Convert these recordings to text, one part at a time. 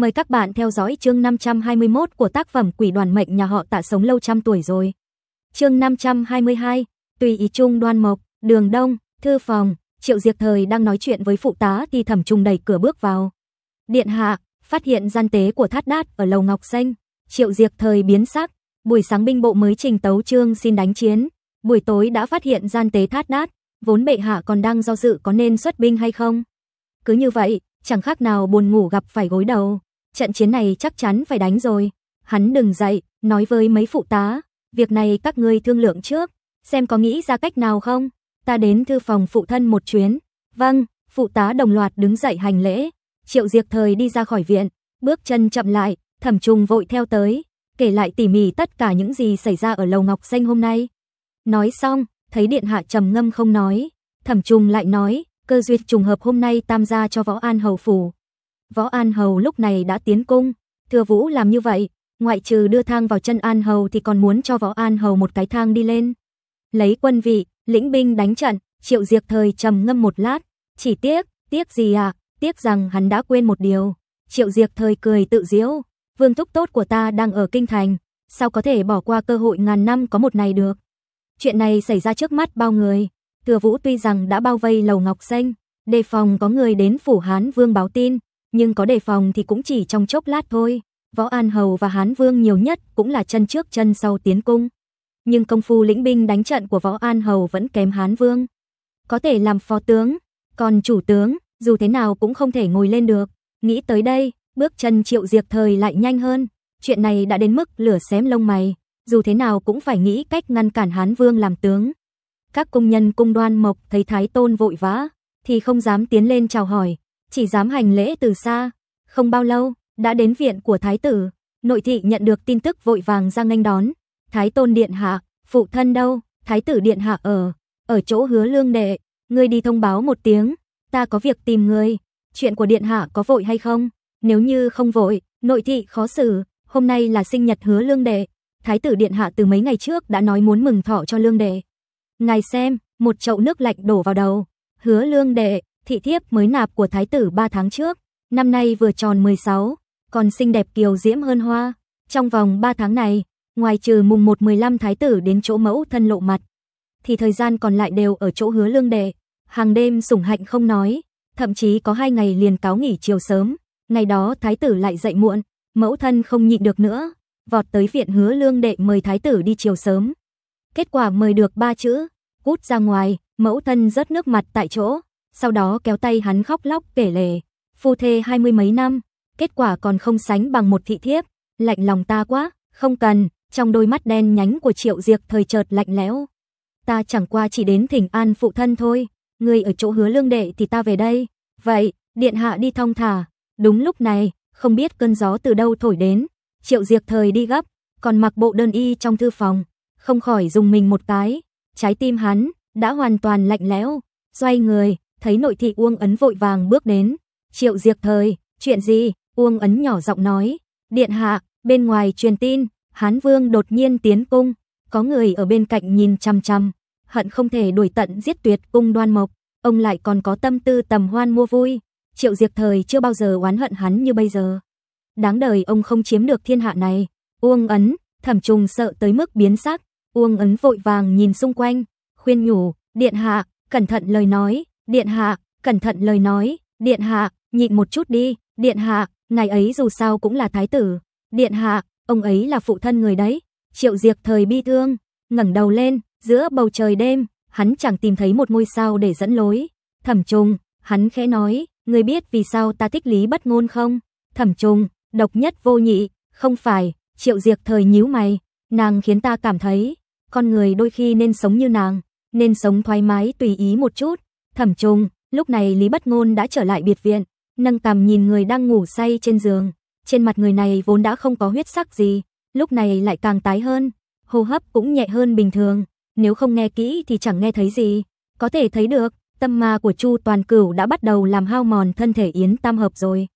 Mời các bạn theo dõi chương 521 của tác phẩm Quỷ đoàn mệnh nhà họ Tạ sống lâu trăm tuổi rồi. Chương 522, tùy ý Trung Đoan Mộc, Đường Đông, thư phòng, Triệu Diệt Thời đang nói chuyện với phụ tá thì Thẩm Trung đẩy cửa bước vào. Điện hạ, phát hiện gian tế của Thát Đát ở lầu Ngọc Xanh, Triệu Diệt Thời biến sắc, buổi sáng binh bộ mới trình tấu chương xin đánh chiến, buổi tối đã phát hiện gian tế Thát Đát, vốn bệ hạ còn đang do dự có nên xuất binh hay không. Cứ như vậy, chẳng khác nào buồn ngủ gặp phải gối đầu trận chiến này chắc chắn phải đánh rồi. Hắn đừng dậy, nói với mấy phụ tá, việc này các ngươi thương lượng trước, xem có nghĩ ra cách nào không? Ta đến thư phòng phụ thân một chuyến. Vâng, phụ tá đồng loạt đứng dậy hành lễ. Triệu Diệc thời đi ra khỏi viện, bước chân chậm lại, Thẩm Trung vội theo tới, kể lại tỉ mỉ tất cả những gì xảy ra ở lầu Ngọc Xanh hôm nay. Nói xong, thấy điện hạ trầm ngâm không nói, Thẩm Trung lại nói, cơ duyệt trùng hợp hôm nay tam gia cho Võ An hầu phủ, Võ An Hầu lúc này đã tiến cung, Thừa Vũ làm như vậy, ngoại trừ đưa thang vào chân An Hầu thì còn muốn cho Võ An Hầu một cái thang đi lên. Lấy quân vị, lĩnh binh đánh trận, Triệu Diệc thời trầm ngâm một lát, chỉ tiếc, tiếc gì à, tiếc rằng hắn đã quên một điều. Triệu Diệc thời cười tự giễu, vương thúc tốt của ta đang ở kinh thành, sao có thể bỏ qua cơ hội ngàn năm có một này được. Chuyện này xảy ra trước mắt bao người, Thừa Vũ tuy rằng đã bao vây Lầu Ngọc Xanh, đề phòng có người đến phủ Hán Vương báo tin, nhưng có đề phòng thì cũng chỉ trong chốc lát thôi. Võ An Hầu và Hán Vương nhiều nhất cũng là chân trước chân sau tiến cung. Nhưng công phu lĩnh binh đánh trận của Võ An Hầu vẫn kém Hán Vương. Có thể làm phó tướng, còn chủ tướng, dù thế nào cũng không thể ngồi lên được. Nghĩ tới đây, bước chân triệu diệt thời lại nhanh hơn. Chuyện này đã đến mức lửa xém lông mày, dù thế nào cũng phải nghĩ cách ngăn cản Hán Vương làm tướng. Các công nhân cung đoan mộc thấy Thái Tôn vội vã, thì không dám tiến lên chào hỏi, chỉ dám hành lễ từ xa. Không bao lâu, đã đến viện của thái tử, nội thị nhận được tin tức vội vàng ra nghênh đón. Thái tôn điện hạ, phụ thân đâu? Thái tử điện hạ ở, ở chỗ hứa lương đệ, ngươi đi thông báo một tiếng, ta có việc tìm ngươi. Chuyện của điện hạ có vội hay không? Nếu như không vội, nội thị khó xử, hôm nay là sinh nhật hứa lương đệ. Thái tử điện hạ từ mấy ngày trước đã nói muốn mừng thọ cho lương đệ. Ngài xem, một chậu nước lạnh đổ vào đầu. Hứa lương đệ, thị thiếp mới nạp của thái tử 3 tháng trước, năm nay vừa tròn 16, còn xinh đẹp kiều diễm hơn hoa. Trong vòng 3 tháng này, ngoài trừ mùng 1-15 thái tử đến chỗ mẫu thân lộ mặt, thì thời gian còn lại đều ở chỗ hứa lương đệ. Hàng đêm sủng hạnh không nói, thậm chí có hai ngày liền cáo nghỉ chiều sớm. Ngày đó thái tử lại dậy muộn, mẫu thân không nhịn được nữa, vọt tới viện hứa lương đệ mời thái tử đi chiều sớm. Kết quả mời được ba chữ, cút ra ngoài, mẫu thân rớt nước mặt tại chỗ sau đó kéo tay hắn khóc lóc kể lể, phu thê hai mươi mấy năm, kết quả còn không sánh bằng một thị thiếp, lạnh lòng ta quá, không cần, trong đôi mắt đen nhánh của Triệu Diệc thời chợt lạnh lẽo. Ta chẳng qua chỉ đến thỉnh an phụ thân thôi, ngươi ở chỗ hứa lương đệ thì ta về đây, vậy, điện hạ đi thong thả, đúng lúc này, không biết cơn gió từ đâu thổi đến, Triệu Diệc thời đi gấp, còn mặc bộ đơn y trong thư phòng, không khỏi dùng mình một cái, trái tim hắn đã hoàn toàn lạnh lẽo, xoay người, thấy nội thị Uông Ấn vội vàng bước đến. Triệu Diệc Thời, chuyện gì? Uông Ấn nhỏ giọng nói. Điện hạ, bên ngoài truyền tin, Hán Vương đột nhiên tiến cung. Có người ở bên cạnh nhìn chăm chăm. Hận không thể đuổi tận giết tuyệt cung đoan mộc. Ông lại còn có tâm tư tầm hoan mua vui. Triệu Diệc Thời chưa bao giờ oán hận hắn như bây giờ. Đáng đời ông không chiếm được thiên hạ này. Uông Ấn, thẩm trùng sợ tới mức biến sắc. Uông Ấn vội vàng nhìn xung quanh. Khuyên nhủ, điện hạ, cẩn thận lời nói Điện hạ, cẩn thận lời nói, điện hạ, nhịn một chút đi, điện hạ, ngài ấy dù sao cũng là thái tử, điện hạ, ông ấy là phụ thân người đấy. Triệu Diệc thời bi thương, ngẩng đầu lên, giữa bầu trời đêm, hắn chẳng tìm thấy một ngôi sao để dẫn lối. Thẩm Trùng, hắn khẽ nói, người biết vì sao ta thích Lý Bất Ngôn không? Thẩm Trùng, độc nhất vô nhị, không phải, Triệu Diệc thời nhíu mày, nàng khiến ta cảm thấy, con người đôi khi nên sống như nàng, nên sống thoải mái tùy ý một chút, Thẩm Trung, lúc này Lý Bất Ngôn đã trở lại biệt viện, nâng tầm nhìn người đang ngủ say trên giường, trên mặt người này vốn đã không có huyết sắc gì, lúc này lại càng tái hơn, hô hấp cũng nhẹ hơn bình thường, nếu không nghe kỹ thì chẳng nghe thấy gì, có thể thấy được, tâm ma của Chu Toàn Cửu đã bắt đầu làm hao mòn thân thể Yến Tam Hợp rồi.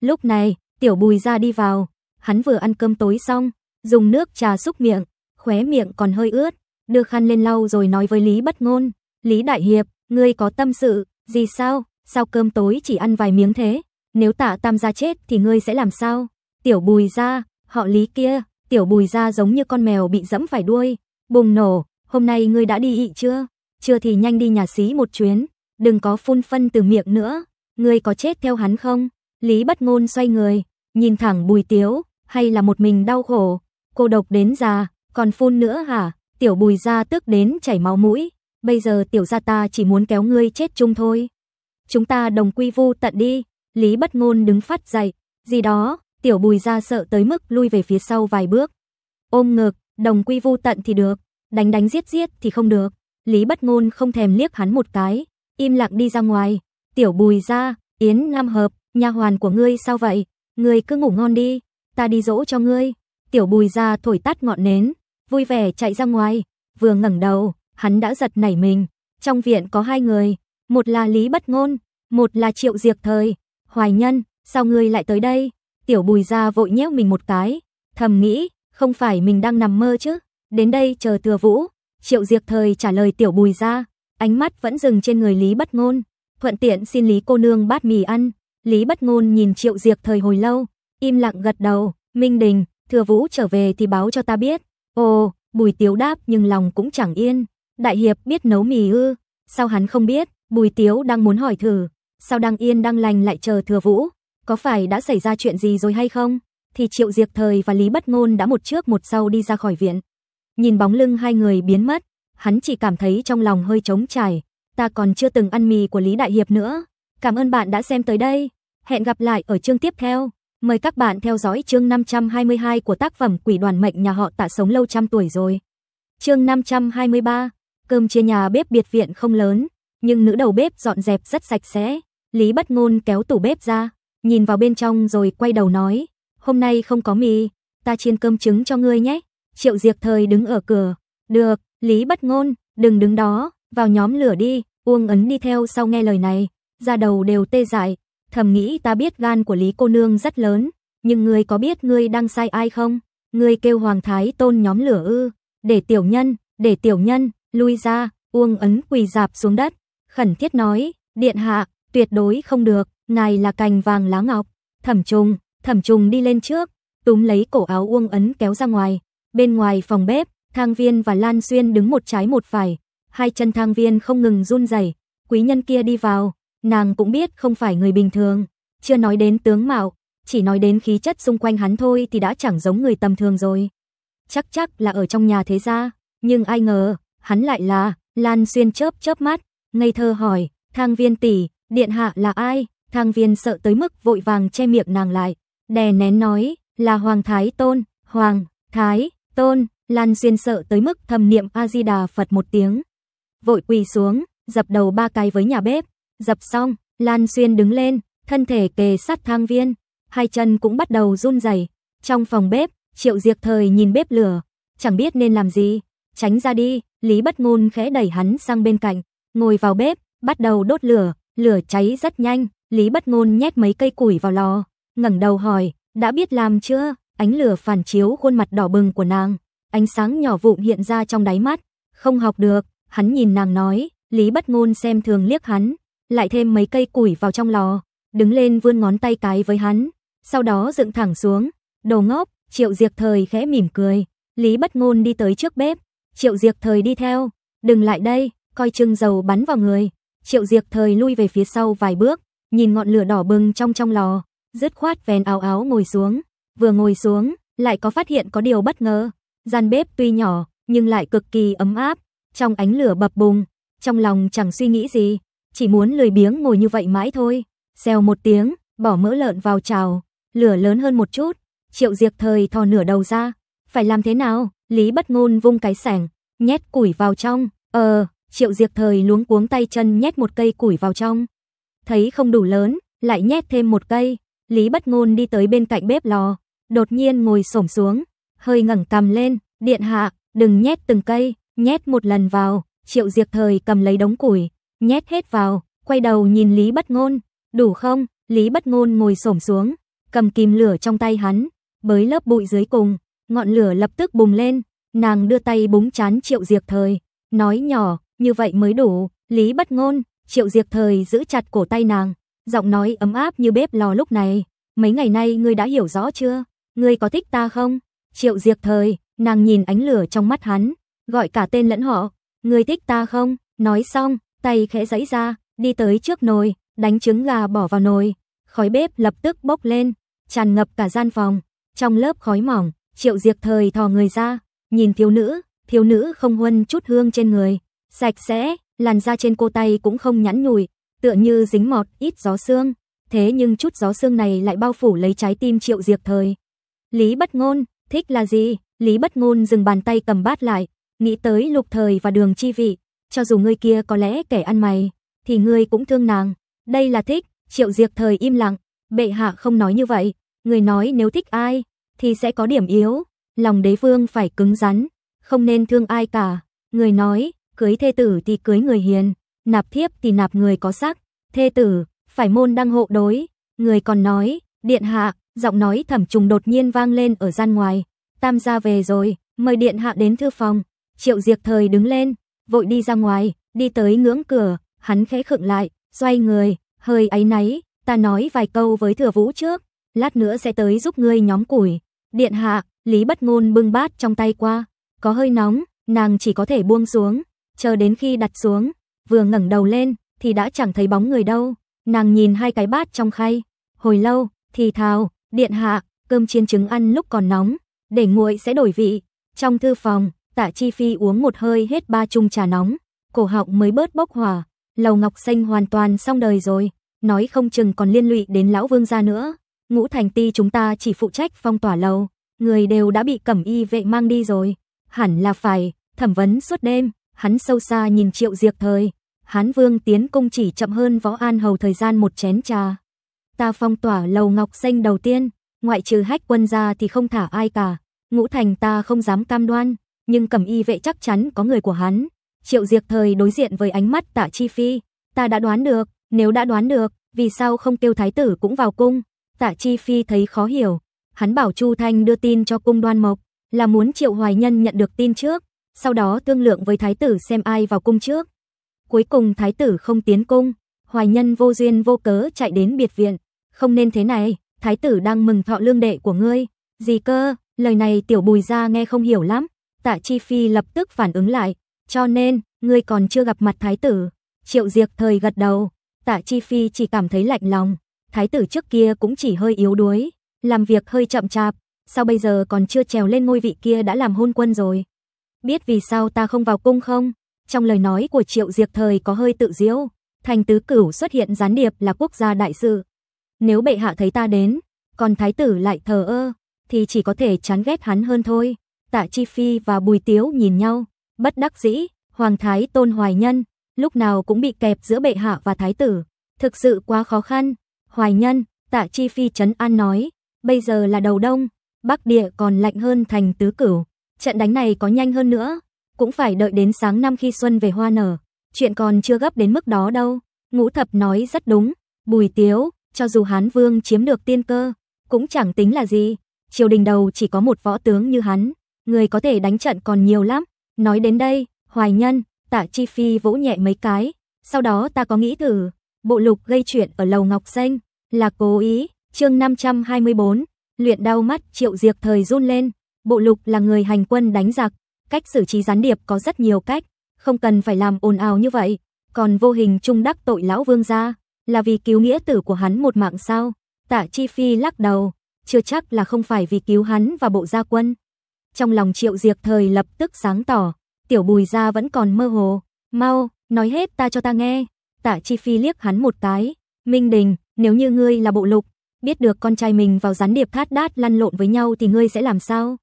Lúc này, Tiểu Bùi ra đi vào, hắn vừa ăn cơm tối xong, dùng nước trà xúc miệng, khóe miệng còn hơi ướt, đưa khăn lên lau rồi nói với Lý Bất Ngôn, Lý Đại Hiệp, Ngươi có tâm sự, gì sao? Sao cơm tối chỉ ăn vài miếng thế? Nếu tạ tam gia chết thì ngươi sẽ làm sao? Tiểu bùi ra, họ lý kia, tiểu bùi ra giống như con mèo bị dẫm phải đuôi. Bùng nổ, hôm nay ngươi đã đi ị chưa? Chưa thì nhanh đi nhà xí một chuyến, đừng có phun phân từ miệng nữa. Ngươi có chết theo hắn không? Lý bất ngôn xoay người, nhìn thẳng bùi tiếu, hay là một mình đau khổ, cô độc đến già, còn phun nữa hả? Tiểu bùi ra tức đến chảy máu mũi bây giờ tiểu gia ta chỉ muốn kéo ngươi chết chung thôi. Chúng ta đồng quy vu tận đi, Lý Bất Ngôn đứng phát dậy, gì đó, tiểu bùi ra sợ tới mức lui về phía sau vài bước. Ôm ngực, đồng quy vu tận thì được, đánh đánh giết giết thì không được. Lý Bất Ngôn không thèm liếc hắn một cái, im lặng đi ra ngoài. Tiểu Bùi ra, Yến Nam Hợp, nha hoàn của ngươi sao vậy? Ngươi cứ ngủ ngon đi, ta đi dỗ cho ngươi. Tiểu Bùi ra thổi tắt ngọn nến, vui vẻ chạy ra ngoài, vừa ngẩng đầu, hắn đã giật nảy mình. Trong viện có hai người, một là Lý Bất Ngôn, một là Triệu Diệp Thời. Hoài Nhân, sao ngươi lại tới đây? Tiểu Bùi ra vội nhéo mình một cái, thầm nghĩ, không phải mình đang nằm mơ chứ? Đến đây chờ Thừa Vũ. Triệu Diệp Thời trả lời Tiểu Bùi ra, ánh mắt vẫn dừng trên người Lý Bất Ngôn, thuận tiện xin Lý cô nương bát mì ăn. Lý Bất Ngôn nhìn Triệu Diệp Thời hồi lâu, im lặng gật đầu, "Minh Đình, Thừa Vũ trở về thì báo cho ta biết." Ồ, Bùi Tiếu đáp nhưng lòng cũng chẳng yên. Đại hiệp biết nấu mì ư? Sao hắn không biết? Bùi Tiếu đang muốn hỏi thử, sao đang yên đang lành lại chờ Thừa Vũ, có phải đã xảy ra chuyện gì rồi hay không? Thì Triệu Diệp Thời và Lý Bất Ngôn đã một trước một sau đi ra khỏi viện. Nhìn bóng lưng hai người biến mất, hắn chỉ cảm thấy trong lòng hơi trống trải, ta còn chưa từng ăn mì của Lý đại hiệp nữa. Cảm ơn bạn đã xem tới đây, hẹn gặp lại ở chương tiếp theo. Mời các bạn theo dõi chương 522 của tác phẩm Quỷ đoàn mệnh nhà họ Tạ sống lâu trăm tuổi rồi. Chương 523 Cơm chia nhà bếp biệt viện không lớn, nhưng nữ đầu bếp dọn dẹp rất sạch sẽ. Lý Bất Ngôn kéo tủ bếp ra, nhìn vào bên trong rồi quay đầu nói, "Hôm nay không có mì, ta chiên cơm trứng cho ngươi nhé." Triệu Diệc Thời đứng ở cửa, "Được, Lý Bất Ngôn, đừng đứng đó, vào nhóm lửa đi." Uông Ấn đi theo sau nghe lời này, ra đầu đều tê dại, thầm nghĩ ta biết gan của Lý cô nương rất lớn, nhưng ngươi có biết ngươi đang sai ai không? Ngươi kêu Hoàng Thái Tôn nhóm lửa ư? Để tiểu nhân, để tiểu nhân, lui ra, Uông Ấn quỳ dạp xuống đất, khẩn thiết nói, điện hạ, tuyệt đối không được, ngài là cành vàng lá ngọc. Thẩm Trùng, Thẩm Trùng đi lên trước, túm lấy cổ áo Uông Ấn kéo ra ngoài. Bên ngoài phòng bếp, Thang Viên và Lan Xuyên đứng một trái một phải, hai chân Thang Viên không ngừng run rẩy. Quý nhân kia đi vào, nàng cũng biết không phải người bình thường, chưa nói đến tướng mạo, chỉ nói đến khí chất xung quanh hắn thôi thì đã chẳng giống người tầm thường rồi. Chắc chắc là ở trong nhà thế gia, nhưng ai ngờ, hắn lại là, Lan Xuyên chớp chớp mắt, ngây thơ hỏi, thang viên tỷ, điện hạ là ai? Thang viên sợ tới mức vội vàng che miệng nàng lại, đè nén nói, là Hoàng Thái Tôn, Hoàng, Thái, Tôn, Lan Xuyên sợ tới mức thầm niệm A-di-đà Phật một tiếng. Vội quỳ xuống, dập đầu ba cái với nhà bếp, dập xong, Lan Xuyên đứng lên, thân thể kề sát thang viên, hai chân cũng bắt đầu run rẩy. Trong phòng bếp, Triệu Diệc Thời nhìn bếp lửa, chẳng biết nên làm gì, tránh ra đi, Lý Bất Ngôn khẽ đẩy hắn sang bên cạnh, ngồi vào bếp, bắt đầu đốt lửa, lửa cháy rất nhanh, Lý Bất Ngôn nhét mấy cây củi vào lò, ngẩng đầu hỏi, đã biết làm chưa? Ánh lửa phản chiếu khuôn mặt đỏ bừng của nàng, ánh sáng nhỏ vụn hiện ra trong đáy mắt, không học được, hắn nhìn nàng nói, Lý Bất Ngôn xem thường liếc hắn, lại thêm mấy cây củi vào trong lò, đứng lên vươn ngón tay cái với hắn, sau đó dựng thẳng xuống, đầu ngốc, Triệu Diệc Thời khẽ mỉm cười, Lý Bất Ngôn đi tới trước bếp, Triệu Diệc Thời đi theo, "Đừng lại đây, coi chừng dầu bắn vào người." Triệu Diệc Thời lui về phía sau vài bước, nhìn ngọn lửa đỏ bừng trong trong lò, dứt khoát vén áo áo ngồi xuống. Vừa ngồi xuống, lại có phát hiện có điều bất ngờ. Gian bếp tuy nhỏ, nhưng lại cực kỳ ấm áp, trong ánh lửa bập bùng, trong lòng chẳng suy nghĩ gì, chỉ muốn lười biếng ngồi như vậy mãi thôi. Xèo một tiếng, bỏ mỡ lợn vào chảo, lửa lớn hơn một chút, Triệu Diệc Thời thò nửa đầu ra, phải làm thế nào? Lý bất ngôn vung cái sẻng, nhét củi vào trong. Ờ, triệu diệt thời luống cuống tay chân nhét một cây củi vào trong. Thấy không đủ lớn, lại nhét thêm một cây. Lý bất ngôn đi tới bên cạnh bếp lò, đột nhiên ngồi xổm xuống, hơi ngẩng cầm lên, điện hạ, đừng nhét từng cây, nhét một lần vào. Triệu diệt thời cầm lấy đống củi, nhét hết vào, quay đầu nhìn Lý bất ngôn, đủ không? Lý bất ngôn ngồi xổm xuống, cầm kìm lửa trong tay hắn, bới lớp bụi dưới cùng, Ngọn lửa lập tức bùng lên, nàng đưa tay búng chán Triệu Diệp Thời, nói nhỏ, như vậy mới đủ, lý bất ngôn, Triệu Diệp Thời giữ chặt cổ tay nàng, giọng nói ấm áp như bếp lò lúc này, mấy ngày nay ngươi đã hiểu rõ chưa, ngươi có thích ta không? Triệu Diệp Thời, nàng nhìn ánh lửa trong mắt hắn, gọi cả tên lẫn họ, ngươi thích ta không? Nói xong, tay khẽ giãy ra, đi tới trước nồi, đánh trứng gà bỏ vào nồi, khói bếp lập tức bốc lên, tràn ngập cả gian phòng, trong lớp khói mỏng, Triệu Diệp thời thò người ra, nhìn thiếu nữ, thiếu nữ không huân chút hương trên người, sạch sẽ, làn da trên cô tay cũng không nhẵn nhủi, tựa như dính mọt ít gió sương, thế nhưng chút gió sương này lại bao phủ lấy trái tim Triệu Diệp thời. Lý Bất Ngôn, thích là gì? Lý Bất Ngôn dừng bàn tay cầm bát lại, nghĩ tới Lục Thời và Đường Chi Vị, cho dù người kia có lẽ kẻ ăn mày, thì người cũng thương nàng, đây là thích, Triệu Diệp thời im lặng, bệ hạ không nói như vậy, người nói nếu thích ai thì sẽ có điểm yếu, lòng đế vương phải cứng rắn, không nên thương ai cả. Người nói, cưới thê tử thì cưới người hiền, nạp thiếp thì nạp người có sắc, thê tử phải môn đăng hộ đối. Người còn nói, điện hạ, giọng nói thẩm trùng đột nhiên vang lên ở gian ngoài. Tam gia về rồi, mời điện hạ đến thư phòng. Triệu Diệc Thời đứng lên, vội đi ra ngoài, đi tới ngưỡng cửa, hắn khẽ khựng lại, xoay người, hơi ấy náy, ta nói vài câu với Thừa Vũ trước, lát nữa sẽ tới giúp ngươi nhóm củi. Điện hạ, Lý Bất Ngôn bưng bát trong tay qua, có hơi nóng, nàng chỉ có thể buông xuống, chờ đến khi đặt xuống, vừa ngẩng đầu lên thì đã chẳng thấy bóng người đâu. Nàng nhìn hai cái bát trong khay, hồi lâu thì thào, "Điện hạ, cơm chiên trứng ăn lúc còn nóng, để nguội sẽ đổi vị." Trong thư phòng, Tạ Chi Phi uống một hơi hết ba chung trà nóng, cổ họng mới bớt bốc hỏa. Lầu Ngọc Xanh hoàn toàn xong đời rồi, nói không chừng còn liên lụy đến lão Vương gia nữa. Ngũ Thành Ti chúng ta chỉ phụ trách phong tỏa lầu, người đều đã bị cẩm y vệ mang đi rồi, hẳn là phải thẩm vấn suốt đêm." Hắn sâu xa nhìn Triệu Diệc Thời, Hán Vương tiến cung chỉ chậm hơn Võ An Hầu thời gian một chén trà. Ta phong tỏa lầu Ngọc Xanh đầu tiên, ngoại trừ hách quân ra thì không thả ai cả. Ngũ Thành ta không dám cam đoan, nhưng cẩm y vệ chắc chắn có người của hắn. Triệu Diệc Thời đối diện với ánh mắt Tạ Chi Phi, ta đã đoán được, nếu đã đoán được, vì sao không kêu thái tử cũng vào cung? Tạ Chi Phi thấy khó hiểu, hắn bảo Chu Thanh đưa tin cho cung đoan mộc, là muốn Triệu Hoài Nhân nhận được tin trước, sau đó thương lượng với thái tử xem ai vào cung trước. Cuối cùng thái tử không tiến cung, Hoài Nhân vô duyên vô cớ chạy đến biệt viện, không nên thế này, thái tử đang mừng thọ lương đệ của ngươi. Gì cơ, lời này tiểu bùi ra nghe không hiểu lắm, tạ chi phi lập tức phản ứng lại, cho nên, ngươi còn chưa gặp mặt thái tử. Triệu Diệc thời gật đầu, tạ chi phi chỉ cảm thấy lạnh lòng, thái tử trước kia cũng chỉ hơi yếu đuối, làm việc hơi chậm chạp, sao bây giờ còn chưa trèo lên ngôi vị kia đã làm hôn quân rồi? Biết vì sao ta không vào cung không? Trong lời nói của Triệu diệc thời có hơi tự diễu, thành tứ cửu xuất hiện gián điệp là quốc gia đại sự. Nếu bệ hạ thấy ta đến, còn thái tử lại thờ ơ, thì chỉ có thể chán ghét hắn hơn thôi. Tạ Chi Phi và Bùi Tiếu nhìn nhau, bất đắc dĩ, Hoàng Thái Tôn Hoài Nhân, lúc nào cũng bị kẹp giữa bệ hạ và thái tử. Thực sự quá khó khăn, Hoài Nhân, Tạ Chi Phi Trấn An nói, bây giờ là đầu đông, Bắc Địa còn lạnh hơn thành tứ cửu. Trận đánh này có nhanh hơn nữa, cũng phải đợi đến sáng năm khi xuân về hoa nở. Chuyện còn chưa gấp đến mức đó đâu. Ngũ Thập nói rất đúng. Bùi Tiếu, cho dù Hán Vương chiếm được tiên cơ, cũng chẳng tính là gì. Triều đình đầu chỉ có một võ tướng như hắn. Người có thể đánh trận còn nhiều lắm. Nói đến đây, Hoài Nhân, Tạ Chi Phi vỗ nhẹ mấy cái. Sau đó ta có nghĩ thử, bộ lục gây chuyện ở Lầu Ngọc Xanh. Là cố ý, chương 524, luyện đau mắt triệu diệt thời run lên, bộ lục là người hành quân đánh giặc, cách xử trí gián điệp có rất nhiều cách, không cần phải làm ồn ào như vậy, còn vô hình trung đắc tội lão vương gia, là vì cứu nghĩa tử của hắn một mạng sao? Tạ Chi Phi lắc đầu, chưa chắc là không phải vì cứu hắn và bộ gia quân. Trong lòng Triệu Diệp thời lập tức sáng tỏ, tiểu Bùi gia vẫn còn mơ hồ, "Mau, nói hết ta cho ta nghe." Tạ Chi Phi liếc hắn một cái, "Minh Đình, nếu như ngươi là bộ lục, biết được con trai mình vào gián điệp thát đát lăn lộn với nhau thì ngươi sẽ làm sao?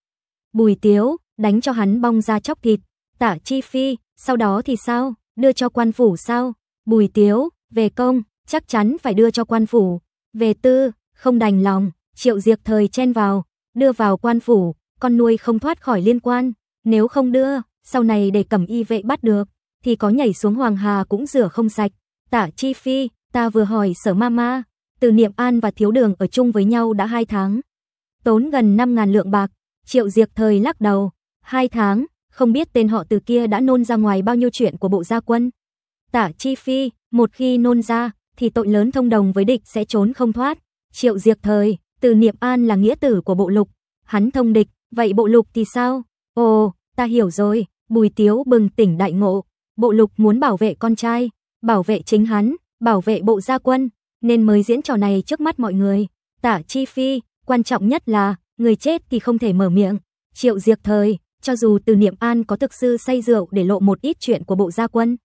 Bùi Tiếu, đánh cho hắn bong ra chóc thịt, tả chi phi, sau đó thì sao? Đưa cho quan phủ sao? Bùi Tiếu, về công, chắc chắn phải đưa cho quan phủ. Về tư, không đành lòng, triệu diệt thời chen vào, đưa vào quan phủ, con nuôi không thoát khỏi liên quan. Nếu không đưa, sau này để cẩm y vệ bắt được, thì có nhảy xuống hoàng hà cũng rửa không sạch. Tả chi phi, Ta vừa hỏi sở mama, từ Niệm An và Thiếu Đường ở chung với nhau đã hai tháng. Tốn gần 5.000 lượng bạc, Triệu Diệc Thời lắc đầu. hai tháng, không biết tên họ từ kia đã nôn ra ngoài bao nhiêu chuyện của bộ gia quân. Tả Chi Phi, một khi nôn ra, thì tội lớn thông đồng với địch sẽ trốn không thoát. Triệu Diệc Thời, từ Niệm An là nghĩa tử của bộ lục. Hắn thông địch, vậy bộ lục thì sao? Ồ, ta hiểu rồi, Bùi Tiếu bừng tỉnh đại ngộ. Bộ lục muốn bảo vệ con trai, bảo vệ chính hắn, bảo vệ bộ gia quân, nên mới diễn trò này trước mắt mọi người. Tả Chi Phi, quan trọng nhất là, người chết thì không thể mở miệng. Triệu diệt Thời, cho dù từ niệm an có thực sư say rượu để lộ một ít chuyện của bộ gia quân,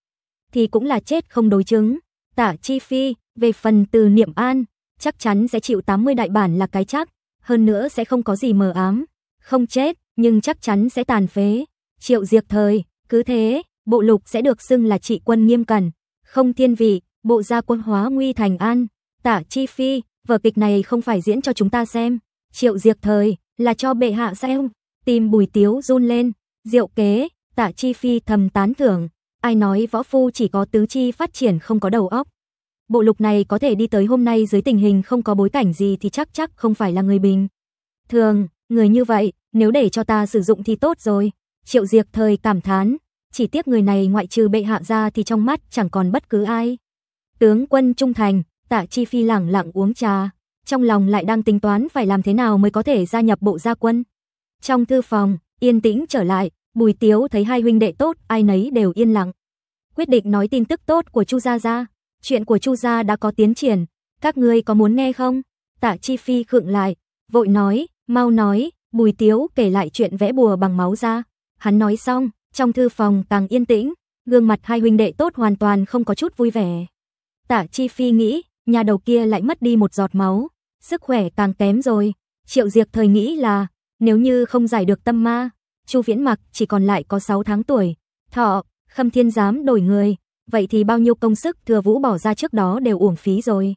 thì cũng là chết không đối chứng. Tả Chi Phi, về phần từ niệm an, chắc chắn sẽ chịu 80 đại bản là cái chắc, hơn nữa sẽ không có gì mờ ám. Không chết, nhưng chắc chắn sẽ tàn phế. Triệu diệt Thời, cứ thế, bộ lục sẽ được xưng là trị quân nghiêm cẩn, không thiên vị, Bộ gia quân hóa nguy thành an, tả chi phi, vở kịch này không phải diễn cho chúng ta xem. Triệu diệt thời, là cho bệ hạ xem. Tìm bùi tiếu run lên, diệu kế, tả chi phi thầm tán thưởng. Ai nói võ phu chỉ có tứ chi phát triển không có đầu óc. Bộ lục này có thể đi tới hôm nay dưới tình hình không có bối cảnh gì thì chắc chắc không phải là người bình. Thường, người như vậy, nếu để cho ta sử dụng thì tốt rồi. Triệu diệt thời cảm thán, chỉ tiếc người này ngoại trừ bệ hạ ra thì trong mắt chẳng còn bất cứ ai. Tướng quân trung thành, Tạ Chi Phi lẳng lặng uống trà, trong lòng lại đang tính toán phải làm thế nào mới có thể gia nhập bộ gia quân. Trong thư phòng, yên tĩnh trở lại, Bùi Tiếu thấy hai huynh đệ tốt, ai nấy đều yên lặng. Quyết định nói tin tức tốt của Chu gia gia, chuyện của Chu gia đã có tiến triển, các ngươi có muốn nghe không? Tạ Chi Phi khựng lại, vội nói, mau nói, Bùi Tiếu kể lại chuyện vẽ bùa bằng máu ra. Hắn nói xong, trong thư phòng càng yên tĩnh, gương mặt hai huynh đệ tốt hoàn toàn không có chút vui vẻ. Tả Chi Phi nghĩ, nhà đầu kia lại mất đi một giọt máu, sức khỏe càng kém rồi. Triệu Diệp thời nghĩ là, nếu như không giải được tâm ma, Chu Viễn Mặc chỉ còn lại có 6 tháng tuổi, thọ, Khâm Thiên dám đổi người, vậy thì bao nhiêu công sức Thừa Vũ bỏ ra trước đó đều uổng phí rồi.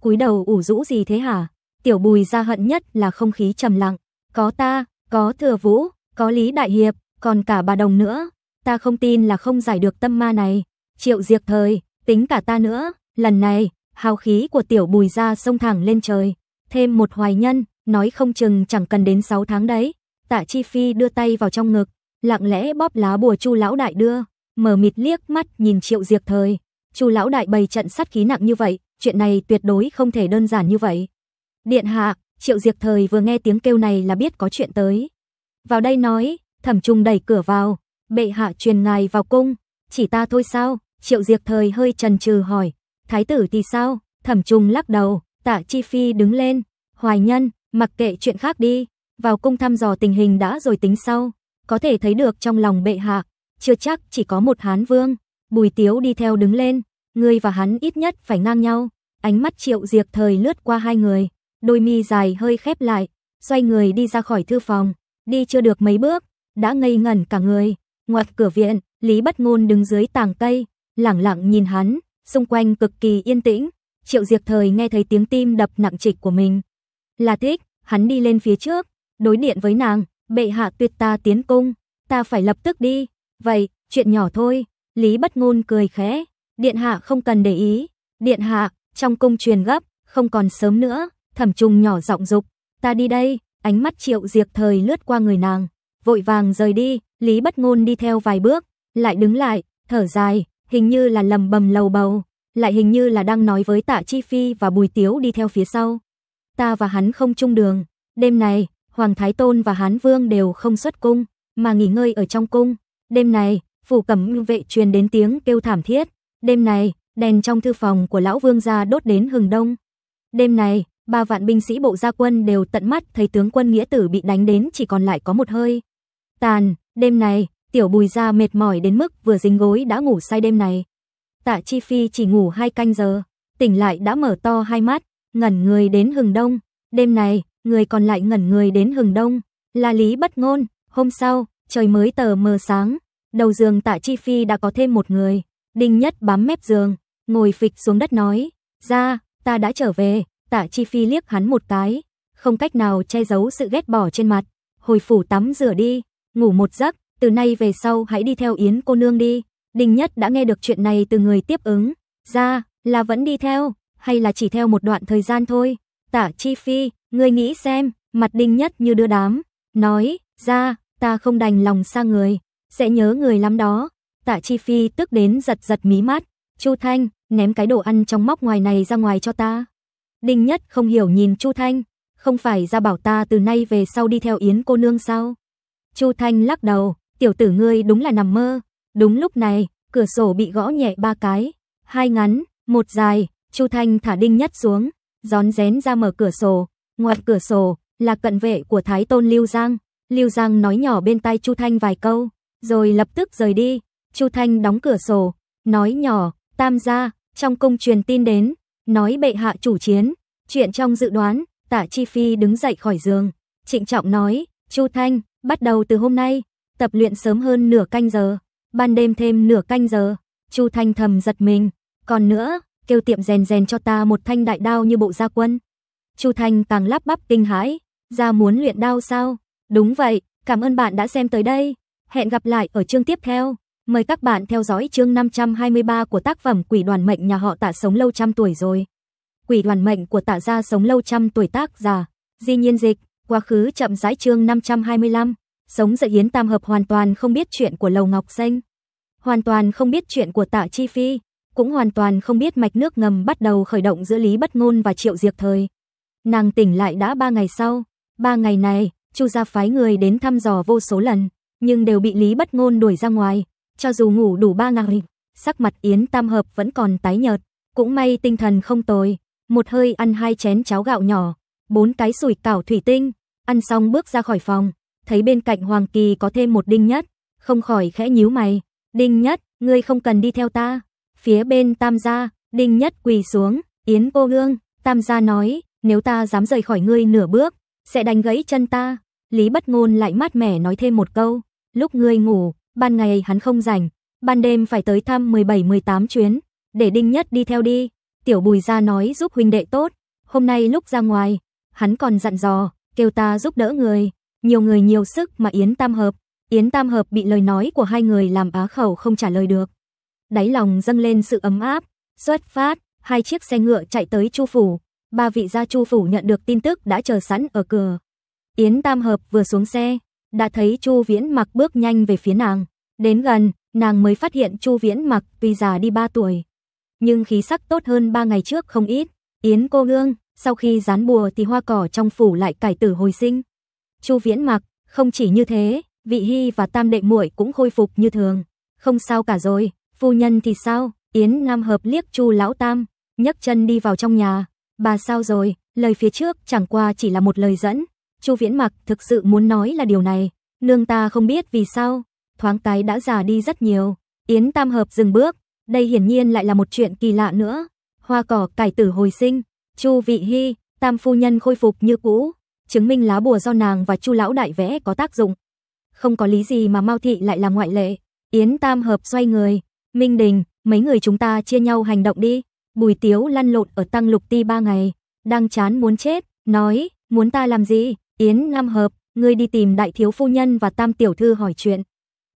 Cúi đầu ủ rũ gì thế hả? Tiểu Bùi ra hận nhất là không khí trầm lặng, có ta, có Thừa Vũ, có Lý Đại Hiệp, còn cả bà Đồng nữa, ta không tin là không giải được tâm ma này. Triệu Diệp thời, tính cả ta nữa. Lần này, hào khí của tiểu bùi ra sông thẳng lên trời. Thêm một hoài nhân, nói không chừng chẳng cần đến 6 tháng đấy. Tạ Chi Phi đưa tay vào trong ngực, lặng lẽ bóp lá bùa chu lão đại đưa, mở mịt liếc mắt nhìn triệu diệt thời. Chu lão đại bày trận sát khí nặng như vậy, chuyện này tuyệt đối không thể đơn giản như vậy. Điện hạ, triệu diệt thời vừa nghe tiếng kêu này là biết có chuyện tới. Vào đây nói, thẩm trung đẩy cửa vào, bệ hạ truyền ngài vào cung, chỉ ta thôi sao, triệu diệt thời hơi trần trừ hỏi, Thái tử thì sao? Thẩm trùng lắc đầu, Tạ Chi Phi đứng lên, "Hoài nhân, mặc kệ chuyện khác đi, vào cung thăm dò tình hình đã rồi tính sau." Có thể thấy được trong lòng bệ hạ, chưa chắc chỉ có một Hán vương. Bùi Tiếu đi theo đứng lên, ngươi và hắn ít nhất phải ngang nhau. Ánh mắt Triệu diệt thời lướt qua hai người, đôi mi dài hơi khép lại, xoay người đi ra khỏi thư phòng, đi chưa được mấy bước, đã ngây ngẩn cả người. Ngoặt cửa viện, Lý Bất Ngôn đứng dưới tàng cây, lẳng lặng nhìn hắn, Xung quanh cực kỳ yên tĩnh, Triệu Diệp Thời nghe thấy tiếng tim đập nặng trịch của mình. Là thích, hắn đi lên phía trước, đối điện với nàng, bệ hạ tuyệt ta tiến cung, ta phải lập tức đi. Vậy, chuyện nhỏ thôi, Lý Bất Ngôn cười khẽ, điện hạ không cần để ý, điện hạ, trong cung truyền gấp, không còn sớm nữa, thẩm trùng nhỏ giọng dục, ta đi đây, ánh mắt Triệu Diệp Thời lướt qua người nàng, vội vàng rời đi, Lý Bất Ngôn đi theo vài bước, lại đứng lại, thở dài, hình như là lầm bầm lầu bầu, lại hình như là đang nói với Tạ Chi Phi và Bùi Tiếu đi theo phía sau. Ta và hắn không chung đường, đêm này, Hoàng Thái Tôn và Hán Vương đều không xuất cung, mà nghỉ ngơi ở trong cung. Đêm này, phủ cẩm vệ truyền đến tiếng kêu thảm thiết. Đêm này, đèn trong thư phòng của lão vương gia đốt đến hừng đông. Đêm này, ba vạn binh sĩ bộ gia quân đều tận mắt thấy tướng quân nghĩa tử bị đánh đến chỉ còn lại có một hơi. Tàn, đêm này, Tiểu bùi ra mệt mỏi đến mức vừa dính gối đã ngủ say đêm này. Tạ Chi Phi chỉ ngủ hai canh giờ, tỉnh lại đã mở to hai mắt, ngẩn người đến hừng đông. Đêm này, người còn lại ngẩn người đến hừng đông, là lý bất ngôn. Hôm sau, trời mới tờ mờ sáng, đầu giường Tạ Chi Phi đã có thêm một người. Đinh Nhất bám mép giường, ngồi phịch xuống đất nói, ra, ta đã trở về. Tạ Chi Phi liếc hắn một cái, không cách nào che giấu sự ghét bỏ trên mặt. Hồi phủ tắm rửa đi, ngủ một giấc, từ nay về sau hãy đi theo Yến cô nương đi. Đình Nhất đã nghe được chuyện này từ người tiếp ứng, ra là vẫn đi theo, hay là chỉ theo một đoạn thời gian thôi. Tả Chi Phi, ngươi nghĩ xem, mặt đình Nhất như đưa đám, nói, ra, ta không đành lòng xa người, sẽ nhớ người lắm đó. Tạ Chi Phi tức đến giật giật mí mắt, Chu Thanh, ném cái đồ ăn trong móc ngoài này ra ngoài cho ta. đình Nhất không hiểu nhìn Chu Thanh, không phải ra bảo ta từ nay về sau đi theo Yến cô nương sao? Chu Thanh lắc đầu, tiểu tử ngươi đúng là nằm mơ. Đúng lúc này, cửa sổ bị gõ nhẹ ba cái, hai ngắn, một dài, Chu Thanh thả đinh nhất xuống, gión rén ra mở cửa sổ, ngoài cửa sổ là cận vệ của Thái Tôn Lưu Giang. Lưu Giang nói nhỏ bên tai Chu Thanh vài câu, rồi lập tức rời đi. Chu Thanh đóng cửa sổ, nói nhỏ, "Tam gia, trong cung truyền tin đến, nói bệ hạ chủ chiến." Chuyện trong dự đoán, Tạ Chi Phi đứng dậy khỏi giường, trịnh trọng nói, "Chu Thanh, bắt đầu từ hôm nay, tập luyện sớm hơn nửa canh giờ, ban đêm thêm nửa canh giờ. Chu Thanh thầm giật mình, còn nữa, kêu tiệm rèn rèn cho ta một thanh đại đao như bộ gia quân. Chu Thanh càng lắp bắp kinh hãi, ra muốn luyện đao sao? Đúng vậy, cảm ơn bạn đã xem tới đây. Hẹn gặp lại ở chương tiếp theo. Mời các bạn theo dõi chương 523 của tác phẩm Quỷ đoàn mệnh nhà họ Tạ sống lâu trăm tuổi rồi. Quỷ đoàn mệnh của Tạ gia sống lâu trăm tuổi tác giả. Di nhiên dịch, quá khứ chậm rãi chương 525. Sống dậy Yến Tam Hợp hoàn toàn không biết chuyện của Lầu Ngọc Danh. Hoàn toàn không biết chuyện của Tạ Chi Phi. Cũng hoàn toàn không biết mạch nước ngầm bắt đầu khởi động giữa Lý Bất Ngôn và Triệu Diệp Thời. Nàng tỉnh lại đã ba ngày sau. Ba ngày này, Chu gia phái người đến thăm dò vô số lần, nhưng đều bị Lý Bất Ngôn đuổi ra ngoài. Cho dù ngủ đủ ba ngày, sắc mặt Yến Tam Hợp vẫn còn tái nhợt. Cũng may tinh thần không tồi, một hơi ăn hai chén cháo gạo nhỏ, bốn cái sủi cảo thủy tinh, ăn xong bước ra khỏi phòng, thấy bên cạnh Hoàng Kỳ có thêm một Đinh Nhất, không khỏi khẽ nhíu mày. Đinh Nhất, ngươi không cần đi theo ta. Phía bên Tam gia, Đinh Nhất quỳ xuống, Yến cô nương, Tam gia nói, nếu ta dám rời khỏi ngươi nửa bước, sẽ đánh gãy chân ta. Lý Bất Ngôn lại mát mẻ nói thêm một câu, lúc ngươi ngủ, ban ngày hắn không rảnh, ban đêm phải tới thăm 17-18 chuyến, để Đinh Nhất đi theo đi. Tiểu Bùi gia nói giúp huynh đệ tốt, hôm nay lúc ra ngoài, hắn còn dặn dò, kêu ta giúp đỡ người, nhiều người nhiều sức mà Yến Tam Hợp. Yến Tam Hợp bị lời nói của hai người làm á khẩu không trả lời được. Đáy lòng dâng lên sự ấm áp, xuất phát, hai chiếc xe ngựa chạy tới Chu Phủ. Ba vị gia Chu Phủ nhận được tin tức đã chờ sẵn ở cửa. Yến Tam Hợp vừa xuống xe, đã thấy Chu Viễn mặc bước nhanh về phía nàng. Đến gần, nàng mới phát hiện Chu Viễn mặc tuy già đi 3 tuổi. Nhưng khí sắc tốt hơn 3 ngày trước không ít. Yến cô nương, sau khi rán bùa thì hoa cỏ trong phủ lại cải tử hồi sinh. Chu Viễn Mặc, không chỉ như thế, vị hy và tam đệ muội cũng khôi phục như thường. Không sao cả rồi, phu nhân thì sao? Yến Nam hợp liếc Chu lão tam, nhấc chân đi vào trong nhà. Bà sao rồi? Lời phía trước chẳng qua chỉ là một lời dẫn. Chu Viễn Mặc thực sự muốn nói là điều này, nương ta không biết vì sao, thoáng cái đã già đi rất nhiều. Yến Tam hợp dừng bước, đây hiển nhiên lại là một chuyện kỳ lạ nữa. Hoa cỏ cải tử hồi sinh, Chu Vị Hi, Tam phu nhân khôi phục như cũ, chứng minh lá bùa do nàng và Chu lão đại vẽ có tác dụng. Không có lý gì mà Mao thị lại là ngoại lệ. Yến Tam hợp xoay người, "Minh Đình, mấy người chúng ta chia nhau hành động đi." Bùi Tiếu lăn lộn ở Tăng Lục Ti ba ngày, đang chán muốn chết, nói, "Muốn ta làm gì?" Yến Nam hợp, "Ngươi đi tìm đại thiếu phu nhân và Tam tiểu thư hỏi chuyện."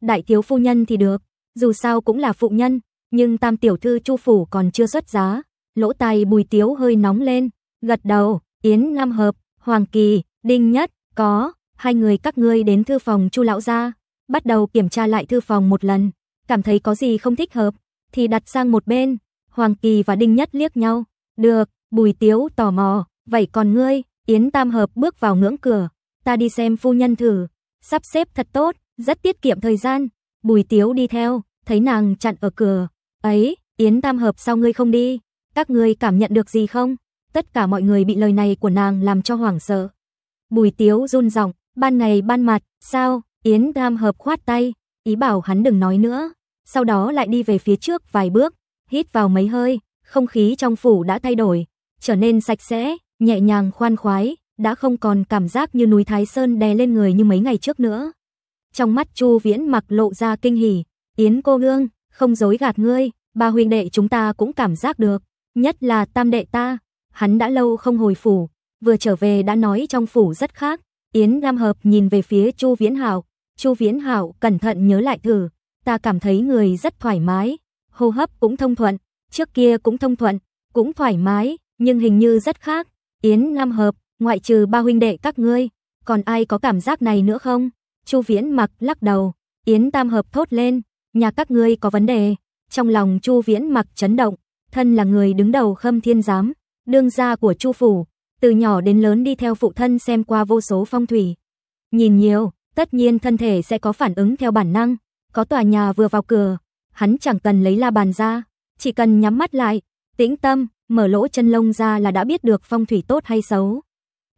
Đại thiếu phu nhân thì được, dù sao cũng là phụ nhân, nhưng Tam tiểu thư Chu phủ còn chưa xuất giá. Lỗ tai Bùi Tiếu hơi nóng lên, gật đầu, "Yến Nam hợp, Hoàng Kỳ, Đinh Nhất, có, hai người các ngươi đến thư phòng Chu lão gia, bắt đầu kiểm tra lại thư phòng một lần, cảm thấy có gì không thích hợp thì đặt sang một bên. Hoàng Kỳ và Đinh Nhất liếc nhau, "Được." Bùi Tiếu tò mò, "Vậy còn ngươi?" Yến Tam Hợp bước vào ngưỡng cửa, "Ta đi xem phu nhân thử, sắp xếp thật tốt, rất tiết kiệm thời gian." Bùi Tiếu đi theo, thấy nàng chặn ở cửa, "Ấy, Yến Tam Hợp sao ngươi không đi? Các ngươi cảm nhận được gì không?" tất cả mọi người bị lời này của nàng làm cho hoảng sợ. Bùi Tiếu run giọng, ban ngày ban mặt, sao? Yến Tam hợp khoát tay, ý bảo hắn đừng nói nữa, sau đó lại đi về phía trước vài bước, hít vào mấy hơi, không khí trong phủ đã thay đổi, trở nên sạch sẽ, nhẹ nhàng khoan khoái, đã không còn cảm giác như núi Thái Sơn đè lên người như mấy ngày trước nữa. Trong mắt Chu Viễn mặc lộ ra kinh hỉ, "Yến cô nương, không dối gạt ngươi, ba huynh đệ chúng ta cũng cảm giác được, nhất là tam đệ ta, hắn đã lâu không hồi phủ, vừa trở về đã nói trong phủ rất khác. Yến Lam Hợp nhìn về phía Chu Viễn hảo Chu Viễn hảo cẩn thận nhớ lại thử, ta cảm thấy người rất thoải mái, hô hấp cũng thông thuận, trước kia cũng thông thuận, cũng thoải mái, nhưng hình như rất khác. Yến Lam Hợp, ngoại trừ ba huynh đệ các ngươi, còn ai có cảm giác này nữa không? Chu Viễn Mặc lắc đầu, Yến Tam Hợp thốt lên, nhà các ngươi có vấn đề. Trong lòng Chu Viễn Mặc chấn động, thân là người đứng đầu Khâm Thiên giám, đương gia của Chu phủ, từ nhỏ đến lớn đi theo phụ thân xem qua vô số phong thủy. Nhìn nhiều, tất nhiên thân thể sẽ có phản ứng theo bản năng, có tòa nhà vừa vào cửa, hắn chẳng cần lấy la bàn ra, chỉ cần nhắm mắt lại, tĩnh tâm, mở lỗ chân lông ra là đã biết được phong thủy tốt hay xấu.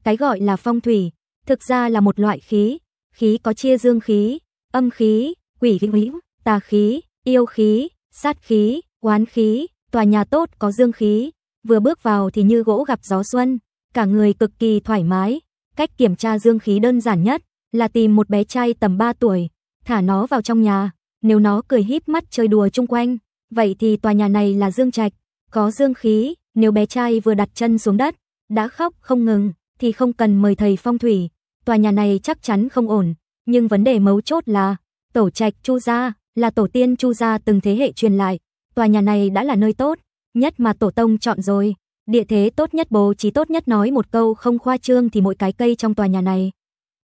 Cái gọi là phong thủy, thực ra là một loại khí, khí có chia dương khí, âm khí, quỷ khí, tà khí, yêu khí, sát khí, quán khí, tòa nhà tốt có dương khí, vừa bước vào thì như gỗ gặp gió xuân, cả người cực kỳ thoải mái. Cách kiểm tra dương khí đơn giản nhất là tìm một bé trai tầm 3 tuổi, thả nó vào trong nhà, nếu nó cười híp mắt chơi đùa chung quanh, vậy thì tòa nhà này là dương trạch, có dương khí, nếu bé trai vừa đặt chân xuống đất, đã khóc không ngừng thì không cần mời thầy phong thủy, tòa nhà này chắc chắn không ổn, nhưng vấn đề mấu chốt là tổ trạch Chu gia là tổ tiên Chu gia từng thế hệ truyền lại, tòa nhà này đã là nơi tốt, nhất mà tổ tông chọn rồi. Địa thế tốt nhất bố trí tốt nhất nói một câu không khoa trương thì mỗi cái cây trong tòa nhà này.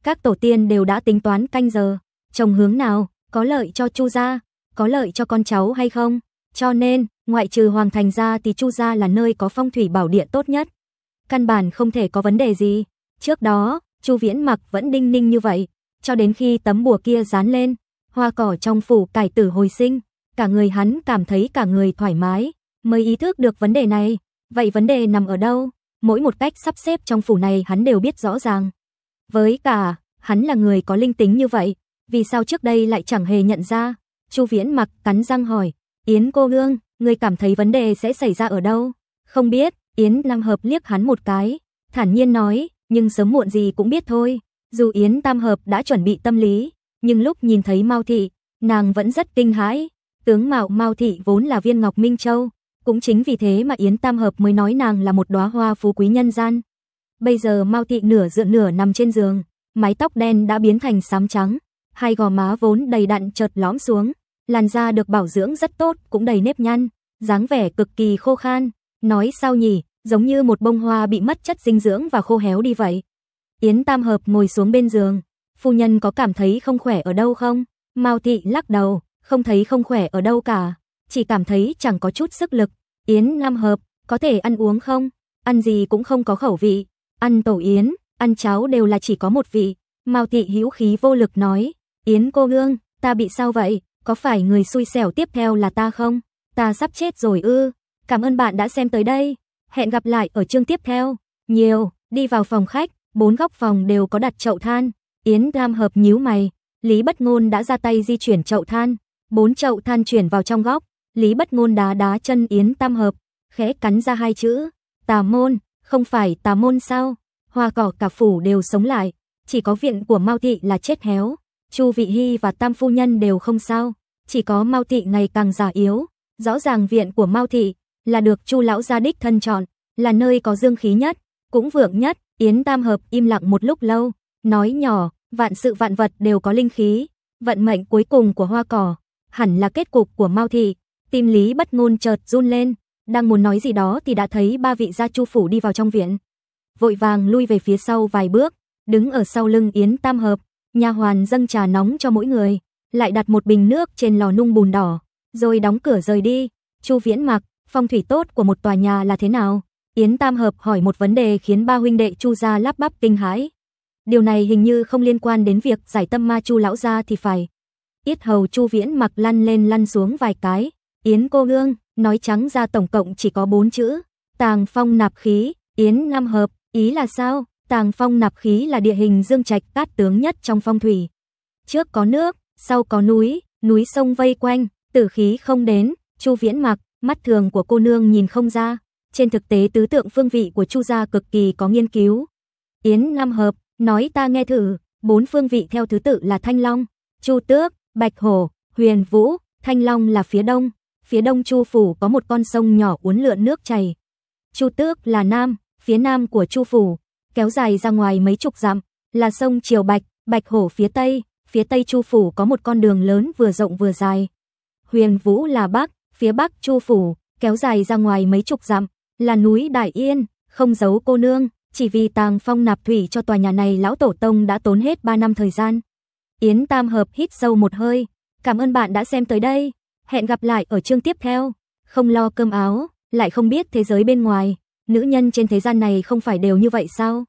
Các tổ tiên đều đã tính toán canh giờ, trồng hướng nào, có lợi cho Chu gia, có lợi cho con cháu hay không. Cho nên, ngoại trừ Hoàng Thành ra thì Chu gia là nơi có phong thủy bảo địa tốt nhất. Căn bản không thể có vấn đề gì. Trước đó, Chu Viễn mặc vẫn đinh ninh như vậy, cho đến khi tấm bùa kia dán lên, hoa cỏ trong phủ cải tử hồi sinh, cả người hắn cảm thấy cả người thoải mái, mới ý thức được vấn đề này. Vậy vấn đề nằm ở đâu? Mỗi một cách sắp xếp trong phủ này hắn đều biết rõ ràng. Với cả, hắn là người có linh tính như vậy, vì sao trước đây lại chẳng hề nhận ra? Chu Viễn mặc cắn răng hỏi, "Yến cô nương, người cảm thấy vấn đề sẽ xảy ra ở đâu?" "Không biết." Yến Nam Hợp liếc hắn một cái, thản nhiên nói, "Nhưng sớm muộn gì cũng biết thôi." Dù Yến Tam Hợp đã chuẩn bị tâm lý, nhưng lúc nhìn thấy Mao thị, nàng vẫn rất kinh hãi. Tướng mạo Mao thị vốn là viên ngọc minh châu, cũng chính vì thế mà Yến Tam Hợp mới nói nàng là một đóa hoa phú quý nhân gian. Bây giờ Mao Thị nửa dựa nửa nằm trên giường, mái tóc đen đã biến thành xám trắng, hai gò má vốn đầy đặn chợt lõm xuống, làn da được bảo dưỡng rất tốt cũng đầy nếp nhăn, dáng vẻ cực kỳ khô khan, nói sao nhỉ, giống như một bông hoa bị mất chất dinh dưỡng và khô héo đi vậy. Yến Tam Hợp ngồi xuống bên giường, phu nhân có cảm thấy không khỏe ở đâu không? Mao Thị lắc đầu, không thấy không khỏe ở đâu cả, chỉ cảm thấy chẳng có chút sức lực. Yến Nam Hợp, có thể ăn uống không? Ăn gì cũng không có khẩu vị. Ăn tổ yến, ăn cháo đều là chỉ có một vị. Mao Thị hữu khí vô lực nói, Yến cô nương, ta bị sao vậy? Có phải người xui xẻo tiếp theo là ta không? Ta sắp chết rồi ư. Cảm ơn bạn đã xem tới đây. Hẹn gặp lại ở chương tiếp theo. Nhiều, đi vào phòng khách, bốn góc phòng đều có đặt chậu than. Yến Nam Hợp nhíu mày, Lý Bất Ngôn đã ra tay di chuyển chậu than, bốn chậu than chuyển vào trong góc, Lý Bất Ngôn đá đá chân Yến Tam Hợp, khẽ cắn ra hai chữ, tà môn, không phải tà môn sao? Hoa cỏ cả phủ đều sống lại, chỉ có viện của Mao Thị là chết héo. Chu Vị Hy và Tam Phu Nhân đều không sao, chỉ có Mao Thị ngày càng già yếu. Rõ ràng viện của Mao Thị là được Chu Lão gia đích thân chọn, là nơi có dương khí nhất, cũng vượng nhất. Yến Tam Hợp im lặng một lúc lâu, nói nhỏ, vạn sự vạn vật đều có linh khí. Vận mệnh cuối cùng của hoa cỏ, hẳn là kết cục của Mao Thị. Tim Lý Bất Ngôn chợt run lên, đang muốn nói gì đó thì đã thấy ba vị gia chu phủ đi vào trong viện. Vội vàng lui về phía sau vài bước, đứng ở sau lưng Yến Tam Hợp, Nhà hoàn dâng trà nóng cho mỗi người, lại đặt một bình nước trên lò nung bùn đỏ, rồi đóng cửa rời đi. Chu Viễn Mặc, phong thủy tốt của một tòa nhà là thế nào? Yến Tam Hợp hỏi một vấn đề khiến ba huynh đệ Chu gia lắp bắp kinh hãi. Điều này hình như không liên quan đến việc giải tâm ma Chu lão gia thì phải. Yết hầu Chu Viễn Mặc lăn lên lăn xuống vài cái, Yến cô nương, nói trắng ra tổng cộng chỉ có bốn chữ. Tàng phong nạp khí, Yến Nam hợp, ý là sao? Tàng phong nạp khí là địa hình dương trạch cát tướng nhất trong phong thủy. Trước có nước, sau có núi, núi sông vây quanh, tử khí không đến, Chu Viễn mặc, mắt thường của cô nương nhìn không ra. Trên thực tế tứ tượng phương vị của Chu gia cực kỳ có nghiên cứu. Yến Nam Hợp, nói ta nghe thử, bốn phương vị theo thứ tự là Thanh Long, Chu Tước, Bạch Hổ, Huyền Vũ, Thanh Long là phía đông, phía đông Chu Phủ có một con sông nhỏ uốn lượn nước chảy. Chu Tước là nam, phía nam của Chu Phủ, kéo dài ra ngoài mấy chục dặm, là sông Triều Bạch, Bạch Hổ phía tây, phía tây Chu Phủ có một con đường lớn vừa rộng vừa dài. Huyền Vũ là bắc, phía bắc Chu Phủ, kéo dài ra ngoài mấy chục dặm, là núi Đại Yên, không giấu cô nương, chỉ vì tàng phong nạp thủy cho tòa nhà này lão tổ tông đã tốn hết 3 năm thời gian. Yến Tam Hợp hít sâu một hơi, cảm ơn bạn đã xem tới đây. Hẹn gặp lại ở chương tiếp theo. Không lo cơm áo, lại không biết thế giới bên ngoài, nữ nhân trên thế gian này không phải đều như vậy sao?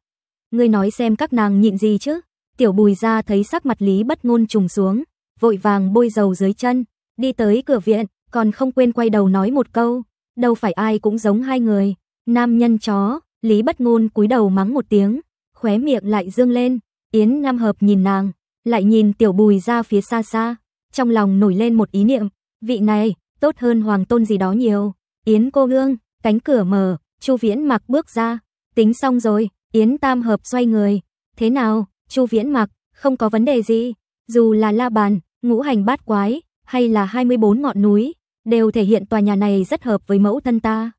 Ngươi nói xem các nàng nhịn gì chứ? Tiểu Bùi ra thấy sắc mặt Lý Bất Ngôn trùng xuống, vội vàng bôi dầu dưới chân, đi tới cửa viện, còn không quên quay đầu nói một câu, đâu phải ai cũng giống hai người, nam nhân chó, Lý Bất Ngôn cúi đầu mắng một tiếng, khóe miệng lại dương lên, Yến Nam Hợp nhìn nàng, lại nhìn Tiểu Bùi ra phía xa xa, trong lòng nổi lên một ý niệm, Vị này, tốt hơn hoàng tôn gì đó nhiều. Yến cô nương, cánh cửa mở, Chu Viễn Mặc bước ra. Tính xong rồi, Yến Tam hợp xoay người. Thế nào, Chu Viễn Mặc, không có vấn đề gì. Dù là la bàn, ngũ hành bát quái, hay là 24 ngọn núi, đều thể hiện tòa nhà này rất hợp với mẫu thân ta.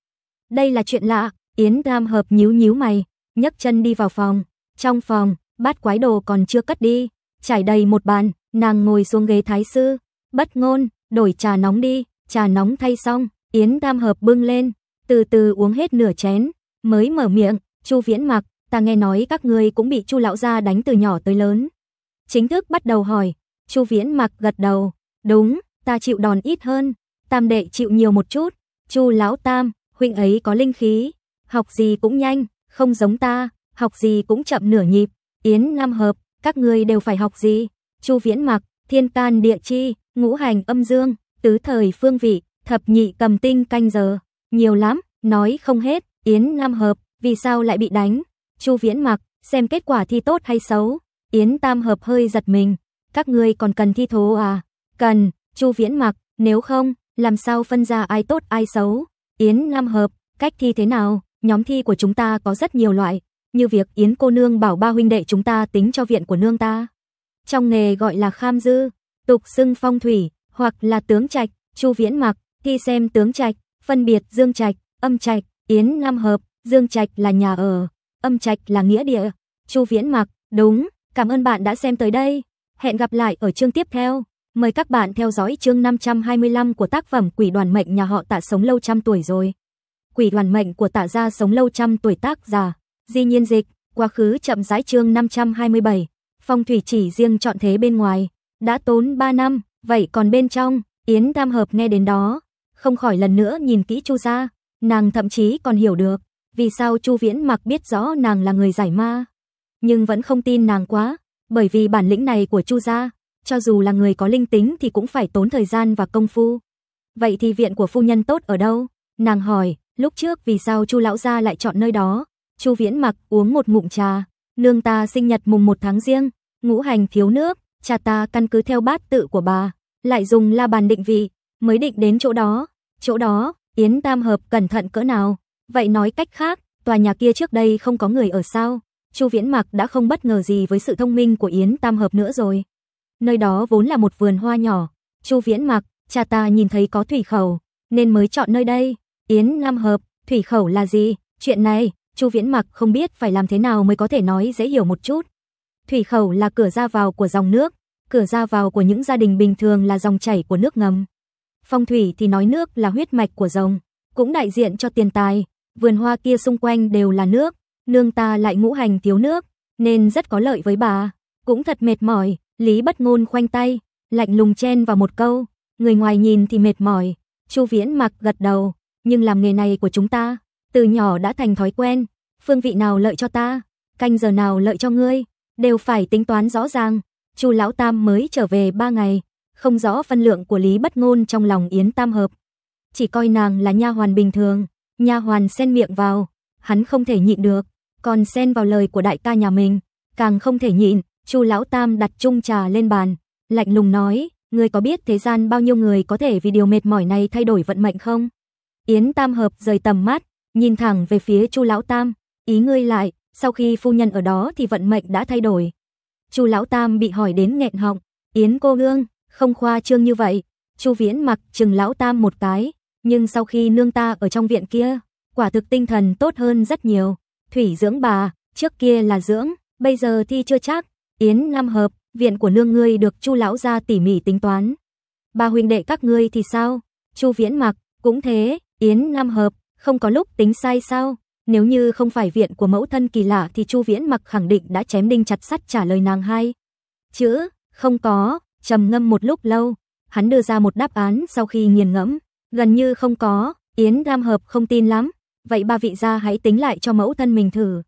Đây là chuyện lạ, Yến Tam hợp nhíu nhíu mày, nhấc chân đi vào phòng. Trong phòng, bát quái đồ còn chưa cất đi, trải đầy một bàn, nàng ngồi xuống ghế thái sư, bất ngôn, đổi trà nóng đi, trà nóng thay xong, Yến Tam Hợp bưng lên, từ từ uống hết nửa chén, mới mở miệng, Chu Viễn Mặc, ta nghe nói các ngươi cũng bị Chu lão gia đánh từ nhỏ tới lớn. Chính thức bắt đầu hỏi, Chu Viễn Mặc gật đầu, đúng, ta chịu đòn ít hơn, Tam đệ chịu nhiều một chút, Chu lão tam, huynh ấy có linh khí, học gì cũng nhanh, không giống ta, học gì cũng chậm nửa nhịp, Yến Nam Hợp, các ngươi đều phải học gì? Chu Viễn Mặc, Thiên Can Địa Chi, ngũ hành âm dương, tứ thời phương vị, thập nhị cầm tinh canh giờ, nhiều lắm, nói không hết, Yến Nam Hợp, vì sao lại bị đánh? Chu Viễn Mặc, xem kết quả thi tốt hay xấu. Yến Tam Hợp hơi giật mình, các ngươi còn cần thi thố à? Cần, Chu Viễn Mặc, nếu không, làm sao phân ra ai tốt ai xấu? Yến Nam Hợp, cách thi thế nào? Nhóm thi của chúng ta có rất nhiều loại, như việc Yến cô nương bảo ba huynh đệ chúng ta tính cho viện của nương ta. Trong nghề gọi là kham dư, tục xưng phong thủy, hoặc là tướng trạch, Chu Viễn Mặc, thi xem tướng trạch, phân biệt dương trạch, âm trạch, yến nam hợp, dương trạch là nhà ở, âm trạch là nghĩa địa. Chu Viễn Mặc, đúng, cảm ơn bạn đã xem tới đây. Hẹn gặp lại ở chương tiếp theo. Mời các bạn theo dõi chương 525 của tác phẩm Quỷ đoàn mệnh nhà họ Tạ sống lâu trăm tuổi rồi. Quỷ đoàn mệnh của Tạ gia sống lâu trăm tuổi tác giả. Di nhiên dịch, quá khứ chậm rãi chương 527. Phong thủy chỉ riêng chọn thế bên ngoài. Đã tốn 3 năm, vậy còn bên trong, Yến Tam Hợp nghe đến đó, không khỏi lần nữa nhìn kỹ Chu gia, nàng thậm chí còn hiểu được vì sao Chu Viễn Mặc biết rõ nàng là người giải ma, nhưng vẫn không tin nàng quá, bởi vì bản lĩnh này của Chu gia, cho dù là người có linh tính thì cũng phải tốn thời gian và công phu. Vậy thì viện của phu nhân tốt ở đâu? Nàng hỏi, lúc trước vì sao Chu lão gia lại chọn nơi đó? Chu Viễn Mặc uống một ngụm trà, nương ta sinh nhật mùng 1 tháng riêng, ngũ hành thiếu nước, cha ta căn cứ theo bát tự của bà, lại dùng la bàn định vị, mới định đến chỗ đó. Chỗ đó, Yến Tam Hợp cẩn thận cỡ nào. Vậy nói cách khác, tòa nhà kia trước đây không có người ở sao? Chu Viễn Mặc đã không bất ngờ gì với sự thông minh của Yến Tam Hợp nữa rồi. Nơi đó vốn là một vườn hoa nhỏ. Chu Viễn Mặc, cha ta nhìn thấy có thủy khẩu, nên mới chọn nơi đây. Yến Nam Hợp, thủy khẩu là gì? Chuyện này, Chu Viễn Mặc không biết phải làm thế nào mới có thể nói dễ hiểu một chút. Thủy khẩu là cửa ra vào của dòng nước, cửa ra vào của những gia đình bình thường là dòng chảy của nước ngầm. Phong thủy thì nói nước là huyết mạch của rồng, cũng đại diện cho tiền tài, vườn hoa kia xung quanh đều là nước, nương ta lại ngũ hành thiếu nước, nên rất có lợi với bà, cũng thật mệt mỏi, Lý Bất Ngôn khoanh tay, lạnh lùng chen vào một câu, người ngoài nhìn thì mệt mỏi, Chu Viễn mặc gật đầu, nhưng làm nghề này của chúng ta, từ nhỏ đã thành thói quen, phương vị nào lợi cho ta, canh giờ nào lợi cho ngươi, đều phải tính toán rõ ràng. Chu lão tam mới trở về ba ngày, không rõ phân lượng của Lý Bất Ngôn trong lòng Yến Tam Hợp. Chỉ coi nàng là nha hoàn bình thường, nha hoàn xen miệng vào, hắn không thể nhịn được, còn xen vào lời của đại ca nhà mình, càng không thể nhịn, Chu lão tam đặt chung trà lên bàn, lạnh lùng nói, ngươi có biết thế gian bao nhiêu người có thể vì điều mệt mỏi này thay đổi vận mệnh không? Yến Tam Hợp rời tầm mắt, nhìn thẳng về phía Chu lão tam, ý ngươi lại sau khi phu nhân ở đó thì vận mệnh đã thay đổi. Chu lão tam bị hỏi đến nghẹn họng, "Yến cô nương, không khoa trương như vậy." Chu Viễn mặc chừng lão tam một cái, nhưng sau khi nương ta ở trong viện kia, quả thực tinh thần tốt hơn rất nhiều. Thủy dưỡng bà, trước kia là dưỡng, bây giờ thì chưa chắc. Yến năm hợp, viện của nương ngươi được Chu lão gia tỉ mỉ tính toán. Bà huynh đệ các ngươi thì sao? Chu Viễn mặc cũng thế, Yến năm hợp, không có lúc tính sai sao? Nếu như không phải viện của mẫu thân kỳ lạ thì Chu Viễn mặc khẳng định đã chém đinh chặt sắt trả lời nàng hai. Chữ, không có, trầm ngâm một lúc lâu, hắn đưa ra một đáp án sau khi nghiền ngẫm, gần như không có, Yến Lam Hợp không tin lắm, vậy ba vị gia hãy tính lại cho mẫu thân mình thử.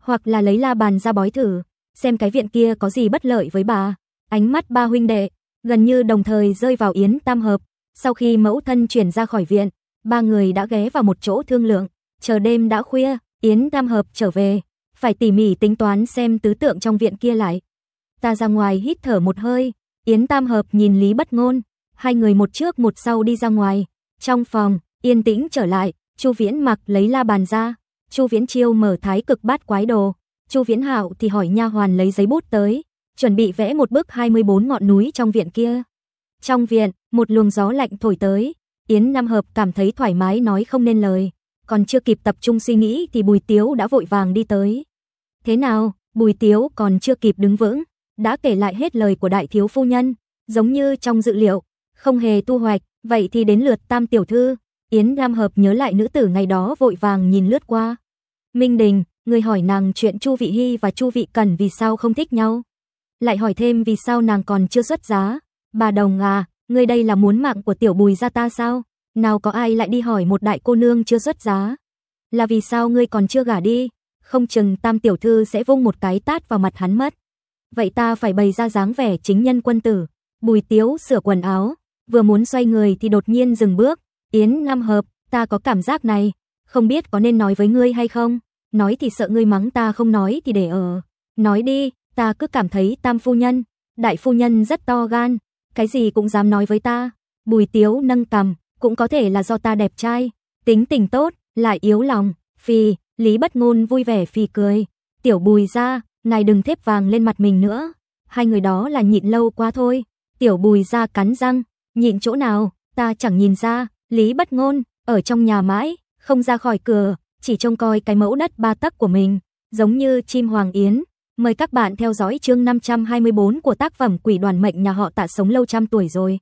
Hoặc là lấy la bàn ra bói thử, xem cái viện kia có gì bất lợi với bà. Ánh mắt ba huynh đệ, gần như đồng thời rơi vào Yến Tam Hợp. Sau khi mẫu thân chuyển ra khỏi viện, ba người đã ghé vào một chỗ thương lượng chờ đêm đã khuya, Yến Tam Hợp trở về, phải tỉ mỉ tính toán xem tứ tượng trong viện kia lại. Ta ra ngoài hít thở một hơi, Yến Tam Hợp nhìn Lý Bất Ngôn, hai người một trước một sau đi ra ngoài, trong phòng, yên tĩnh trở lại, Chu Viễn mặc lấy la bàn ra, Chu Viễn Chiêu mở thái cực bát quái đồ, Chu Viễn Hạo thì hỏi nha hoàn lấy giấy bút tới, chuẩn bị vẽ một bức 24 ngọn núi trong viện kia. Trong viện, một luồng gió lạnh thổi tới, Yến Nam Hợp cảm thấy thoải mái nói không nên lời còn chưa kịp tập trung suy nghĩ thì Bùi Tiếu đã vội vàng đi tới. Thế nào, Bùi Tiếu còn chưa kịp đứng vững, đã kể lại hết lời của đại thiếu phu nhân, giống như trong dự liệu, không hề tu hoạch, vậy thì đến lượt tam tiểu thư. Yến nam Hợp nhớ lại nữ tử ngày đó vội vàng nhìn lướt qua. Minh Đình, người hỏi nàng chuyện Chu Vị Hy và Chu Vị Cẩn vì sao không thích nhau. Lại hỏi thêm vì sao nàng còn chưa xuất giá. Bà Đồng à, người đây là muốn mạng của tiểu bùi ra ta sao? Nào có ai lại đi hỏi một đại cô nương chưa xuất giá. Là vì sao ngươi còn chưa gả đi? Không chừng tam tiểu thư sẽ vung một cái tát vào mặt hắn mất. Vậy ta phải bày ra dáng vẻ chính nhân quân tử. Bùi tiếu sửa quần áo. Vừa muốn xoay người thì đột nhiên dừng bước. Yến Nam Hợp, ta có cảm giác này. Không biết có nên nói với ngươi hay không? Nói thì sợ ngươi mắng ta không nói thì để ở. Nói đi, ta cứ cảm thấy tam phu nhân. Đại phu nhân rất to gan. Cái gì cũng dám nói với ta. Bùi tiếu nâng cầm, cũng có thể là do ta đẹp trai, tính tình tốt, lại yếu lòng, phi, Lý Bất Ngôn vui vẻ phi cười, tiểu bùi ra, ngài đừng thép vàng lên mặt mình nữa, hai người đó là nhịn lâu quá thôi, tiểu bùi ra cắn răng, nhịn chỗ nào, ta chẳng nhìn ra, Lý Bất Ngôn, ở trong nhà mãi, không ra khỏi cửa, chỉ trông coi cái mẫu đất ba tấc của mình, giống như chim hoàng yến. Mời các bạn theo dõi chương 524 của tác phẩm Quỷ đoàn mệnh nhà họ tạ sống lâu trăm tuổi rồi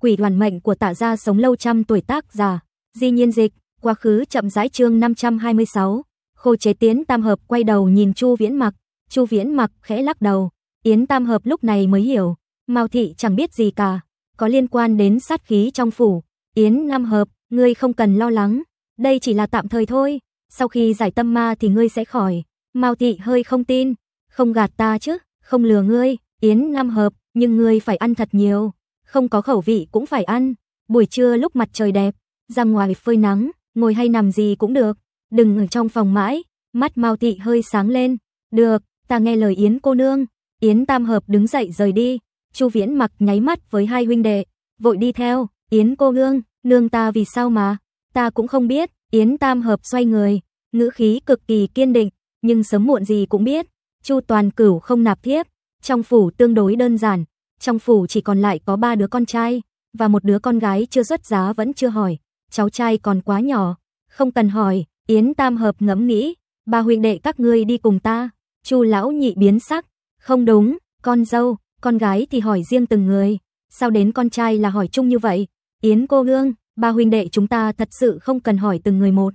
quỷ đoàn mệnh của tả gia sống lâu trăm tuổi tác già. Di nhiên dịch, quá khứ chậm rãi chương 526. Khô chế tiến tam hợp quay đầu nhìn Chu Viễn Mặc, Chu Viễn Mặc khẽ lắc đầu, Yến tam hợp lúc này mới hiểu, Mao thị chẳng biết gì cả, có liên quan đến sát khí trong phủ, Yến Nam hợp, ngươi không cần lo lắng, đây chỉ là tạm thời thôi, sau khi giải tâm ma thì ngươi sẽ khỏi. Mao thị hơi không tin, không gạt ta chứ, không lừa ngươi, Yến Nam hợp, nhưng ngươi phải ăn thật nhiều không có khẩu vị cũng phải ăn. Buổi trưa lúc mặt trời đẹp, ra ngoài phơi nắng, ngồi hay nằm gì cũng được, đừng ở trong phòng mãi. Mắt Mao thị hơi sáng lên, "Được, ta nghe lời Yến cô nương." Yến Tam Hợp đứng dậy rời đi, Chu Viễn Mặc nháy mắt với hai huynh đệ, vội đi theo, "Yến cô nương, nương ta vì sao mà?" "Ta cũng không biết." Yến Tam Hợp xoay người, ngữ khí cực kỳ kiên định, nhưng sớm muộn gì cũng biết, Chu Toàn Cửu không nạp thiếp, trong phủ tương đối đơn giản, trong phủ chỉ còn lại có ba đứa con trai và một đứa con gái chưa xuất giá vẫn chưa hỏi, cháu trai còn quá nhỏ, không cần hỏi, Yến Tam hợp ngẫm nghĩ, ba huynh đệ các ngươi đi cùng ta. Chu lão nhị biến sắc, không đúng, con dâu, con gái thì hỏi riêng từng người, sao đến con trai là hỏi chung như vậy? Yến cô nương, ba huynh đệ chúng ta thật sự không cần hỏi từng người một.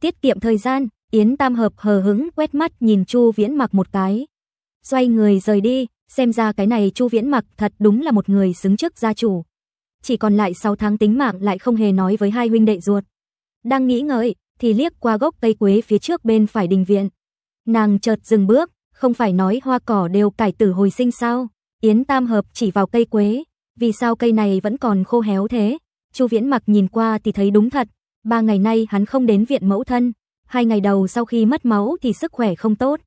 Tiết kiệm thời gian, Yến Tam hợp hờ hững quét mắt nhìn Chu Viễn Mặc một cái, xoay người rời đi, Xem ra cái này Chu Viễn Mặc thật đúng là một người xứng chức gia chủ. Chỉ còn lại 6 tháng tính mạng lại không hề nói với hai huynh đệ ruột. Đang nghĩ ngợi, thì liếc qua gốc cây quế phía trước bên phải đình viện. Nàng chợt dừng bước, không phải nói hoa cỏ đều cải tử hồi sinh sao? Yến Tam Hợp chỉ vào cây quế, vì sao cây này vẫn còn khô héo thế? Chu Viễn Mặc nhìn qua thì thấy đúng thật, ba ngày nay hắn không đến viện mẫu thân, hai ngày đầu sau khi mất máu thì sức khỏe không tốt.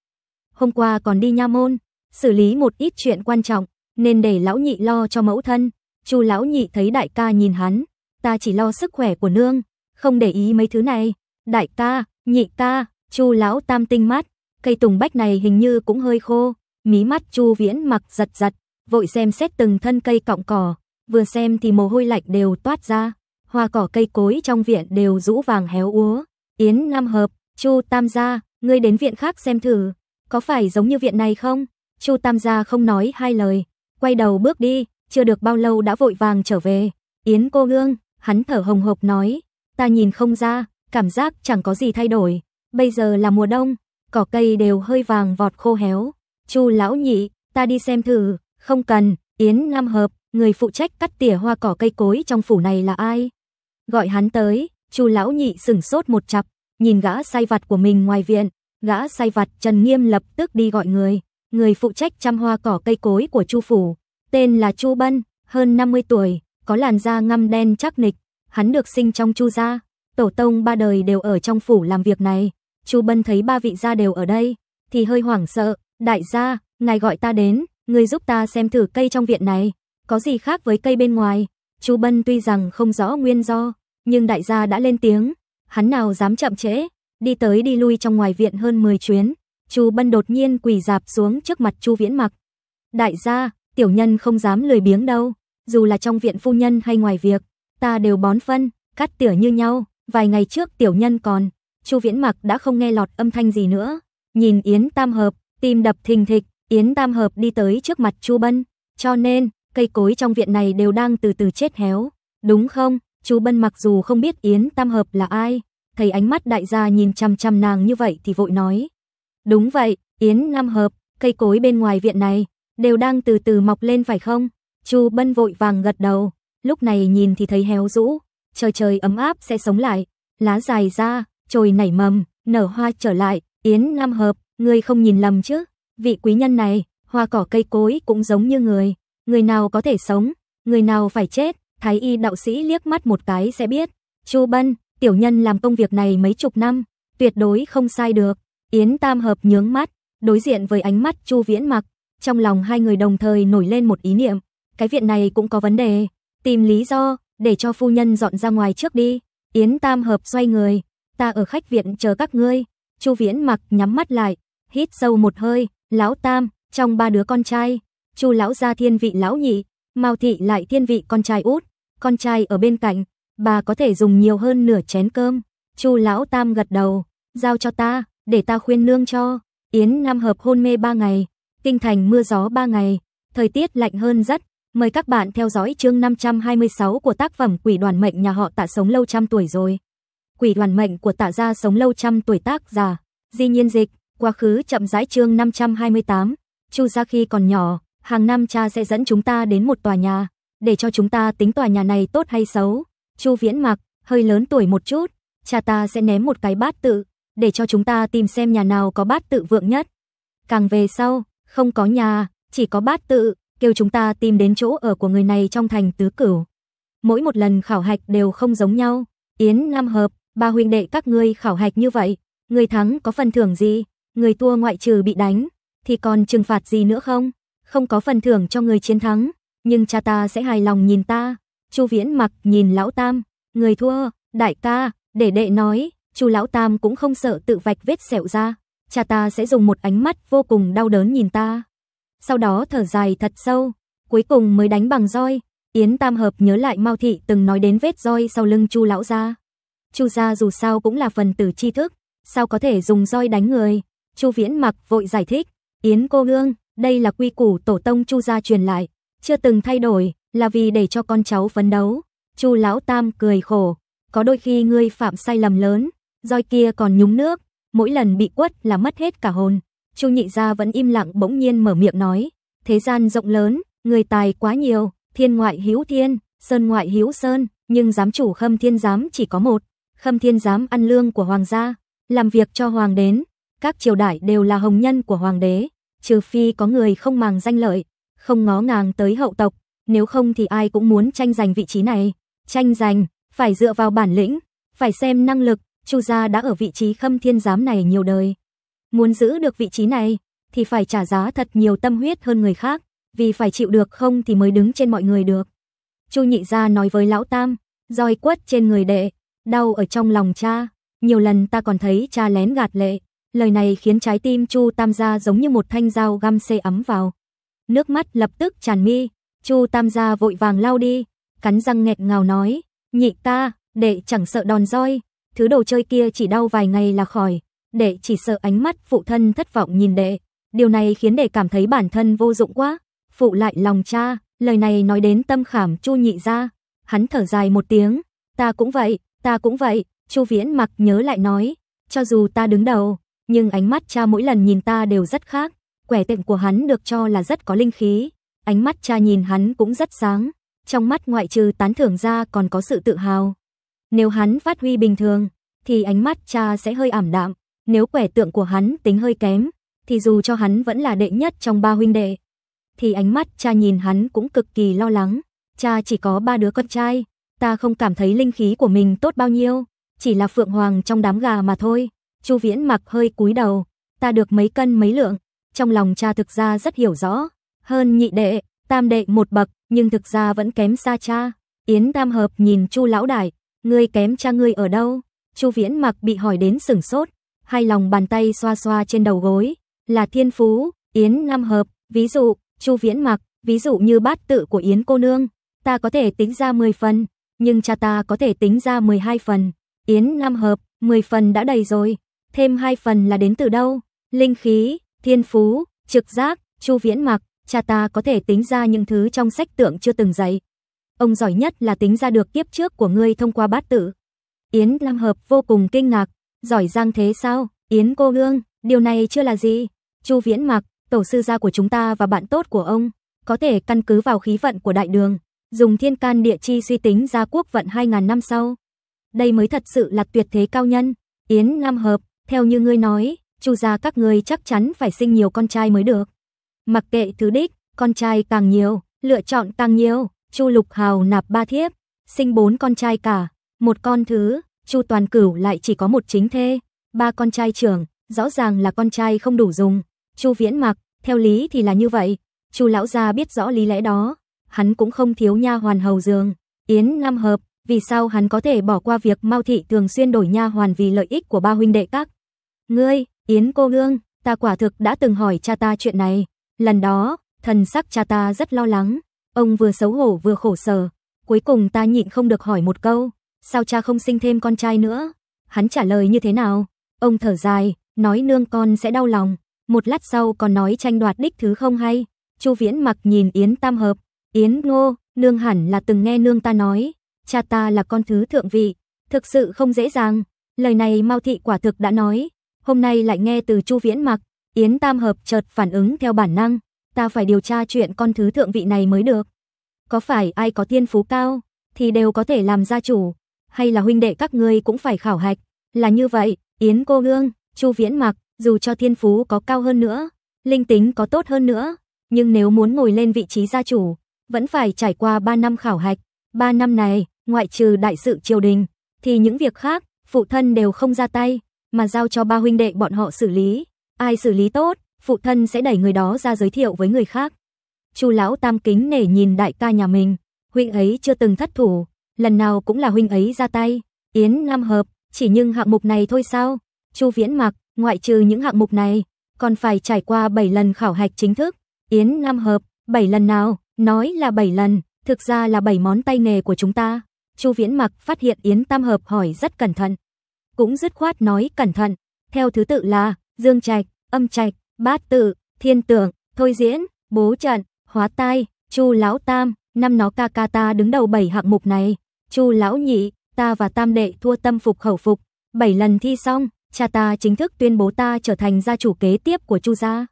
Hôm qua còn đi nha môn, xử lý một ít chuyện quan trọng, nên để lão nhị lo cho mẫu thân. Chu lão nhị thấy đại ca nhìn hắn, ta chỉ lo sức khỏe của nương, không để ý mấy thứ này. Đại ca, nhị ca, Chu lão tam tinh mắt, cây tùng bách này hình như cũng hơi khô. Mí mắt Chu Viễn mặc giật giật, vội xem xét từng thân cây cọng cỏ, vừa xem thì mồ hôi lạnh đều toát ra. Hoa cỏ cây cối trong viện đều rũ vàng héo úa. Yến Nam Hợp, Chu Tam gia, ngươi đến viện khác xem thử, có phải giống như viện này không? Chu Tam gia không nói hai lời, quay đầu bước đi, chưa được bao lâu đã vội vàng trở về. Yến cô nương, hắn thở hồng hộc nói, ta nhìn không ra, cảm giác chẳng có gì thay đổi, bây giờ là mùa đông, cỏ cây đều hơi vàng vọt khô héo. Chu lão nhị, ta đi xem thử, không cần, Yến Nam Hợp, người phụ trách cắt tỉa hoa cỏ cây cối trong phủ này là ai? Gọi hắn tới, Chu lão nhị sững sốt một chập, nhìn gã sai vặt của mình ngoài viện, gã sai vặt Trần Nghiêm lập tức đi gọi người người phụ trách chăm hoa cỏ cây cối của Chu phủ, tên là Chu Bân, hơn 50 tuổi, có làn da ngăm đen chắc nịch, hắn được sinh trong Chu gia, tổ tông ba đời đều ở trong phủ làm việc này. Chu Bân thấy ba vị gia đều ở đây, thì hơi hoảng sợ, "Đại gia, ngài gọi ta đến, người giúp ta xem thử cây trong viện này, có gì khác với cây bên ngoài?" Chu Bân tuy rằng không rõ nguyên do, nhưng đại gia đã lên tiếng, hắn nào dám chậm trễ, đi tới đi lui trong ngoài viện hơn 10 chuyến, Chu Bân đột nhiên quỳ dạp xuống trước mặt Chu Viễn Mặc. "Đại gia, tiểu nhân không dám lười biếng đâu, dù là trong viện phu nhân hay ngoài việc, ta đều bón phân, cắt tỉa như nhau, vài ngày trước tiểu nhân còn." Chu Viễn Mặc đã không nghe lọt âm thanh gì nữa, nhìn Yến Tam Hợp, tim đập thình thịch, Yến Tam Hợp đi tới trước mặt Chu Bân, cho nên cây cối trong viện này đều đang từ từ chết héo, đúng không? Chu Bân mặc dù không biết Yến Tam Hợp là ai, thấy ánh mắt đại gia nhìn chăm chăm nàng như vậy thì vội nói, Đúng vậy, Yến Nam Hợp, cây cối bên ngoài viện này đều đang từ từ mọc lên phải không? Chu Bân vội vàng gật đầu, lúc này nhìn thì thấy héo rũ, trời trời ấm áp sẽ sống lại, lá dài ra, trồi nảy mầm, nở hoa trở lại, Yến Nam Hợp, người không nhìn lầm chứ? Vị quý nhân này, hoa cỏ cây cối cũng giống như người, người nào có thể sống, người nào phải chết, Thái y đạo sĩ liếc mắt một cái sẽ biết. Chu Bân, tiểu nhân làm công việc này mấy chục năm, tuyệt đối không sai được. Yến Tam Hợp nhướng mắt, đối diện với ánh mắt Chu Viễn Mặc, trong lòng hai người đồng thời nổi lên một ý niệm, cái viện này cũng có vấn đề, tìm lý do để cho phu nhân dọn ra ngoài trước đi. Yến Tam Hợp xoay người, ta ở khách viện chờ các ngươi. Chu Viễn Mặc nhắm mắt lại, hít sâu một hơi, lão Tam, trong ba đứa con trai, Chu lão gia thiên vị lão nhị, Mao thị lại thiên vị con trai út, con trai ở bên cạnh, bà có thể dùng nhiều hơn nửa chén cơm. Chu lão Tam gật đầu, giao cho ta để ta khuyên nương cho. Yến Nam hợp hôn mê 3 ngày, kinh thành mưa gió 3 ngày, thời tiết lạnh hơn rất. Mời các bạn theo dõi chương 526 của tác phẩm Quỷ đoàn mệnh nhà họ tạ sống lâu trăm tuổi rồi. Quỷ đoàn mệnh của tạ gia sống lâu trăm tuổi tác giả. Di nhiên dịch, quá khứ chậm rãi chương 528. Chu gia khi còn nhỏ, hàng năm cha sẽ dẫn chúng ta đến một tòa nhà, để cho chúng ta tính tòa nhà này tốt hay xấu. Chu Viễn Mặc, hơi lớn tuổi một chút, cha ta sẽ ném một cái bát tự, để cho chúng ta tìm xem nhà nào có bát tự vượng nhất. Càng về sau, không có nhà, chỉ có bát tự, kêu chúng ta tìm đến chỗ ở của người này trong thành tứ cửu. Mỗi một lần khảo hạch đều không giống nhau. Yến Nam Hợp, ba huynh đệ các ngươi khảo hạch như vậy, người thắng có phần thưởng gì? Người thua ngoại trừ bị đánh, thì còn trừng phạt gì nữa không? Không có phần thưởng cho người chiến thắng, nhưng cha ta sẽ hài lòng nhìn ta. Chu Viễn mặc nhìn lão tam, người thua, đại ca, để đệ nói, Chu lão tam cũng không sợ tự vạch vết sẹo ra, cha ta sẽ dùng một ánh mắt vô cùng đau đớn nhìn ta. Sau đó thở dài thật sâu, cuối cùng mới đánh bằng roi. Yến Tam Hợp nhớ lại Mao thị từng nói đến vết roi sau lưng Chu lão gia. Chu gia dù sao cũng là phần tử tri thức, sao có thể dùng roi đánh người? Chu Viễn Mặc vội giải thích, "Yến cô nương, đây là quy củ tổ tông Chu gia truyền lại, chưa từng thay đổi, là vì để cho con cháu phấn đấu." Chu lão tam cười khổ, "Có đôi khi ngươi phạm sai lầm lớn, roi kia còn nhúng nước, mỗi lần bị quất là mất hết cả hồn. Chu Nhị gia vẫn im lặng bỗng nhiên mở miệng nói, thế gian rộng lớn, người tài quá nhiều, thiên ngoại hiếu thiên, sơn ngoại hiếu sơn, nhưng giám chủ Khâm Thiên giám chỉ có một. Khâm Thiên giám ăn lương của hoàng gia, làm việc cho hoàng đến, các triều đại đều là hồng nhân của hoàng đế, trừ phi có người không màng danh lợi, không ngó ngàng tới hậu tộc, nếu không thì ai cũng muốn tranh giành vị trí này. Tranh giành phải dựa vào bản lĩnh, phải xem năng lực, Chu gia đã ở vị trí khâm thiên giám này nhiều đời. Muốn giữ được vị trí này, thì phải trả giá thật nhiều tâm huyết hơn người khác, vì phải chịu được không thì mới đứng trên mọi người được. Chu nhị gia nói với lão tam, roi quất trên người đệ, đau ở trong lòng cha. Nhiều lần ta còn thấy cha lén gạt lệ, lời này khiến trái tim Chu Tam gia giống như một thanh dao găm xê ấm vào. Nước mắt lập tức tràn mi, Chu Tam gia vội vàng lau đi, cắn răng nghẹt ngào nói, nhị ta, đệ chẳng sợ đòn roi, thứ đồ chơi kia chỉ đau vài ngày là khỏi. Đệ chỉ sợ ánh mắt phụ thân thất vọng nhìn đệ. Điều này khiến đệ cảm thấy bản thân vô dụng quá. Phụ lại lòng cha, lời này nói đến tâm khảm Chu Nhị ra. Hắn thở dài một tiếng, ta cũng vậy, ta cũng vậy, Chu Viễn mặc nhớ lại nói, cho dù ta đứng đầu, nhưng ánh mắt cha mỗi lần nhìn ta đều rất khác. Quẻ tiệm của hắn được cho là rất có linh khí, ánh mắt cha nhìn hắn cũng rất sáng, trong mắt ngoại trừ tán thưởng ra còn có sự tự hào. Nếu hắn phát huy bình thường, thì ánh mắt cha sẽ hơi ảm đạm. Nếu quẻ tượng của hắn tính hơi kém, thì dù cho hắn vẫn là đệ nhất trong ba huynh đệ, thì ánh mắt cha nhìn hắn cũng cực kỳ lo lắng. Cha chỉ có ba đứa con trai, ta không cảm thấy linh khí của mình tốt bao nhiêu, chỉ là phượng hoàng trong đám gà mà thôi. Chu Viễn mặc hơi cúi đầu, ta được mấy cân mấy lượng, trong lòng cha thực ra rất hiểu rõ, hơn nhị đệ, tam đệ một bậc, nhưng thực ra vẫn kém xa cha. Yến Tam Hợp nhìn Chu lão đại, Ngươi kém cha ngươi ở đâu? Chu Viễn Mặc bị hỏi đến sửng sốt, hai lòng bàn tay xoa xoa trên đầu gối, là thiên phú, yến năm hợp, ví dụ, Chu Viễn Mặc, ví dụ như bát tự của yến cô nương, ta có thể tính ra 10 phần, nhưng cha ta có thể tính ra 12 phần. Yến năm hợp, 10 phần đã đầy rồi, thêm 2 phần là đến từ đâu? Linh khí, thiên phú, trực giác, Chu Viễn Mặc, cha ta có thể tính ra những thứ trong sách tượng chưa từng dạy, ông giỏi nhất là tính ra được kiếp trước của ngươi thông qua bát tử. Yến Lam Hợp vô cùng kinh ngạc, giỏi giang thế sao, Yến cô nương, điều này chưa là gì. Chu Viễn Mạc, tổ sư gia của chúng ta và bạn tốt của ông, có thể căn cứ vào khí vận của đại đường, dùng thiên can địa chi suy tính ra quốc vận 2.000 năm sau. Đây mới thật sự là tuyệt thế cao nhân. Yến Lam Hợp, theo như ngươi nói, chu gia các ngươi chắc chắn phải sinh nhiều con trai mới được. Mặc kệ thứ đích, con trai càng nhiều, lựa chọn càng nhiều, Chu Lục Hào nạp ba thiếp, sinh bốn con trai cả, một con thứ, Chu Toàn Cửu lại chỉ có một chính thê, ba con trai trưởng, rõ ràng là con trai không đủ dùng. Chu Viễn Mặc, theo lý thì là như vậy, Chu lão gia biết rõ lý lẽ đó, hắn cũng không thiếu nha hoàn hầu giường. Yến Nam Hợp, vì sao hắn có thể bỏ qua việc Mao thị thường xuyên đổi nha hoàn vì lợi ích của ba huynh đệ các? Ngươi, Yến cô nương, ta quả thực đã từng hỏi cha ta chuyện này, lần đó, thần sắc cha ta rất lo lắng, Ông vừa xấu hổ vừa khổ sở, cuối cùng ta nhịn không được hỏi một câu, sao cha không sinh thêm con trai nữa? Hắn trả lời như thế nào? Ông thở dài, nói nương con sẽ đau lòng, một lát sau còn nói tranh đoạt đích thứ không hay. Chu Viễn Mặc nhìn Yến Tam Hợp, Yến Ngô, nương hẳn là từng nghe nương ta nói, cha ta là con thứ thượng vị, thực sự không dễ dàng. Lời này Mao thị quả thực đã nói, hôm nay lại nghe từ Chu Viễn Mặc, Yến Tam Hợp chợt phản ứng theo bản năng, ta phải điều tra chuyện con thứ thượng vị này mới được. Có phải ai có tiên phú cao, thì đều có thể làm gia chủ, hay là huynh đệ các ngươi cũng phải khảo hạch, là như vậy, Yến cô nương, Chu Viễn Mặc, dù cho tiên phú có cao hơn nữa, linh tính có tốt hơn nữa, nhưng nếu muốn ngồi lên vị trí gia chủ, vẫn phải trải qua 3 năm khảo hạch. 3 năm này, ngoại trừ đại sự triều đình, thì những việc khác, phụ thân đều không ra tay, mà giao cho ba huynh đệ bọn họ xử lý. Ai xử lý tốt, phụ thân sẽ đẩy người đó ra giới thiệu với người khác. Chu lão tam kính nể nhìn đại ca nhà mình, huynh ấy chưa từng thất thủ, lần nào cũng là huynh ấy ra tay. Yến Nam hợp, chỉ nhưng hạng mục này thôi sao? Chu Viễn Mặc, ngoại trừ những hạng mục này, còn phải trải qua 7 lần khảo hạch chính thức. Yến Nam hợp, 7 lần nào? Nói là 7 lần, thực ra là 7 món tay nghề của chúng ta. Chu Viễn Mặc phát hiện Yến Tam hợp hỏi rất cẩn thận, cũng dứt khoát nói cẩn thận. Theo thứ tự là Dương Trạch, Âm Trạch, Bát Tự, Thiên Tưởng, Thôi Diễn, Bố Trận, Hóa Tai, Chu Lão Tam, năm nó ca ca ta đứng đầu bảy hạng mục này. Chu Lão Nhị, ta và Tam Đệ thua tâm phục khẩu phục. Bảy lần thi xong, cha ta chính thức tuyên bố ta trở thành gia chủ kế tiếp của Chu gia.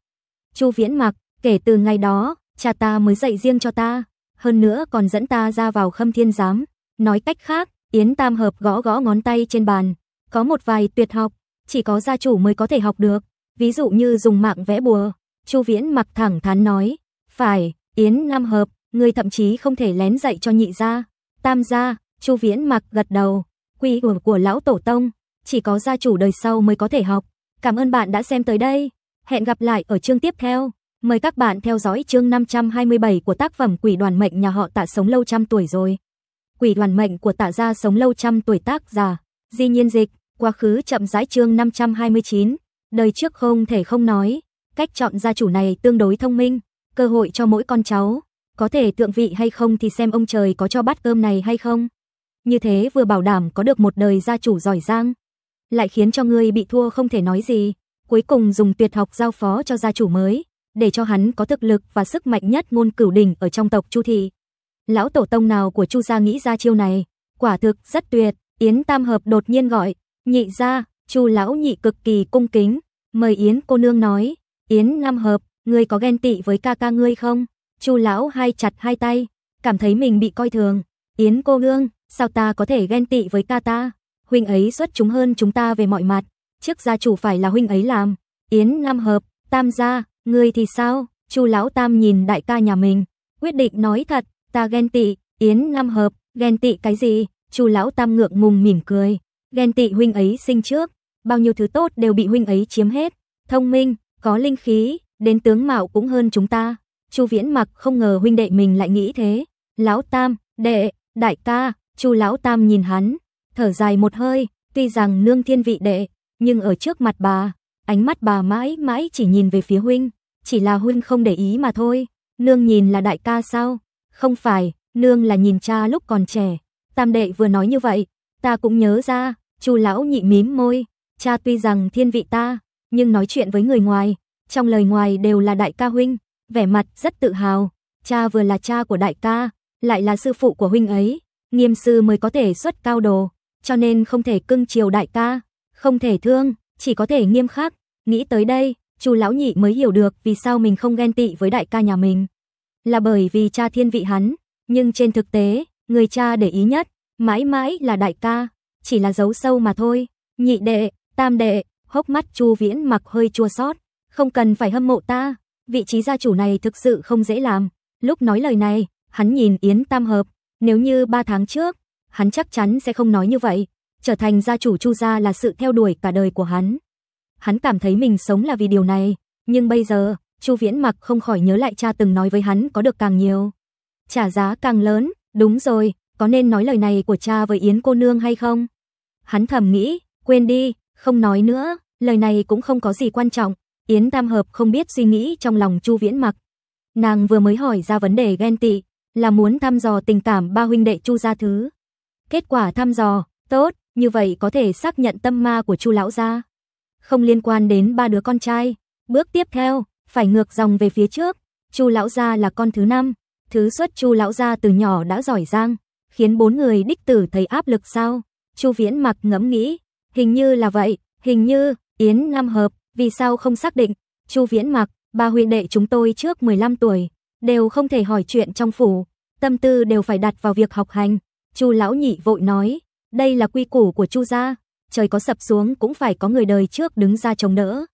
Chu Viễn Mặc, kể từ ngày đó, cha ta mới dạy riêng cho ta, hơn nữa còn dẫn ta ra vào Khâm Thiên giám, nói cách khác, Yến Tam hợp gõ gõ ngón tay trên bàn, có một vài tuyệt học, chỉ có gia chủ mới có thể học được ví dụ như dùng mạng vẽ bùa. Chu Viễn mặc thẳng thắn nói, "Phải, Yến Nam hợp, người thậm chí không thể lén dạy cho nhị gia." Tam gia, Chu Viễn mặc gật đầu, quy ủ của lão tổ tông, chỉ có gia chủ đời sau mới có thể học. Cảm ơn bạn đã xem tới đây. Hẹn gặp lại ở chương tiếp theo. Mời các bạn theo dõi chương 527 của tác phẩm Quỷ đoàn mệnh nhà họ Tạ sống lâu trăm tuổi rồi. Quỷ đoàn mệnh của Tạ gia sống lâu trăm tuổi tác giả. Di nhiên dịch, quá khứ chậm rãi chương 529. Đời trước không thể không nói, cách chọn gia chủ này tương đối thông minh, cơ hội cho mỗi con cháu, có thể tượng vị hay không thì xem ông trời có cho bát cơm này hay không. Như thế vừa bảo đảm có được một đời gia chủ giỏi giang, lại khiến cho ngươi bị thua không thể nói gì, cuối cùng dùng tuyệt học giao phó cho gia chủ mới, để cho hắn có thực lực và sức mạnh nhất ngôn cửu đỉnh ở trong tộc Chu thị. Lão tổ tông nào của Chu gia nghĩ ra chiêu này, quả thực rất tuyệt, Yến Tam hợp đột nhiên gọi, "Nhị gia." Chu lão nhị cực kỳ cung kính, Mời Yến cô nương nói, Yến Nam Hợp, ngươi có ghen tị với ca ca ngươi không? Chu lão hai chặt hai tay, cảm thấy mình bị coi thường. Yến cô nương, sao ta có thể ghen tị với ca ta? Huynh ấy xuất chúng hơn chúng ta về mọi mặt, trước gia chủ phải là huynh ấy làm. Yến Nam Hợp, Tam gia, ngươi thì sao? Chu lão Tam nhìn đại ca nhà mình, quyết định nói thật, ta ghen tị, Yến Nam Hợp, ghen tị cái gì? Chu lão Tam ngượng ngùng mỉm cười, ghen tị huynh ấy sinh trước, bao nhiêu thứ tốt đều bị huynh ấy chiếm hết. Thông minh, có linh khí, đến tướng mạo cũng hơn chúng ta. Chu Viễn Mặc không ngờ huynh đệ mình lại nghĩ thế. Lão Tam, đệ, đại ca, Chu lão tam nhìn hắn, thở dài một hơi, tuy rằng nương thiên vị đệ, nhưng ở trước mặt bà, ánh mắt bà mãi mãi chỉ nhìn về phía huynh, chỉ là huynh không để ý mà thôi. Nương nhìn là đại ca sao? Không phải, nương là nhìn cha lúc còn trẻ. Tam đệ vừa nói như vậy, ta cũng nhớ ra, Chu lão nhị mím môi, Cha tuy rằng thiên vị ta, nhưng nói chuyện với người ngoài, trong lời ngoài đều là đại ca huynh, vẻ mặt rất tự hào. Cha vừa là cha của đại ca, lại là sư phụ của huynh ấy, nghiêm sư mới có thể xuất cao đồ, cho nên không thể cưng chiều đại ca, không thể thương, chỉ có thể nghiêm khắc. Nghĩ tới đây, chú lão nhị mới hiểu được vì sao mình không ghen tị với đại ca nhà mình. Là bởi vì cha thiên vị hắn, nhưng trên thực tế, người cha để ý nhất mãi mãi là đại ca, chỉ là giấu sâu mà thôi. Nhị đệ, Tam đệ, hốc mắt Chu Viễn mặc hơi chua xót, không cần phải hâm mộ ta, vị trí gia chủ này thực sự không dễ làm. Lúc nói lời này, hắn nhìn Yến Tam Hợp, nếu như ba tháng trước, hắn chắc chắn sẽ không nói như vậy, trở thành gia chủ Chu gia là sự theo đuổi cả đời của hắn. Hắn cảm thấy mình sống là vì điều này, nhưng bây giờ, Chu Viễn Mặc không khỏi nhớ lại cha từng nói với hắn có được càng nhiều, trả giá càng lớn, đúng rồi, có nên nói lời này của cha với Yến cô nương hay không? Hắn thầm nghĩ, quên đi, không nói nữa, lời này cũng không có gì quan trọng, Yến Tam Hợp không biết suy nghĩ trong lòng Chu Viễn Mặc. Nàng vừa mới hỏi ra vấn đề ghen tị, là muốn thăm dò tình cảm ba huynh đệ Chu gia thứ. Kết quả thăm dò, tốt, như vậy có thể xác nhận tâm ma của Chu lão gia. Không liên quan đến ba đứa con trai. Bước tiếp theo, phải ngược dòng về phía trước, Chu lão gia là con thứ năm, thứ xuất Chu lão gia từ nhỏ đã giỏi giang, khiến bốn người đích tử thấy áp lực sao? Chu Viễn Mặc ngẫm nghĩ, Hình như là vậy, hình như, Yến Nam Hợp, vì sao không xác định, Chu Viễn Mặc, bà huynh đệ chúng tôi trước 15 tuổi, đều không thể hỏi chuyện trong phủ, tâm tư đều phải đặt vào việc học hành. Chu lão nhị vội nói, đây là quy củ của Chu gia, trời có sập xuống cũng phải có người đời trước đứng ra chống đỡ.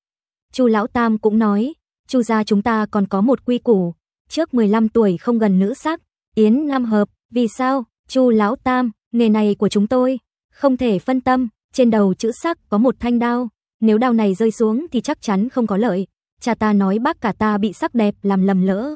Chu lão tam cũng nói, Chu gia chúng ta còn có một quy củ, trước 15 tuổi không gần nữ sắc, yến nam hợp, vì sao? Chu lão tam, nghề này của chúng tôi không thể phân tâm, trên đầu chữ sắc có một thanh đao, nếu đao này rơi xuống thì chắc chắn không có lợi. Cha ta nói bác cả ta bị sắc đẹp làm lầm lỡ.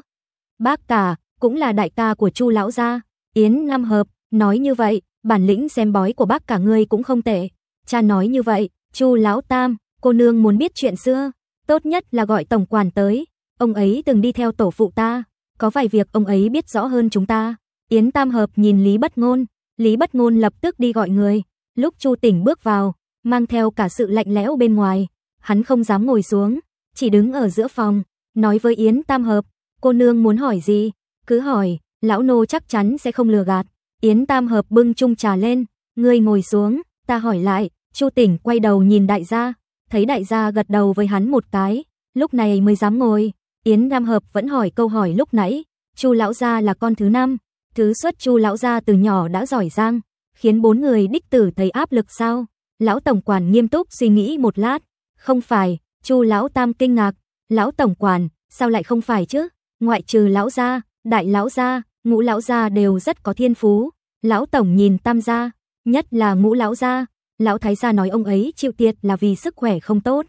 Bác cả cũng là đại ca của Chu lão gia, Yến Nam Hợp nói như vậy, bản lĩnh xem bói của bác cả ngươi cũng không tệ. Cha nói như vậy, Chu lão tam, cô nương muốn biết chuyện xưa, tốt nhất là gọi tổng quản tới, ông ấy từng đi theo tổ phụ ta, có vài việc ông ấy biết rõ hơn chúng ta. Yến Tam Hợp nhìn Lý Bất Ngôn, Lý Bất Ngôn lập tức đi gọi người, Lúc Chu Tỉnh bước vào, mang theo cả sự lạnh lẽo bên ngoài, hắn không dám ngồi xuống, chỉ đứng ở giữa phòng, nói với Yến Tam Hợp, cô nương muốn hỏi gì, cứ hỏi, lão nô chắc chắn sẽ không lừa gạt. Yến Tam Hợp bưng chung trà lên, ngươi ngồi xuống, ta hỏi lại, Chu Tỉnh quay đầu nhìn đại gia, thấy đại gia gật đầu với hắn một cái, lúc này mới dám ngồi. Yến Tam Hợp vẫn hỏi câu hỏi lúc nãy, Chu lão gia là con thứ năm, thứ xuất Chu lão gia từ nhỏ đã giỏi giang, khiến bốn người đích tử thấy áp lực sao? Lão tổng quản nghiêm túc suy nghĩ một lát, không phải, Chu lão tam kinh ngạc, lão tổng quản, sao lại không phải chứ? Ngoại trừ lão gia, đại lão gia, ngũ lão gia đều rất có thiên phú. Lão tổng nhìn tam gia, nhất là ngũ lão gia, lão thái gia nói ông ấy chịu tiệt là vì sức khỏe không tốt.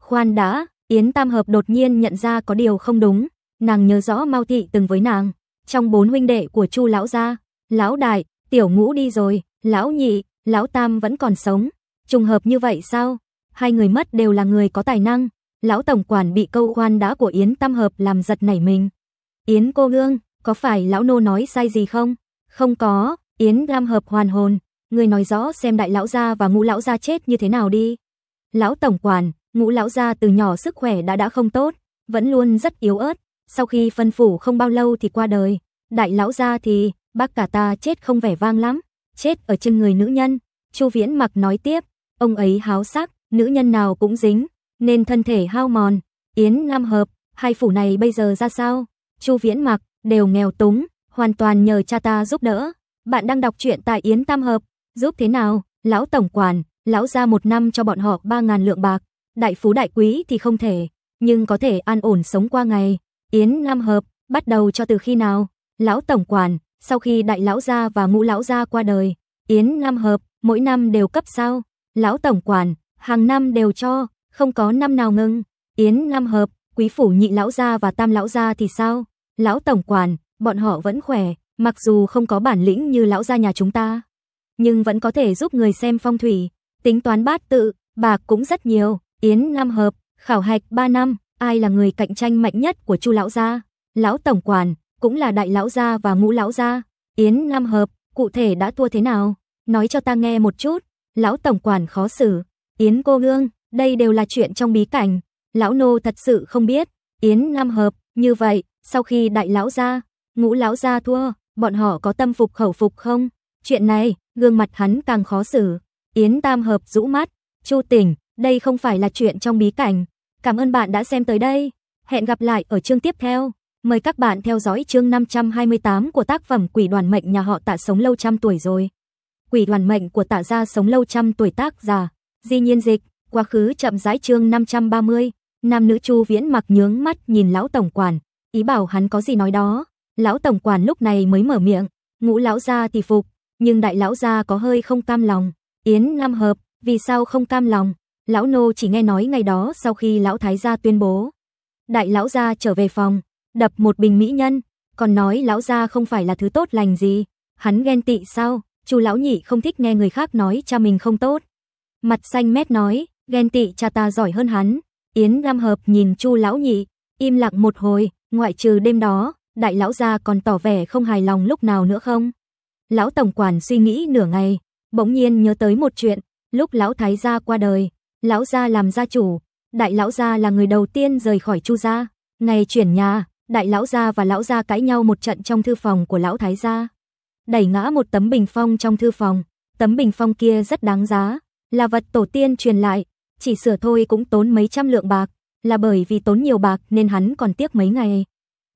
Khoan đã, Yến Tam Hợp đột nhiên nhận ra có điều không đúng, nàng nhớ rõ Mao thị từng với nàng, trong bốn huynh đệ của Chu lão gia, lão đại, Tiểu ngũ đi rồi, lão nhị, lão tam vẫn còn sống. Trùng hợp như vậy sao? Hai người mất đều là người có tài năng. Lão tổng quản bị câu oan đá của Yến Tam Hợp làm giật nảy mình. Yến cô nương, có phải lão nô nói sai gì không? Không có, Yến Tam Hợp hoàn hồn. Người nói rõ xem đại lão gia và ngũ lão gia chết như thế nào đi. Lão tổng quản, ngũ lão gia từ nhỏ sức khỏe đã đã không tốt, vẫn luôn rất yếu ớt. Sau khi phân phủ không bao lâu thì qua đời. Đại lão gia thì bác cả ta chết không vẻ vang lắm, chết ở chân người nữ nhân. Chu Viễn mặc nói tiếp, ông ấy háo sắc, nữ nhân nào cũng dính, nên thân thể hao mòn. Yến Nam Hợp, hai phủ này bây giờ ra sao? Chu Viễn mặc, đều nghèo túng, hoàn toàn nhờ cha ta giúp đỡ. Bạn đang đọc truyện tại Yến Tam Hợp, giúp thế nào? Lão Tổng Quản, lão ra một năm cho bọn họ 3.000 lượng bạc. Đại phú đại quý thì không thể, nhưng có thể an ổn sống qua ngày. Yến Nam Hợp, bắt đầu cho từ khi nào? Lão Tổng Quản, sau khi đại lão gia và ngũ lão gia qua đời, Yến Nam Hợp mỗi năm đều cấp sao, lão tổng quản, hàng năm đều cho, không có năm nào ngưng. Yến Nam Hợp, quý phủ nhị lão gia và tam lão gia thì sao? Lão tổng quản, bọn họ vẫn khỏe, mặc dù không có bản lĩnh như lão gia nhà chúng ta, nhưng vẫn có thể giúp người xem phong thủy, tính toán bát tự, bạc cũng rất nhiều. Yến Nam Hợp, khảo hạch 3 năm, ai là người cạnh tranh mạnh nhất của Chu lão gia? Lão tổng quản, cũng là đại lão gia và ngũ lão gia, Yến Nam hợp, cụ thể đã thua thế nào? Nói cho ta nghe một chút." Lão tổng quản khó xử, "Yến cô nương, đây đều là chuyện trong bí cảnh, lão nô thật sự không biết." Yến Nam hợp, như vậy, sau khi đại lão gia, ngũ lão gia thua, bọn họ có tâm phục khẩu phục không? Chuyện này, gương mặt hắn càng khó xử. Yến Tam hợp rũ mắt, "Chu Tỉnh, đây không phải là chuyện trong bí cảnh. Cảm ơn bạn đã xem tới đây. Hẹn gặp lại ở chương tiếp theo." Mời các bạn theo dõi chương 528 của tác phẩm Quỷ đoàn mệnh nhà họ Tạ sống lâu trăm tuổi rồi. Quỷ đoàn mệnh của Tạ gia sống lâu trăm tuổi tác giả. Di nhiên dịch, quá khứ chậm rãi chương 530, nam nữ Chu Viễn mặc nhướng mắt nhìn lão tổng quản, ý bảo hắn có gì nói đó. Lão tổng quản lúc này mới mở miệng, ngũ lão gia thì phục, nhưng đại lão gia có hơi không cam lòng. Yến Nam Hợp, vì sao không cam lòng? Lão nô chỉ nghe nói ngày đó sau khi lão thái gia tuyên bố. Đại lão gia trở về phòng, đập một bình mỹ nhân, còn nói lão gia không phải là thứ tốt lành gì, hắn ghen tị sao? Chu lão nhị không thích nghe người khác nói cha mình không tốt. Mặt xanh mét nói, ghen tị cha ta giỏi hơn hắn. Yến Lam Hợp nhìn Chu lão nhị, im lặng một hồi, ngoại trừ đêm đó, đại lão gia còn tỏ vẻ không hài lòng lúc nào nữa không? Lão tổng quản suy nghĩ nửa ngày, bỗng nhiên nhớ tới một chuyện, lúc lão thái gia qua đời, lão gia làm gia chủ, đại lão gia là người đầu tiên rời khỏi Chu gia, ngày chuyển nhà, Đại lão gia và lão gia cãi nhau một trận trong thư phòng của lão thái gia. Đẩy ngã một tấm bình phong trong thư phòng, tấm bình phong kia rất đáng giá, là vật tổ tiên truyền lại, chỉ sửa thôi cũng tốn mấy trăm lượng bạc, là bởi vì tốn nhiều bạc nên hắn còn tiếc mấy ngày.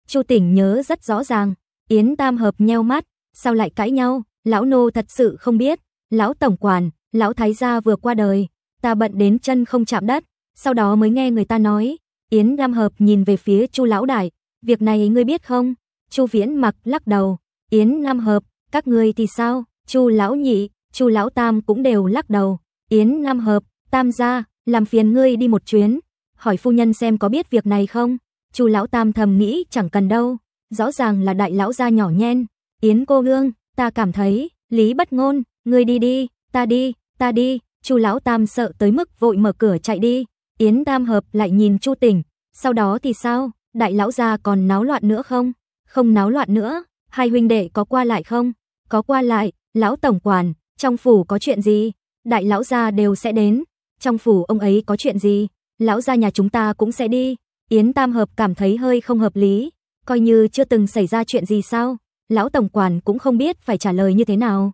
Chu Tỉnh nhớ rất rõ ràng, Yến Tam hợp nheo mắt, sao lại cãi nhau, lão nô thật sự không biết, lão tổng quản, lão thái gia vừa qua đời, ta bận đến chân không chạm đất, sau đó mới nghe người ta nói, Yến Tam hợp nhìn về phía Chu lão đại, Việc này ngươi biết không? Chu Viễn mặc lắc đầu, Yến Nam Hợp, các ngươi thì sao? Chu lão nhị, Chu lão tam cũng đều lắc đầu. Yến Nam Hợp, Tam gia, làm phiền ngươi đi một chuyến, hỏi phu nhân xem có biết việc này không? Chu lão tam thầm nghĩ chẳng cần đâu, rõ ràng là đại lão gia nhỏ nhen. Yến cô nương, ta cảm thấy, Lý Bất Ngôn, ngươi đi đi, ta đi, ta đi. Chu lão tam sợ tới mức vội mở cửa chạy đi. Yến Tam Hợp lại nhìn Chu Tỉnh, sau đó thì sao? đại lão gia còn náo loạn nữa không? Không náo loạn nữa, hai huynh đệ có qua lại không? Có qua lại, lão tổng quản, trong phủ có chuyện gì? Đại lão gia đều sẽ đến, trong phủ ông ấy có chuyện gì? Lão gia nhà chúng ta cũng sẽ đi. Yến Tam Hợp cảm thấy hơi không hợp lý, coi như chưa từng xảy ra chuyện gì sao? Lão tổng quản cũng không biết phải trả lời như thế nào.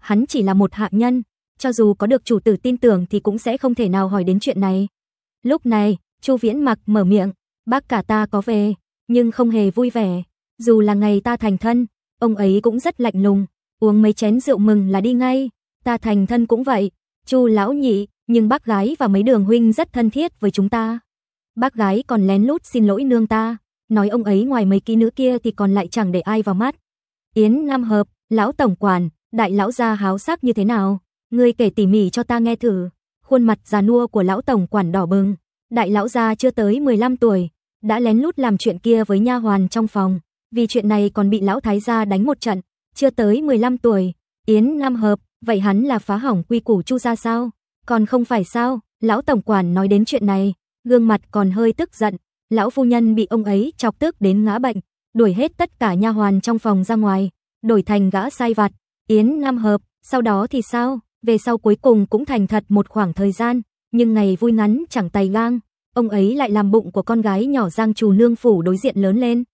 Hắn chỉ là một hạ nhân, cho dù có được chủ tử tin tưởng thì cũng sẽ không thể nào hỏi đến chuyện này. Lúc này, Chu Viễn Mặc mở miệng, bác cả ta có về, nhưng không hề vui vẻ. Dù là ngày ta thành thân, ông ấy cũng rất lạnh lùng, uống mấy chén rượu mừng là đi ngay. Ta thành thân cũng vậy, Chu lão nhị, nhưng bác gái và mấy đường huynh rất thân thiết với chúng ta. Bác gái còn lén lút xin lỗi nương ta, nói ông ấy ngoài mấy kỹ nữ kia thì còn lại chẳng để ai vào mắt. Yến Nam Hợp, lão tổng quản, đại lão gia háo sắc như thế nào? Ngươi kể tỉ mỉ cho ta nghe thử. Khuôn mặt già nua của lão tổng quản đỏ bừng. Đại lão gia chưa tới 15 tuổi, đã lén lút làm chuyện kia với nha hoàn trong phòng, vì chuyện này còn bị lão thái gia đánh một trận, chưa tới 15 tuổi, Yến Nam Hợp, vậy hắn là phá hỏng quy củ Chu gia sao? Còn không phải sao? Lão tổng quản nói đến chuyện này, gương mặt còn hơi tức giận, lão phu nhân bị ông ấy chọc tức đến ngã bệnh, đuổi hết tất cả nha hoàn trong phòng ra ngoài, đổi thành gã sai vặt, Yến Nam Hợp, sau đó thì sao? Về sau cuối cùng cũng thành thật một khoảng thời gian, nhưng ngày vui ngắn chẳng tay gang, ông ấy lại làm bụng của con gái nhỏ Giang Trù Nương phủ đối diện lớn lên.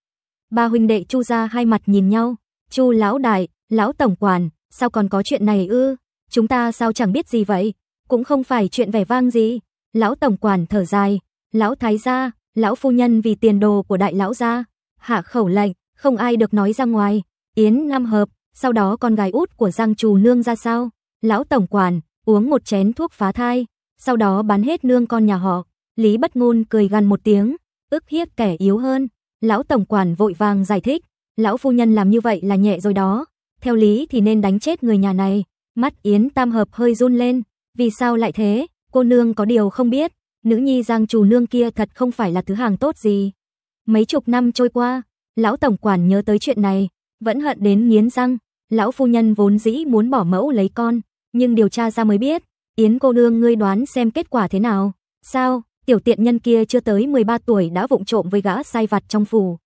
Ba huynh đệ Chu ra hai mặt nhìn nhau, "Chu lão đại, lão tổng quản, sao còn có chuyện này ư? Chúng ta sao chẳng biết gì vậy? Cũng không phải chuyện vẻ vang gì." Lão tổng quản thở dài, "Lão thái gia, lão phu nhân vì tiền đồ của đại lão gia, hạ khẩu lệnh, không ai được nói ra ngoài." Yến Nam hợp, sau đó con gái út của Giang Trù Nương ra sao? Lão tổng quản uống một chén thuốc phá thai, sau đó bán hết nương con nhà họ, Lý Bất Ngôn cười gằn một tiếng, ức hiếp kẻ yếu hơn. Lão tổng quản vội vàng giải thích, lão phu nhân làm như vậy là nhẹ rồi đó, theo lý thì nên đánh chết người nhà này. Mắt Yến Tam Hợp hơi run lên, vì sao lại thế? Cô nương có điều không biết, nữ nhi Giang chủ nương kia thật không phải là thứ hàng tốt gì. Mấy chục năm trôi qua, lão tổng quản nhớ tới chuyện này, vẫn hận đến nghiến răng, lão phu nhân vốn dĩ muốn bỏ mẫu lấy con, nhưng điều tra ra mới biết, Yến cô nương ngươi đoán xem kết quả thế nào? Sao? Tiểu tiện nhân kia chưa tới 13 tuổi đã vụng trộm với gã sai vặt trong phủ.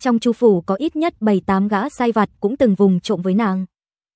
Trong chu phủ có ít nhất 7-8 gã sai vặt cũng từng vùng trộm với nàng.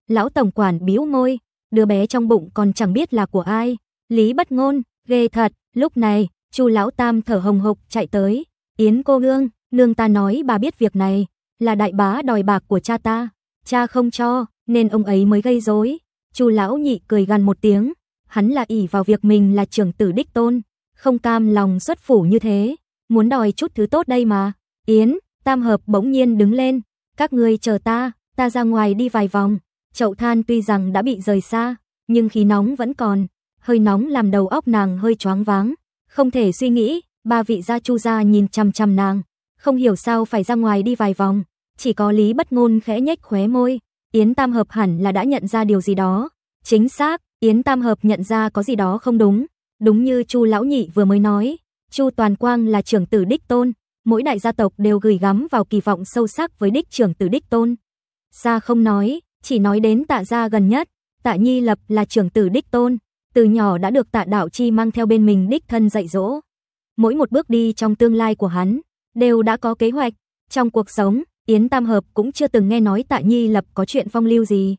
Lão tổng quản bĩu môi, đứa bé trong bụng còn chẳng biết là của ai. Lý bất ngôn, ghê thật, lúc này, chu lão tam thở hồng hộc chạy tới. Yến cô gương, nương ta nói bà biết việc này, là đại bá đòi bạc của cha ta. Cha không cho, nên ông ấy mới gây rối. Chu lão nhị cười gần một tiếng, hắn là ỉ vào việc mình là trưởng tử đích tôn, không cam lòng xuất phủ như thế, muốn đòi chút thứ tốt đây mà. Yến, Tam Hợp bỗng nhiên đứng lên, các ngươi chờ ta, ta ra ngoài đi vài vòng. Chậu than tuy rằng đã bị rời xa, nhưng khí nóng vẫn còn, hơi nóng làm đầu óc nàng hơi choáng váng, không thể suy nghĩ, ba vị gia chu gia nhìn chằm chằm nàng, không hiểu sao phải ra ngoài đi vài vòng, chỉ có Lý Bất Ngôn khẽ nhếch khóe môi, Yến Tam Hợp hẳn là đã nhận ra điều gì đó, chính xác, Yến Tam Hợp nhận ra có gì đó không đúng, Đúng như Chu lão nhị vừa mới nói, Chu Toàn Quang là trưởng tử đích tôn, mỗi đại gia tộc đều gửi gắm vào kỳ vọng sâu sắc với đích trưởng tử đích tôn. Xa không nói, chỉ nói đến Tạ gia gần nhất, Tạ Nhi Lập là trưởng tử đích tôn, từ nhỏ đã được Tạ Đạo Chi mang theo bên mình đích thân dạy dỗ. Mỗi một bước đi trong tương lai của hắn đều đã có kế hoạch, trong cuộc sống, Yến Tam Hợp cũng chưa từng nghe nói Tạ Nhi Lập có chuyện phong lưu gì.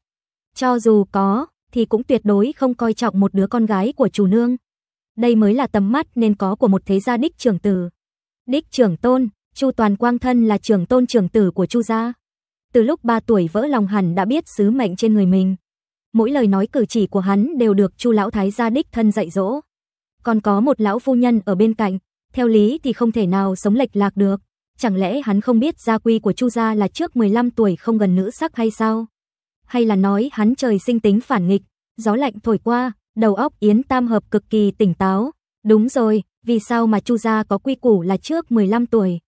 Cho dù có, thì cũng tuyệt đối không coi trọng một đứa con gái của chủ nương đây mới là tầm mắt nên có của một thế gia đích trưởng tử. Đích trưởng tôn, Chu Toàn Quang thân là trưởng tôn trưởng tử của Chu gia. Từ lúc 3 tuổi vỡ lòng hẳn đã biết sứ mệnh trên người mình. Mỗi lời nói cử chỉ của hắn đều được Chu lão thái gia đích thân dạy dỗ. Còn có một lão phu nhân ở bên cạnh, theo lý thì không thể nào sống lệch lạc được. Chẳng lẽ hắn không biết gia quy của Chu gia là trước 15 tuổi không gần nữ sắc hay sao? Hay là nói hắn trời sinh tính phản nghịch, gió lạnh thổi qua, Đầu óc Yến Tam Hợp cực kỳ tỉnh táo. Đúng rồi, vì sao mà Chu gia có quy củ là trước 15 tuổi,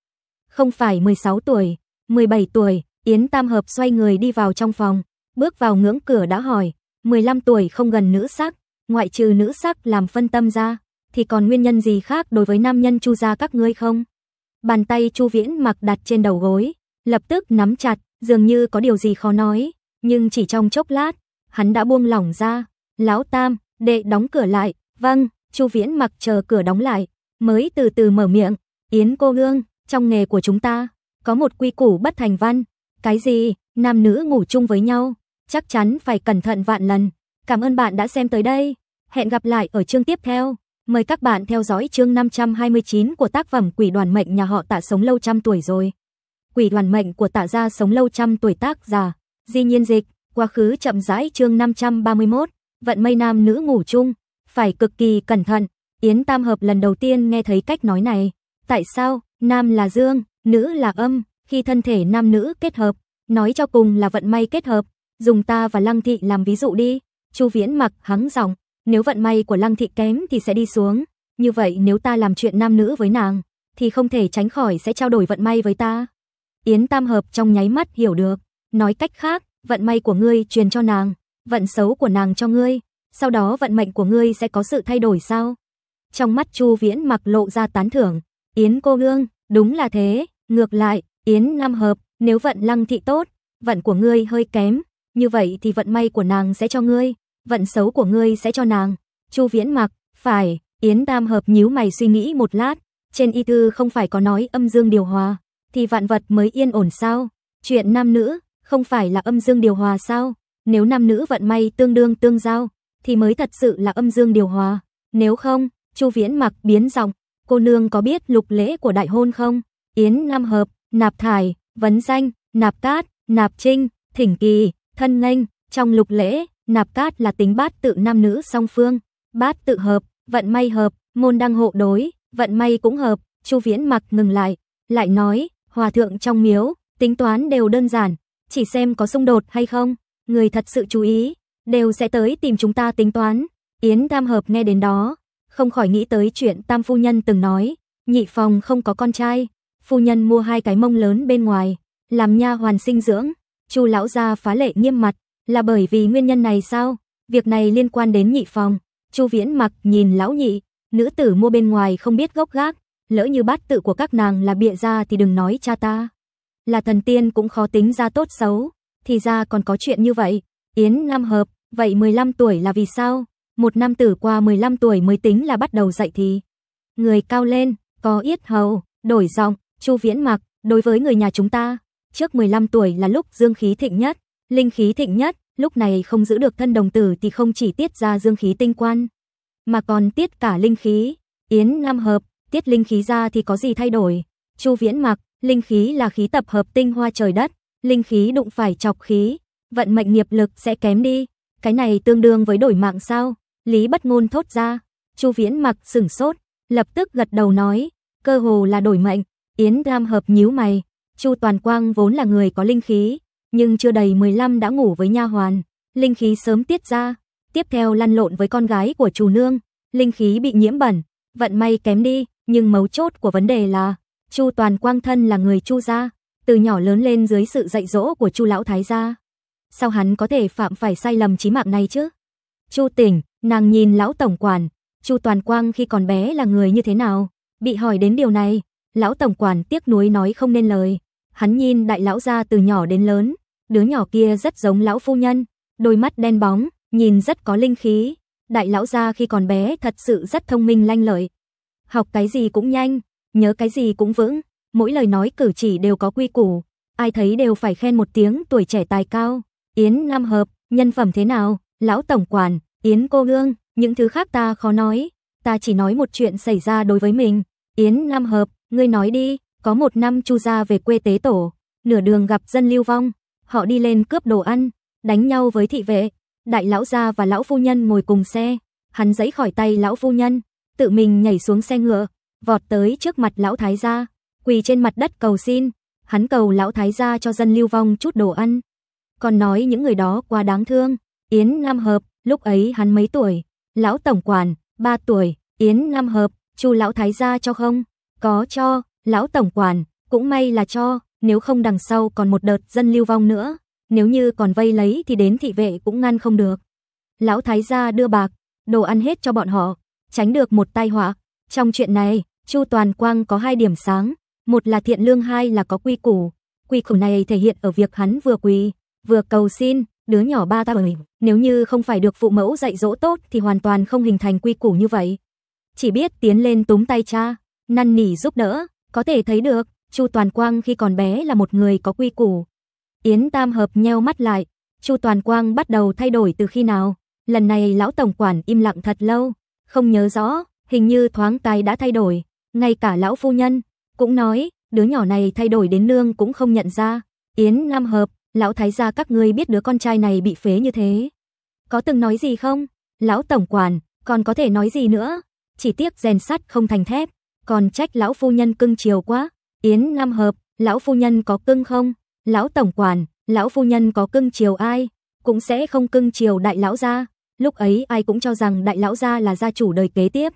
không phải 16 tuổi, 17 tuổi, Yến Tam Hợp xoay người đi vào trong phòng, bước vào ngưỡng cửa đã hỏi, 15 tuổi không gần nữ sắc, ngoại trừ nữ sắc làm phân tâm ra, thì còn nguyên nhân gì khác đối với nam nhân Chu gia các ngươi không? Bàn tay Chu Viễn mặc đặt trên đầu gối, lập tức nắm chặt, dường như có điều gì khó nói, nhưng chỉ trong chốc lát, hắn đã buông lỏng ra, "Lão Tam, Đệ đóng cửa lại, vâng, Chu Viễn mặc chờ cửa đóng lại, mới từ từ mở miệng, Yến cô nương, trong nghề của chúng ta, có một quy củ bất thành văn, cái gì, nam nữ ngủ chung với nhau, chắc chắn phải cẩn thận vạn lần. Cảm ơn bạn đã xem tới đây, hẹn gặp lại ở chương tiếp theo. Mời các bạn theo dõi chương 529 của tác phẩm Quỷ đoàn mệnh nhà họ Tạ sống lâu trăm tuổi rồi. Quỷ đoàn mệnh của Tạ gia sống lâu trăm tuổi tác giả. Di nhiên dịch, quá khứ chậm rãi chương 531 vận mây nam nữ ngủ chung, phải cực kỳ cẩn thận. Yến Tam Hợp lần đầu tiên nghe thấy cách nói này. Tại sao, nam là dương, nữ là âm, khi thân thể nam nữ kết hợp, nói cho cùng là vận may kết hợp, dùng ta và Lăng Thị làm ví dụ đi. Chu Viễn mặc hắng giọng, nếu vận may của Lăng Thị kém thì sẽ đi xuống, như vậy nếu ta làm chuyện nam nữ với nàng, thì không thể tránh khỏi sẽ trao đổi vận may với ta. Yến Tam Hợp trong nháy mắt hiểu được, nói cách khác, vận may của ngươi truyền cho nàng, vận xấu của nàng cho ngươi, sau đó vận mệnh của ngươi sẽ có sự thay đổi sao? Trong mắt Chu Viễn mặc lộ ra tán thưởng, Yến cô nương, đúng là thế, ngược lại, Yến Nam Hợp, nếu vận lăng thị tốt, vận của ngươi hơi kém, như vậy thì vận may của nàng sẽ cho ngươi, vận xấu của ngươi sẽ cho nàng. Chu Viễn mặc, phải, Yến Tam Hợp nhíu mày suy nghĩ một lát, trên y thư không phải có nói âm dương điều hòa, thì vạn vật mới yên ổn sao? Chuyện nam nữ, không phải là âm dương điều hòa sao? Nếu nam nữ vận may tương đương tương giao, thì mới thật sự là âm dương điều hòa. Nếu không, Chu Viễn mặc biến giọng, cô nương có biết lục lễ của đại hôn không? Yến Nam Hợp, Nạp Thải, Vấn Danh, Nạp Cát, Nạp Trinh, Thỉnh Kỳ, Thân Nghênh, trong lục lễ, Nạp Cát là tính bát tự nam nữ song phương, bát tự hợp, vận may hợp, môn đăng hộ đối, vận may cũng hợp, Chu Viễn mặc ngừng lại, lại nói, hòa thượng trong miếu, tính toán đều đơn giản, chỉ xem có xung đột hay không người thật sự chú ý, đều sẽ tới tìm chúng ta tính toán. Yến Tam Hợp nghe đến đó, không khỏi nghĩ tới chuyện Tam Phu Nhân từng nói, nhị phòng không có con trai, phu nhân mua hai cái mông lớn bên ngoài, làm nha hoàn sinh dưỡng, chu lão gia phá lệ nghiêm mặt, là bởi vì nguyên nhân này sao? Việc này liên quan đến nhị phòng. Chu Viễn Mặc nhìn lão nhị, nữ tử mua bên ngoài không biết gốc gác, lỡ như bát tự của các nàng là bịa ra thì đừng nói cha ta. Là thần tiên cũng khó tính ra tốt xấu, thì ra còn có chuyện như vậy. Yến Nam Hợp, vậy 15 tuổi là vì sao? Một nam tử qua 15 tuổi mới tính là bắt đầu dạy thì. Người cao lên, có yết hầu, đổi giọng, Chu Viễn Mặc, đối với người nhà chúng ta, trước 15 tuổi là lúc dương khí thịnh nhất, linh khí thịnh nhất, lúc này không giữ được thân đồng tử thì không chỉ tiết ra dương khí tinh quan, mà còn tiết cả linh khí. Yến Nam Hợp, tiết linh khí ra thì có gì thay đổi? Chu Viễn Mặc, linh khí là khí tập hợp tinh hoa trời đất, linh khí đụng phải chọc khí, vận mệnh nghiệp lực sẽ kém đi, cái này tương đương với đổi mạng sao? Lý Bất Ngôn thốt ra. Chu Viễn mặc sửng sốt, lập tức gật đầu nói, cơ hồ là đổi mệnh. Yến Ram hợp nhíu mày, Chu Toàn Quang vốn là người có linh khí, nhưng chưa đầy 15 đã ngủ với nha hoàn, linh khí sớm tiết ra, tiếp theo lăn lộn với con gái của chủ nương, linh khí bị nhiễm bẩn, vận may kém đi, nhưng mấu chốt của vấn đề là Chu Toàn Quang thân là người Chu gia, từ nhỏ lớn lên dưới sự dạy dỗ của Chu lão thái gia. Sao hắn có thể phạm phải sai lầm chí mạng này chứ? Chu Tỉnh, nàng nhìn lão tổng quản, Chu Toàn Quang khi còn bé là người như thế nào? Bị hỏi đến điều này, lão tổng quản tiếc nuối nói không nên lời. Hắn nhìn đại lão gia từ nhỏ đến lớn, đứa nhỏ kia rất giống lão phu nhân, đôi mắt đen bóng, nhìn rất có linh khí. Đại lão gia khi còn bé thật sự rất thông minh lanh lợi. Học cái gì cũng nhanh, nhớ cái gì cũng vững mỗi lời nói cử chỉ đều có quy củ, ai thấy đều phải khen một tiếng tuổi trẻ tài cao. Yến Nam Hợp, nhân phẩm thế nào? Lão tổng quản, Yến cô gương, những thứ khác ta khó nói, ta chỉ nói một chuyện xảy ra đối với mình. Yến Nam Hợp, ngươi nói đi, có một năm Chu gia về quê tế tổ, nửa đường gặp dân lưu vong, họ đi lên cướp đồ ăn, đánh nhau với thị vệ, đại lão gia và lão phu nhân ngồi cùng xe, hắn giãy khỏi tay lão phu nhân, tự mình nhảy xuống xe ngựa, vọt tới trước mặt lão thái gia quỳ trên mặt đất cầu xin, hắn cầu lão thái gia cho dân lưu vong chút đồ ăn. Còn nói những người đó quá đáng thương, Yến Nam Hợp, lúc ấy hắn mấy tuổi, lão tổng quản, 3 tuổi, Yến Nam Hợp, chu lão thái gia cho không? Có cho, lão tổng quản, cũng may là cho, nếu không đằng sau còn một đợt dân lưu vong nữa, nếu như còn vây lấy thì đến thị vệ cũng ngăn không được. Lão thái gia đưa bạc, đồ ăn hết cho bọn họ, tránh được một tai họa. Trong chuyện này, Chu Toàn Quang có hai điểm sáng, một là thiện lương, hai là có quy củ. Quy củ này thể hiện ở việc hắn vừa quỳ, vừa cầu xin, đứa nhỏ ba ta bởi nếu như không phải được phụ mẫu dạy dỗ tốt thì hoàn toàn không hình thành quy củ như vậy. Chỉ biết tiến lên túm tay cha, năn nỉ giúp đỡ, có thể thấy được, Chu Toàn Quang khi còn bé là một người có quy củ. Yến Tam Hợp nheo mắt lại, Chu Toàn Quang bắt đầu thay đổi từ khi nào? Lần này lão tổng quản im lặng thật lâu, không nhớ rõ, hình như thoáng cái đã thay đổi, ngay cả lão phu nhân, cũng nói, đứa nhỏ này thay đổi đến nương cũng không nhận ra. Yến Nam Hợp, lão thái gia các ngươi biết đứa con trai này bị phế như thế. Có từng nói gì không? Lão tổng quản, còn có thể nói gì nữa? Chỉ tiếc rèn sắt không thành thép, còn trách lão phu nhân cưng chiều quá. Yến Nam Hợp, lão phu nhân có cưng không? Lão tổng quản, lão phu nhân có cưng chiều ai? Cũng sẽ không cưng chiều đại lão gia. Lúc ấy ai cũng cho rằng đại lão gia là gia chủ đời kế tiếp.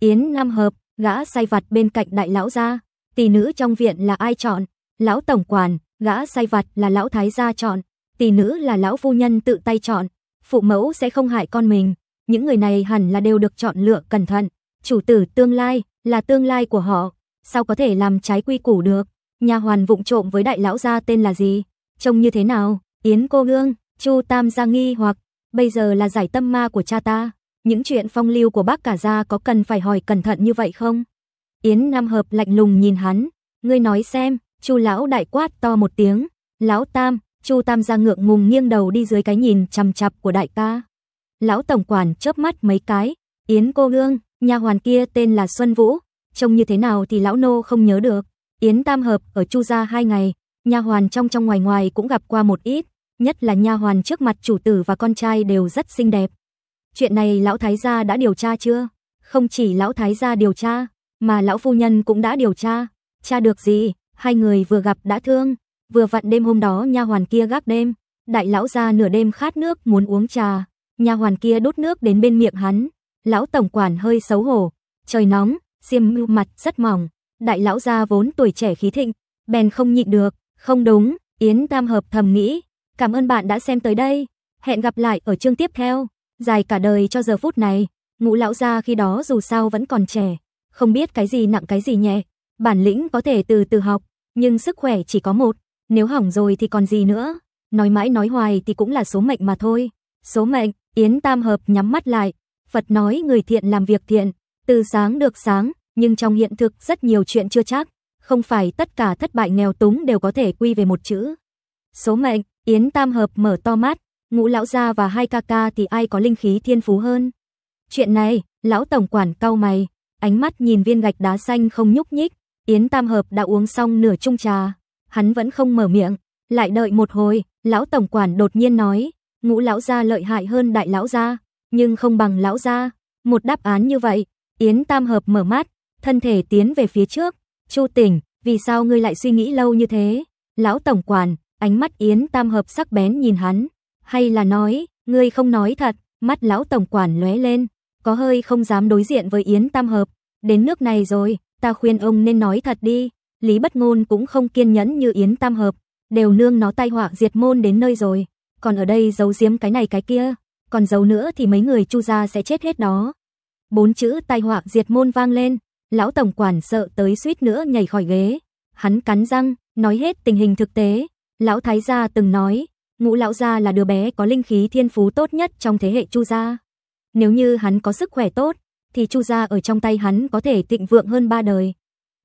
Yến Nam Hợp, gã say vặt bên cạnh đại lão gia, tỷ nữ trong viện là ai chọn? Lão tổng quản, gã sai vặt là lão thái gia chọn, tỷ nữ là lão phu nhân tự tay chọn, phụ mẫu sẽ không hại con mình, những người này hẳn là đều được chọn lựa cẩn thận, chủ tử tương lai là tương lai của họ, sao có thể làm trái quy củ được? Nhà hoàn vụng trộm với đại lão gia tên là gì? Trông như thế nào? Yến cô nương, Chu Tam gia nghi hoặc bây giờ là giải tâm ma của cha ta, những chuyện phong lưu của bác cả gia có cần phải hỏi cẩn thận như vậy không? Yến Nam Hợp lạnh lùng nhìn hắn, ngươi nói xem, Chu lão đại quát to một tiếng, "Lão Tam!" Chu Tam ra ngượng ngùng nghiêng đầu đi dưới cái nhìn chằm chằm của đại ca. Lão tổng quản chớp mắt mấy cái, "Yến cô gương, nha hoàn kia tên là Xuân Vũ, trông như thế nào thì lão nô không nhớ được. Yến Tam Hợp ở Chu gia hai ngày, nha hoàn trong trong ngoài ngoài cũng gặp qua một ít, nhất là nha hoàn trước mặt chủ tử và con trai đều rất xinh đẹp. Chuyện này lão thái gia đã điều tra chưa? Không chỉ lão thái gia điều tra, mà lão phu nhân cũng đã điều tra, tra được gì, hai người vừa gặp đã thương, vừa vặn đêm hôm đó nha hoàn kia gác đêm, đại lão ra nửa đêm khát nước muốn uống trà, nha hoàn kia đốt nước đến bên miệng hắn, lão tổng quản hơi xấu hổ, trời nóng, xiêm mưu mặt rất mỏng, đại lão ra vốn tuổi trẻ khí thịnh, bèn không nhịn được, không đúng, Yến Tam Hợp thầm nghĩ, cảm ơn bạn đã xem tới đây, hẹn gặp lại ở chương tiếp theo, dài cả đời cho giờ phút này, ngũ lão ra khi đó dù sao vẫn còn trẻ không biết cái gì nặng cái gì nhẹ, bản lĩnh có thể từ từ học, nhưng sức khỏe chỉ có một, nếu hỏng rồi thì còn gì nữa. Nói mãi nói hoài thì cũng là số mệnh mà thôi. Số mệnh, Yến Tam Hợp nhắm mắt lại. Phật nói người thiện làm việc thiện, từ sáng được sáng, nhưng trong hiện thực rất nhiều chuyện chưa chắc. Không phải tất cả thất bại nghèo túng đều có thể quy về một chữ. Số mệnh, Yến Tam Hợp mở to mắt, ngũ lão gia và hai ca ca thì ai có linh khí thiên phú hơn. Chuyện này, lão tổng quản cau mày, ánh mắt nhìn viên gạch đá xanh không nhúc nhích, Yến Tam Hợp đã uống xong nửa chung trà, hắn vẫn không mở miệng, lại đợi một hồi, lão tổng quản đột nhiên nói, ngũ lão gia lợi hại hơn đại lão gia, nhưng không bằng lão gia, một đáp án như vậy, Yến Tam Hợp mở mắt, thân thể tiến về phía trước, Chu Tỉnh, vì sao ngươi lại suy nghĩ lâu như thế? Lão tổng quản, ánh mắt Yến Tam Hợp sắc bén nhìn hắn, hay là nói, ngươi không nói thật, mắt lão tổng quản lóe lên, có hơi không dám đối diện với Yến Tam Hợp. Đến nước này rồi, ta khuyên ông nên nói thật đi. Lý Bất Ngôn cũng không kiên nhẫn như Yến Tam Hợp, đều nương nó tai họa diệt môn đến nơi rồi, còn ở đây giấu giếm cái này cái kia, còn giấu nữa thì mấy người Chu gia sẽ chết hết đó. Bốn chữ tai họa diệt môn vang lên, lão tổng quản sợ tới suýt nữa nhảy khỏi ghế. Hắn cắn răng, nói hết tình hình thực tế, lão thái gia từng nói, Ngũ lão gia là đứa bé có linh khí thiên phú tốt nhất trong thế hệ Chu gia. Nếu như hắn có sức khỏe tốt, thì Chu gia ở trong tay hắn có thể thịnh vượng hơn ba đời.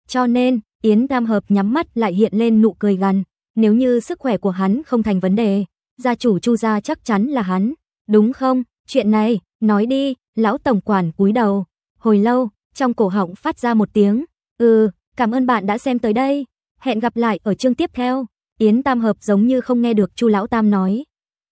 Cho nên, Yến Tam Hợp nhắm mắt lại hiện lên nụ cười gằn, nếu như sức khỏe của hắn không thành vấn đề, gia chủ Chu gia chắc chắn là hắn, đúng không? Chuyện này, nói đi, lão tổng quản cúi đầu. Hồi lâu, trong cổ họng phát ra một tiếng, "Ừ, cảm ơn bạn đã xem tới đây, hẹn gặp lại ở chương tiếp theo." Yến Tam Hợp giống như không nghe được Chu lão tam nói.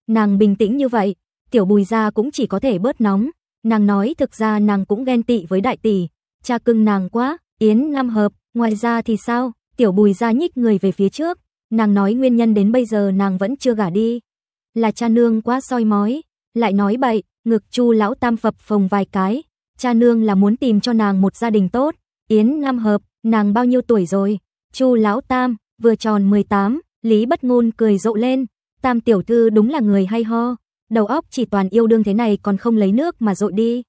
Nàng bình tĩnh như vậy, tiểu bùi ra cũng chỉ có thể bớt nóng. Nàng nói thực ra nàng cũng ghen tị với đại tỷ, cha cưng nàng quá, Yến Nam Hợp, ngoài ra thì sao? Tiểu bùi ra nhích người về phía trước, nàng nói nguyên nhân đến bây giờ nàng vẫn chưa gả đi. Là cha nương quá soi mói, lại nói bậy, ngực chu lão tam phập phồng vài cái. Cha nương là muốn tìm cho nàng một gia đình tốt, Yến Nam Hợp, nàng bao nhiêu tuổi rồi? Chu lão tam, vừa tròn 18, Lý Bất Ngôn cười rộ lên, tam tiểu thư đúng là người hay ho, đầu óc chỉ toàn yêu đương thế này còn không lấy nước mà dội đi.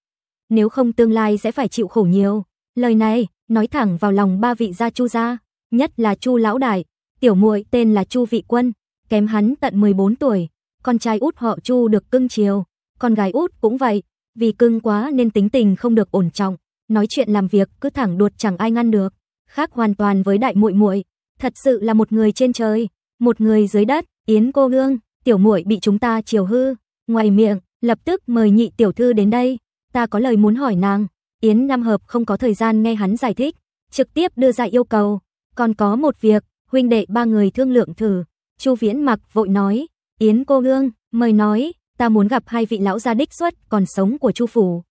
Nếu không tương lai sẽ phải chịu khổ nhiều. Lời này, nói thẳng vào lòng ba vị gia chu gia, nhất là chu lão đại, tiểu muội tên là chu vị quân, kém hắn tận 14 tuổi, con trai út họ chu được cưng chiều, con gái út cũng vậy, vì cưng quá nên tính tình không được ổn trọng, nói chuyện làm việc cứ thẳng đuột chẳng ai ngăn được, khác hoàn toàn với đại muội muội, thật sự là một người trên trời, một người dưới đất, Yến cô nương, tiểu muội bị chúng ta chiều hư. Ngoài miệng, lập tức mời nhị tiểu thư đến đây, ta có lời muốn hỏi nàng. Yến Nam Hợp không có thời gian nghe hắn giải thích, trực tiếp đưa ra yêu cầu. Còn có một việc, huynh đệ ba người thương lượng thử. Chu Viễn mặc vội nói, Yến cô nương, mời nói, ta muốn gặp hai vị lão gia đích xuất còn sống của Chu Phủ.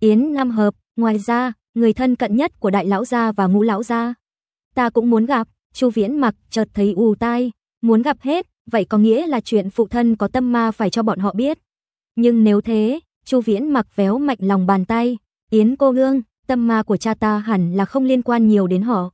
Yến Nam Hợp, ngoài ra, người thân cận nhất của đại lão gia và ngũ lão gia. Ta cũng muốn gặp, Chu Viễn mặc chợt thấy ù tai, muốn gặp hết, vậy có nghĩa là chuyện phụ thân có tâm ma phải cho bọn họ biết. Nhưng nếu thế, Chu Viễn mặc véo mạnh lòng bàn tay, "Yến cô nương, tâm ma của cha ta hẳn là không liên quan nhiều đến họ.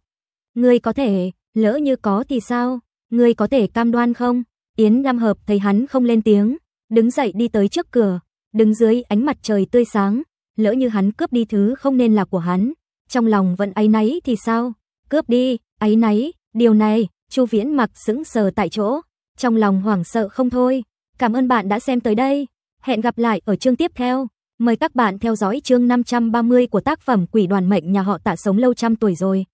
Ngươi có thể, lỡ như có thì sao, ngươi có thể cam đoan không?" Yến Nam Hợp thấy hắn không lên tiếng, đứng dậy đi tới trước cửa, đứng dưới ánh mặt trời tươi sáng, lỡ như hắn cướp đi thứ không nên là của hắn, trong lòng vẫn áy náy thì sao? Cướp đi, áy náy, điều này, Chu Viễn mặc sững sờ tại chỗ, trong lòng hoảng sợ không thôi. Cảm ơn bạn đã xem tới đây. Hẹn gặp lại ở chương tiếp theo. Mời các bạn theo dõi chương 530 của tác phẩm Quỷ đoàn mệnh nhà họ Tạ sống lâu trăm tuổi rồi.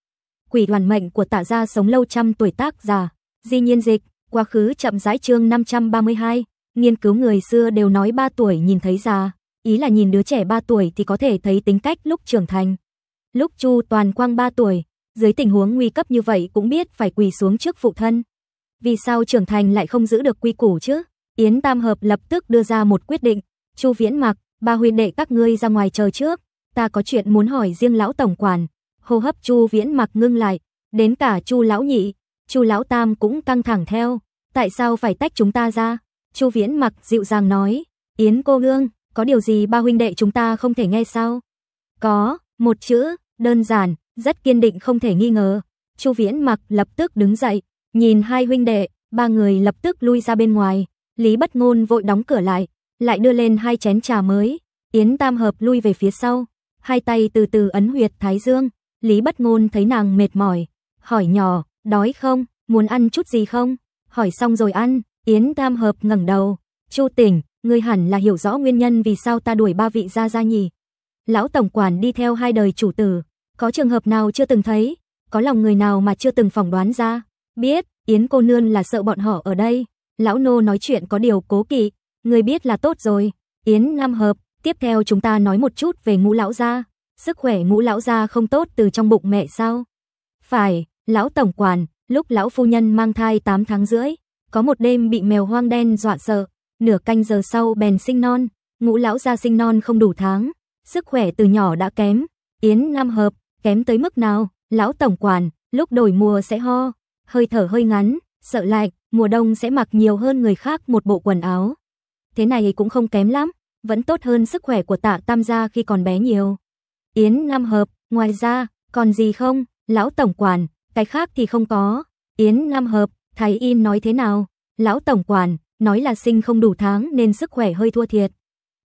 Quỷ đoàn mệnh của Tạ gia sống lâu trăm tuổi tác giả. Di nhiên dịch, quá khứ chậm rãi chương 532. Nghiên cứu người xưa đều nói 3 tuổi nhìn thấy già, ý là nhìn đứa trẻ 3 tuổi thì có thể thấy tính cách lúc trưởng thành. Lúc Chu Toàn Quang 3 tuổi, dưới tình huống nguy cấp như vậy cũng biết phải quỳ xuống trước phụ thân, vì sao trưởng thành lại không giữ được quy củ chứ? Yến Tam Hợp lập tức đưa ra một quyết định. Chu Viễn Mặc, ba huynh đệ các ngươi ra ngoài chờ trước, ta có chuyện muốn hỏi riêng lão tổng quản. Hô hấp Chu Viễn Mặc ngưng lại, đến cả Chu lão nhị, Chu lão tam cũng căng thẳng theo, tại sao phải tách chúng ta ra? Chu Viễn Mặc dịu dàng nói, "Yến cô nương, có điều gì ba huynh đệ chúng ta không thể nghe sao?" "Có." Một chữ, đơn giản, rất kiên định không thể nghi ngờ. Chu Viễn Mặc lập tức đứng dậy, Nhìn hai huynh đệ, ba người lập tức lui ra bên ngoài, Lý Bất Ngôn vội đóng cửa lại, lại đưa lên hai chén trà mới, Yến Tam Hợp lui về phía sau, hai tay từ từ ấn huyệt thái dương, Lý Bất Ngôn thấy nàng mệt mỏi, hỏi nhỏ, đói không, muốn ăn chút gì không? Hỏi xong rồi ăn, Yến Tam Hợp ngẩng đầu, Chu Tỉnh, ngươi hẳn là hiểu rõ nguyên nhân vì sao ta đuổi ba vị ra ra nhỉ. Lão tổng quản đi theo hai đời chủ tử, có trường hợp nào chưa từng thấy, có lòng người nào mà chưa từng phỏng đoán ra. Biết, Yến cô nương là sợ bọn họ ở đây. Lão nô nói chuyện có điều cố kỵ, người biết là tốt rồi. Yến Nam Hợp, tiếp theo chúng ta nói một chút về ngũ lão gia. Sức khỏe ngũ lão gia không tốt từ trong bụng mẹ sao? Phải, lão tổng quản, lúc lão phu nhân mang thai 8 tháng rưỡi, có một đêm bị mèo hoang đen dọa sợ, nửa canh giờ sau bèn sinh non, ngũ lão gia sinh non không đủ tháng, sức khỏe từ nhỏ đã kém, Yến Nam Hợp, kém tới mức nào? Lão tổng quản, lúc đổi mùa sẽ ho, hơi thở hơi ngắn, sợ lạnh, mùa đông sẽ mặc nhiều hơn người khác một bộ quần áo. Thế này cũng không kém lắm, vẫn tốt hơn sức khỏe của Tạ Tam gia khi còn bé nhiều. Yến Nam hợp, ngoài ra, còn gì không? Lão tổng quản, cái khác thì không có. Yến Nam hợp, Thái Y nói thế nào? Lão tổng quản nói là sinh không đủ tháng nên sức khỏe hơi thua thiệt.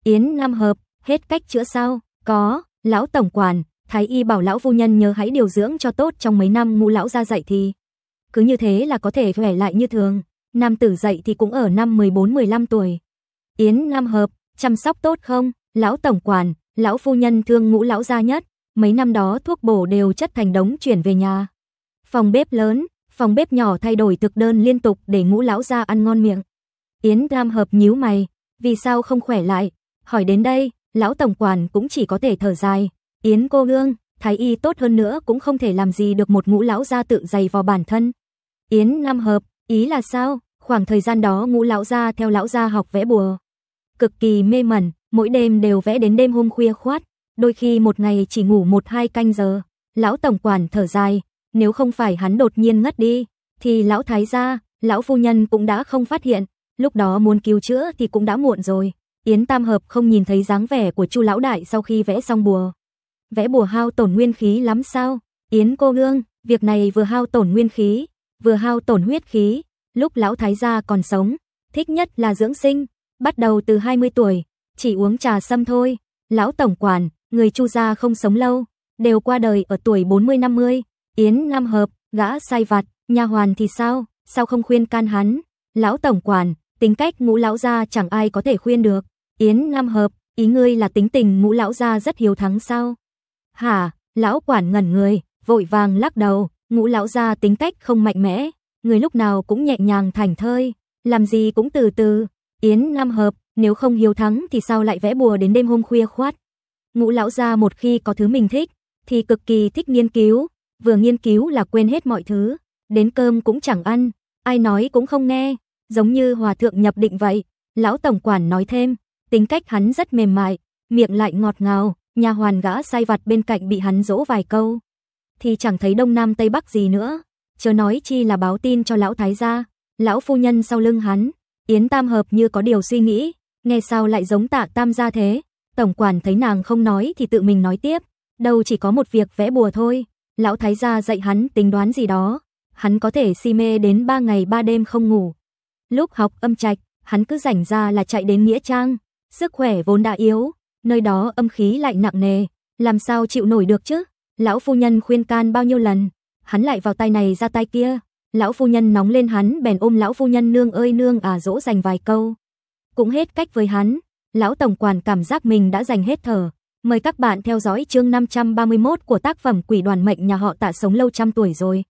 Yến Nam hợp, hết cách chữa sao? Có, lão tổng quản, Thái y bảo lão phu nhân nhớ hãy điều dưỡng cho tốt trong mấy năm ngũ lão ra dạy thì cứ như thế là có thể khỏe lại như thường. Nam tử dậy thì cũng ở năm 14-15 tuổi. Yến Nam Hợp, chăm sóc tốt không? Lão tổng quản, lão phu nhân thương ngũ lão gia nhất, mấy năm đó thuốc bổ đều chất thành đống chuyển về nhà. Phòng bếp lớn, phòng bếp nhỏ thay đổi thực đơn liên tục để ngũ lão gia ăn ngon miệng. Yến Nam Hợp nhíu mày, vì sao không khỏe lại? Hỏi đến đây, lão tổng quản cũng chỉ có thể thở dài. Yến cô nương, thái y tốt hơn nữa cũng không thể làm gì được một ngũ lão gia tự dày vào bản thân. Yến Nam Hợp, ý là sao? Khoảng thời gian đó ngũ lão gia theo lão gia học vẽ bùa. Cực kỳ mê mẩn, mỗi đêm đều vẽ đến đêm hôm khuya khoát, đôi khi một ngày chỉ ngủ một hai canh giờ. Lão tổng quản thở dài, nếu không phải hắn đột nhiên ngất đi, thì lão thái gia, lão phu nhân cũng đã không phát hiện, lúc đó muốn cứu chữa thì cũng đã muộn rồi. Yến Tam Hợp không nhìn thấy dáng vẻ của Chu lão đại sau khi vẽ xong bùa. Vẽ bùa hao tổn nguyên khí lắm sao? Yến cô nương, việc này vừa hao tổn nguyên khí, vừa hao tổn huyết khí, lúc lão thái gia còn sống, thích nhất là dưỡng sinh, bắt đầu từ 20 tuổi, chỉ uống trà sâm thôi. Lão tổng quản, người Chu gia không sống lâu, đều qua đời ở tuổi 40-50, Yến Nam Hợp, gã sai vặt, nhà hoàn thì sao, sao không khuyên can hắn? Lão tổng quản, tính cách ngũ lão gia chẳng ai có thể khuyên được. Yến Nam Hợp, ý ngươi là tính tình ngũ lão gia rất hiếu thắng sao? Hả, lão quản ngẩn người, vội vàng lắc đầu, Ngũ lão gia tính cách không mạnh mẽ, người lúc nào cũng nhẹ nhàng thảnh thơi, làm gì cũng từ từ, yến nam hợp, nếu không hiếu thắng thì sao lại vẽ bùa đến đêm hôm khuya khoát. Ngũ lão gia một khi có thứ mình thích thì cực kỳ thích nghiên cứu, vừa nghiên cứu là quên hết mọi thứ, đến cơm cũng chẳng ăn, ai nói cũng không nghe, giống như hòa thượng nhập định vậy. Lão tổng quản nói thêm, tính cách hắn rất mềm mại, miệng lại ngọt ngào, nhà hoàn gã sai vặt bên cạnh bị hắn dỗ vài câu, thì chẳng thấy đông nam tây bắc gì nữa, chớ nói chi là báo tin cho lão thái gia, lão phu nhân sau lưng hắn, Yến Tam Hợp như có điều suy nghĩ, nghe sao lại giống Tạ Tam gia thế, tổng quản thấy nàng không nói thì tự mình nói tiếp, đâu chỉ có một việc vẽ bùa thôi, lão thái gia dạy hắn tính đoán gì đó, hắn có thể si mê đến ba ngày ba đêm không ngủ. Lúc học âm trạch, hắn cứ rảnh ra là chạy đến nghĩa trang, sức khỏe vốn đã yếu, nơi đó âm khí lại nặng nề, làm sao chịu nổi được chứ? Lão phu nhân khuyên can bao nhiêu lần, hắn lại vào tay này ra tay kia. Lão phu nhân nóng lên hắn bèn ôm lão phu nhân nương ơi nương à dỗ dành vài câu. Cũng hết cách với hắn, lão tổng quản cảm giác mình đã dành hết thở. Mời các bạn theo dõi chương 531 của tác phẩm Quỷ đoàn mệnh nhà họ tạ sống lâu trăm tuổi rồi.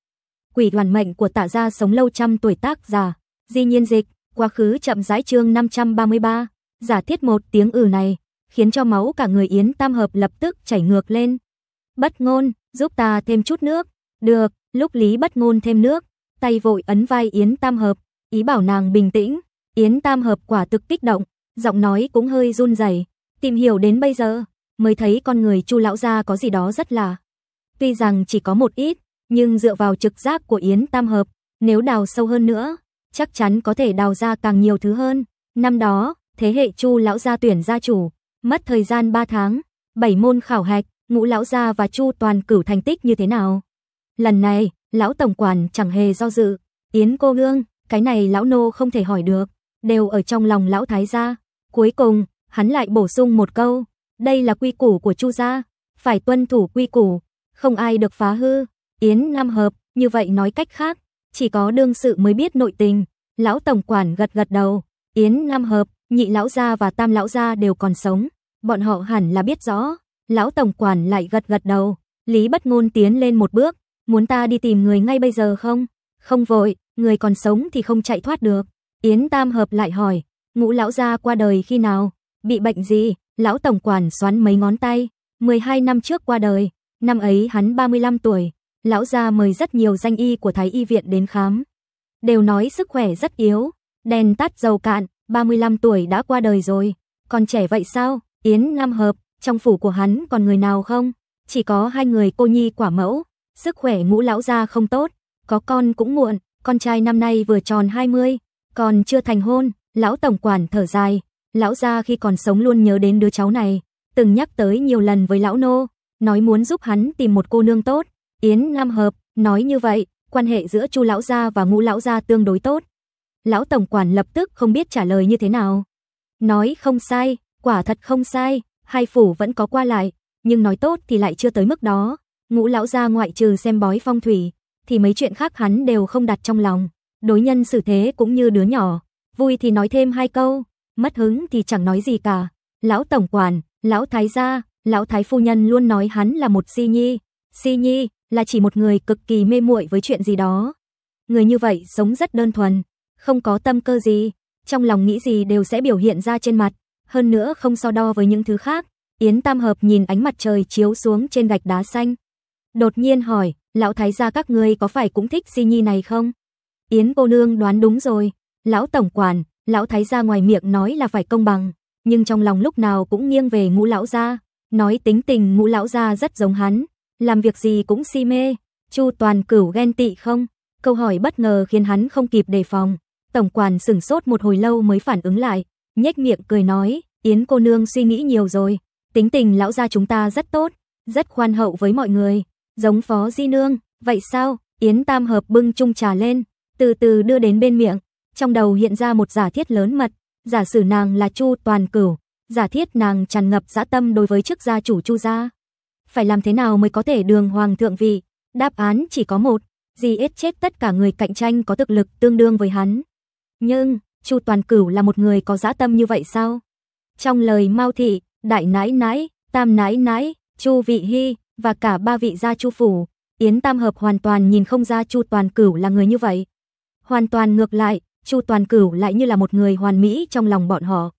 Quỷ đoàn mệnh của tạ gia sống lâu trăm tuổi tác giả. Di nhiên dịch, quá khứ chậm rãi chương 533. Giả thiết một tiếng ừ này, khiến cho máu cả người Yến Tam Hợp lập tức chảy ngược lên. Bất ngôn, giúp ta thêm chút nước. Được, lúc Lý bất ngôn thêm nước, tay vội ấn vai Yến Tam Hợp, ý bảo nàng bình tĩnh. Yến Tam Hợp quả thực kích động, giọng nói cũng hơi run rẩy. Tìm hiểu đến bây giờ, mới thấy con người Chu lão gia có gì đó rất là. Tuy rằng chỉ có một ít, nhưng dựa vào trực giác của Yến Tam Hợp, nếu đào sâu hơn nữa, chắc chắn có thể đào ra càng nhiều thứ hơn. Năm đó, thế hệ Chu lão gia tuyển gia chủ, mất thời gian 3 tháng, 7 môn khảo hạch, Ngũ lão gia và Chu Toàn Cửu thành tích như thế nào? Lần này, lão tổng quản chẳng hề do dự, "Yến cô nương, cái này lão nô không thể hỏi được, đều ở trong lòng lão thái gia." Cuối cùng, hắn lại bổ sung một câu, "Đây là quy củ của Chu gia, phải tuân thủ quy củ, không ai được phá hư." Yến Nam hợp, như vậy nói cách khác, chỉ có đương sự mới biết nội tình. Lão tổng quản gật gật đầu, Yến Nam hợp, nhị lão gia và tam lão gia đều còn sống, bọn họ hẳn là biết rõ, Lão tổng quản lại gật gật đầu, Lý Bất Ngôn tiến lên một bước, "Muốn ta đi tìm người ngay bây giờ không?" "Không vội, người còn sống thì không chạy thoát được." Yến Tam hợp lại hỏi, "Ngũ lão gia qua đời khi nào? Bị bệnh gì?" Lão tổng quản xoắn mấy ngón tay, "12 năm trước qua đời, năm ấy hắn 35 tuổi." Lão gia mời rất nhiều danh y của Thái y viện đến khám, đều nói sức khỏe rất yếu, đèn tắt dầu cạn, 35 tuổi đã qua đời rồi, còn trẻ vậy sao? Yến Nam Hợp trong phủ của hắn còn người nào không? Chỉ có hai người cô nhi quả mẫu, sức khỏe ngũ lão gia không tốt, có con cũng muộn, con trai năm nay vừa tròn 20, còn chưa thành hôn, lão tổng quản thở dài, lão gia khi còn sống luôn nhớ đến đứa cháu này, từng nhắc tới nhiều lần với lão nô, nói muốn giúp hắn tìm một cô nương tốt, Yến Nam Hợp, nói như vậy, quan hệ giữa Chu lão gia và Ngũ lão gia tương đối tốt. Lão tổng quản lập tức không biết trả lời như thế nào. Nói không sai, quả thật không sai, hai phủ vẫn có qua lại, nhưng nói tốt thì lại chưa tới mức đó. Ngũ lão gia ngoại trừ xem bói phong thủy, thì mấy chuyện khác hắn đều không đặt trong lòng. Đối nhân xử thế cũng như đứa nhỏ, vui thì nói thêm hai câu, mất hứng thì chẳng nói gì cả. Lão tổng quản, lão thái gia, lão thái phu nhân luôn nói hắn là một si nhi. Si nhi là chỉ một người cực kỳ mê muội với chuyện gì đó. Người như vậy sống rất đơn thuần, không có tâm cơ gì, trong lòng nghĩ gì đều sẽ biểu hiện ra trên mặt hơn nữa không so đo với những thứ khác. Yến Tam Hợp nhìn ánh mặt trời chiếu xuống trên gạch đá xanh. Đột nhiên hỏi, lão thái gia các ngươi có phải cũng thích si nhi này không? Yến cô nương đoán đúng rồi, lão tổng quản, lão thái gia ngoài miệng nói là phải công bằng, nhưng trong lòng lúc nào cũng nghiêng về ngũ lão gia, nói tính tình ngũ lão gia rất giống hắn, làm việc gì cũng si mê, Chu Toàn Cửu ghen tị không? Câu hỏi bất ngờ khiến hắn không kịp đề phòng, tổng quản sửng sốt một hồi lâu mới phản ứng lại, nhếch miệng cười nói, Yến cô nương suy nghĩ nhiều rồi, tính tình lão gia chúng ta rất tốt, rất khoan hậu với mọi người, giống phó di nương, vậy sao? Yến Tam Hợp bưng chung trà lên, từ từ đưa đến bên miệng, trong đầu hiện ra một giả thiết lớn mật, giả sử nàng là Chu Toàn Cửu, giả thiết nàng tràn ngập dã tâm đối với chức gia chủ Chu gia. Phải làm thế nào mới có thể đường hoàng thượng vị? Đáp án chỉ có một, gì ít chết tất cả người cạnh tranh có thực lực tương đương với hắn. Nhưng, Chu Toàn Cửu là một người có dã tâm như vậy sao? Trong lời Mao thị, đại nãi nãi, tam nãi nãi, Chu Vị Hy và cả ba vị gia Chu phủ, Yến Tam hợp hoàn toàn nhìn không ra Chu Toàn Cửu là người như vậy. Hoàn toàn ngược lại, Chu Toàn Cửu lại như là một người hoàn mỹ trong lòng bọn họ.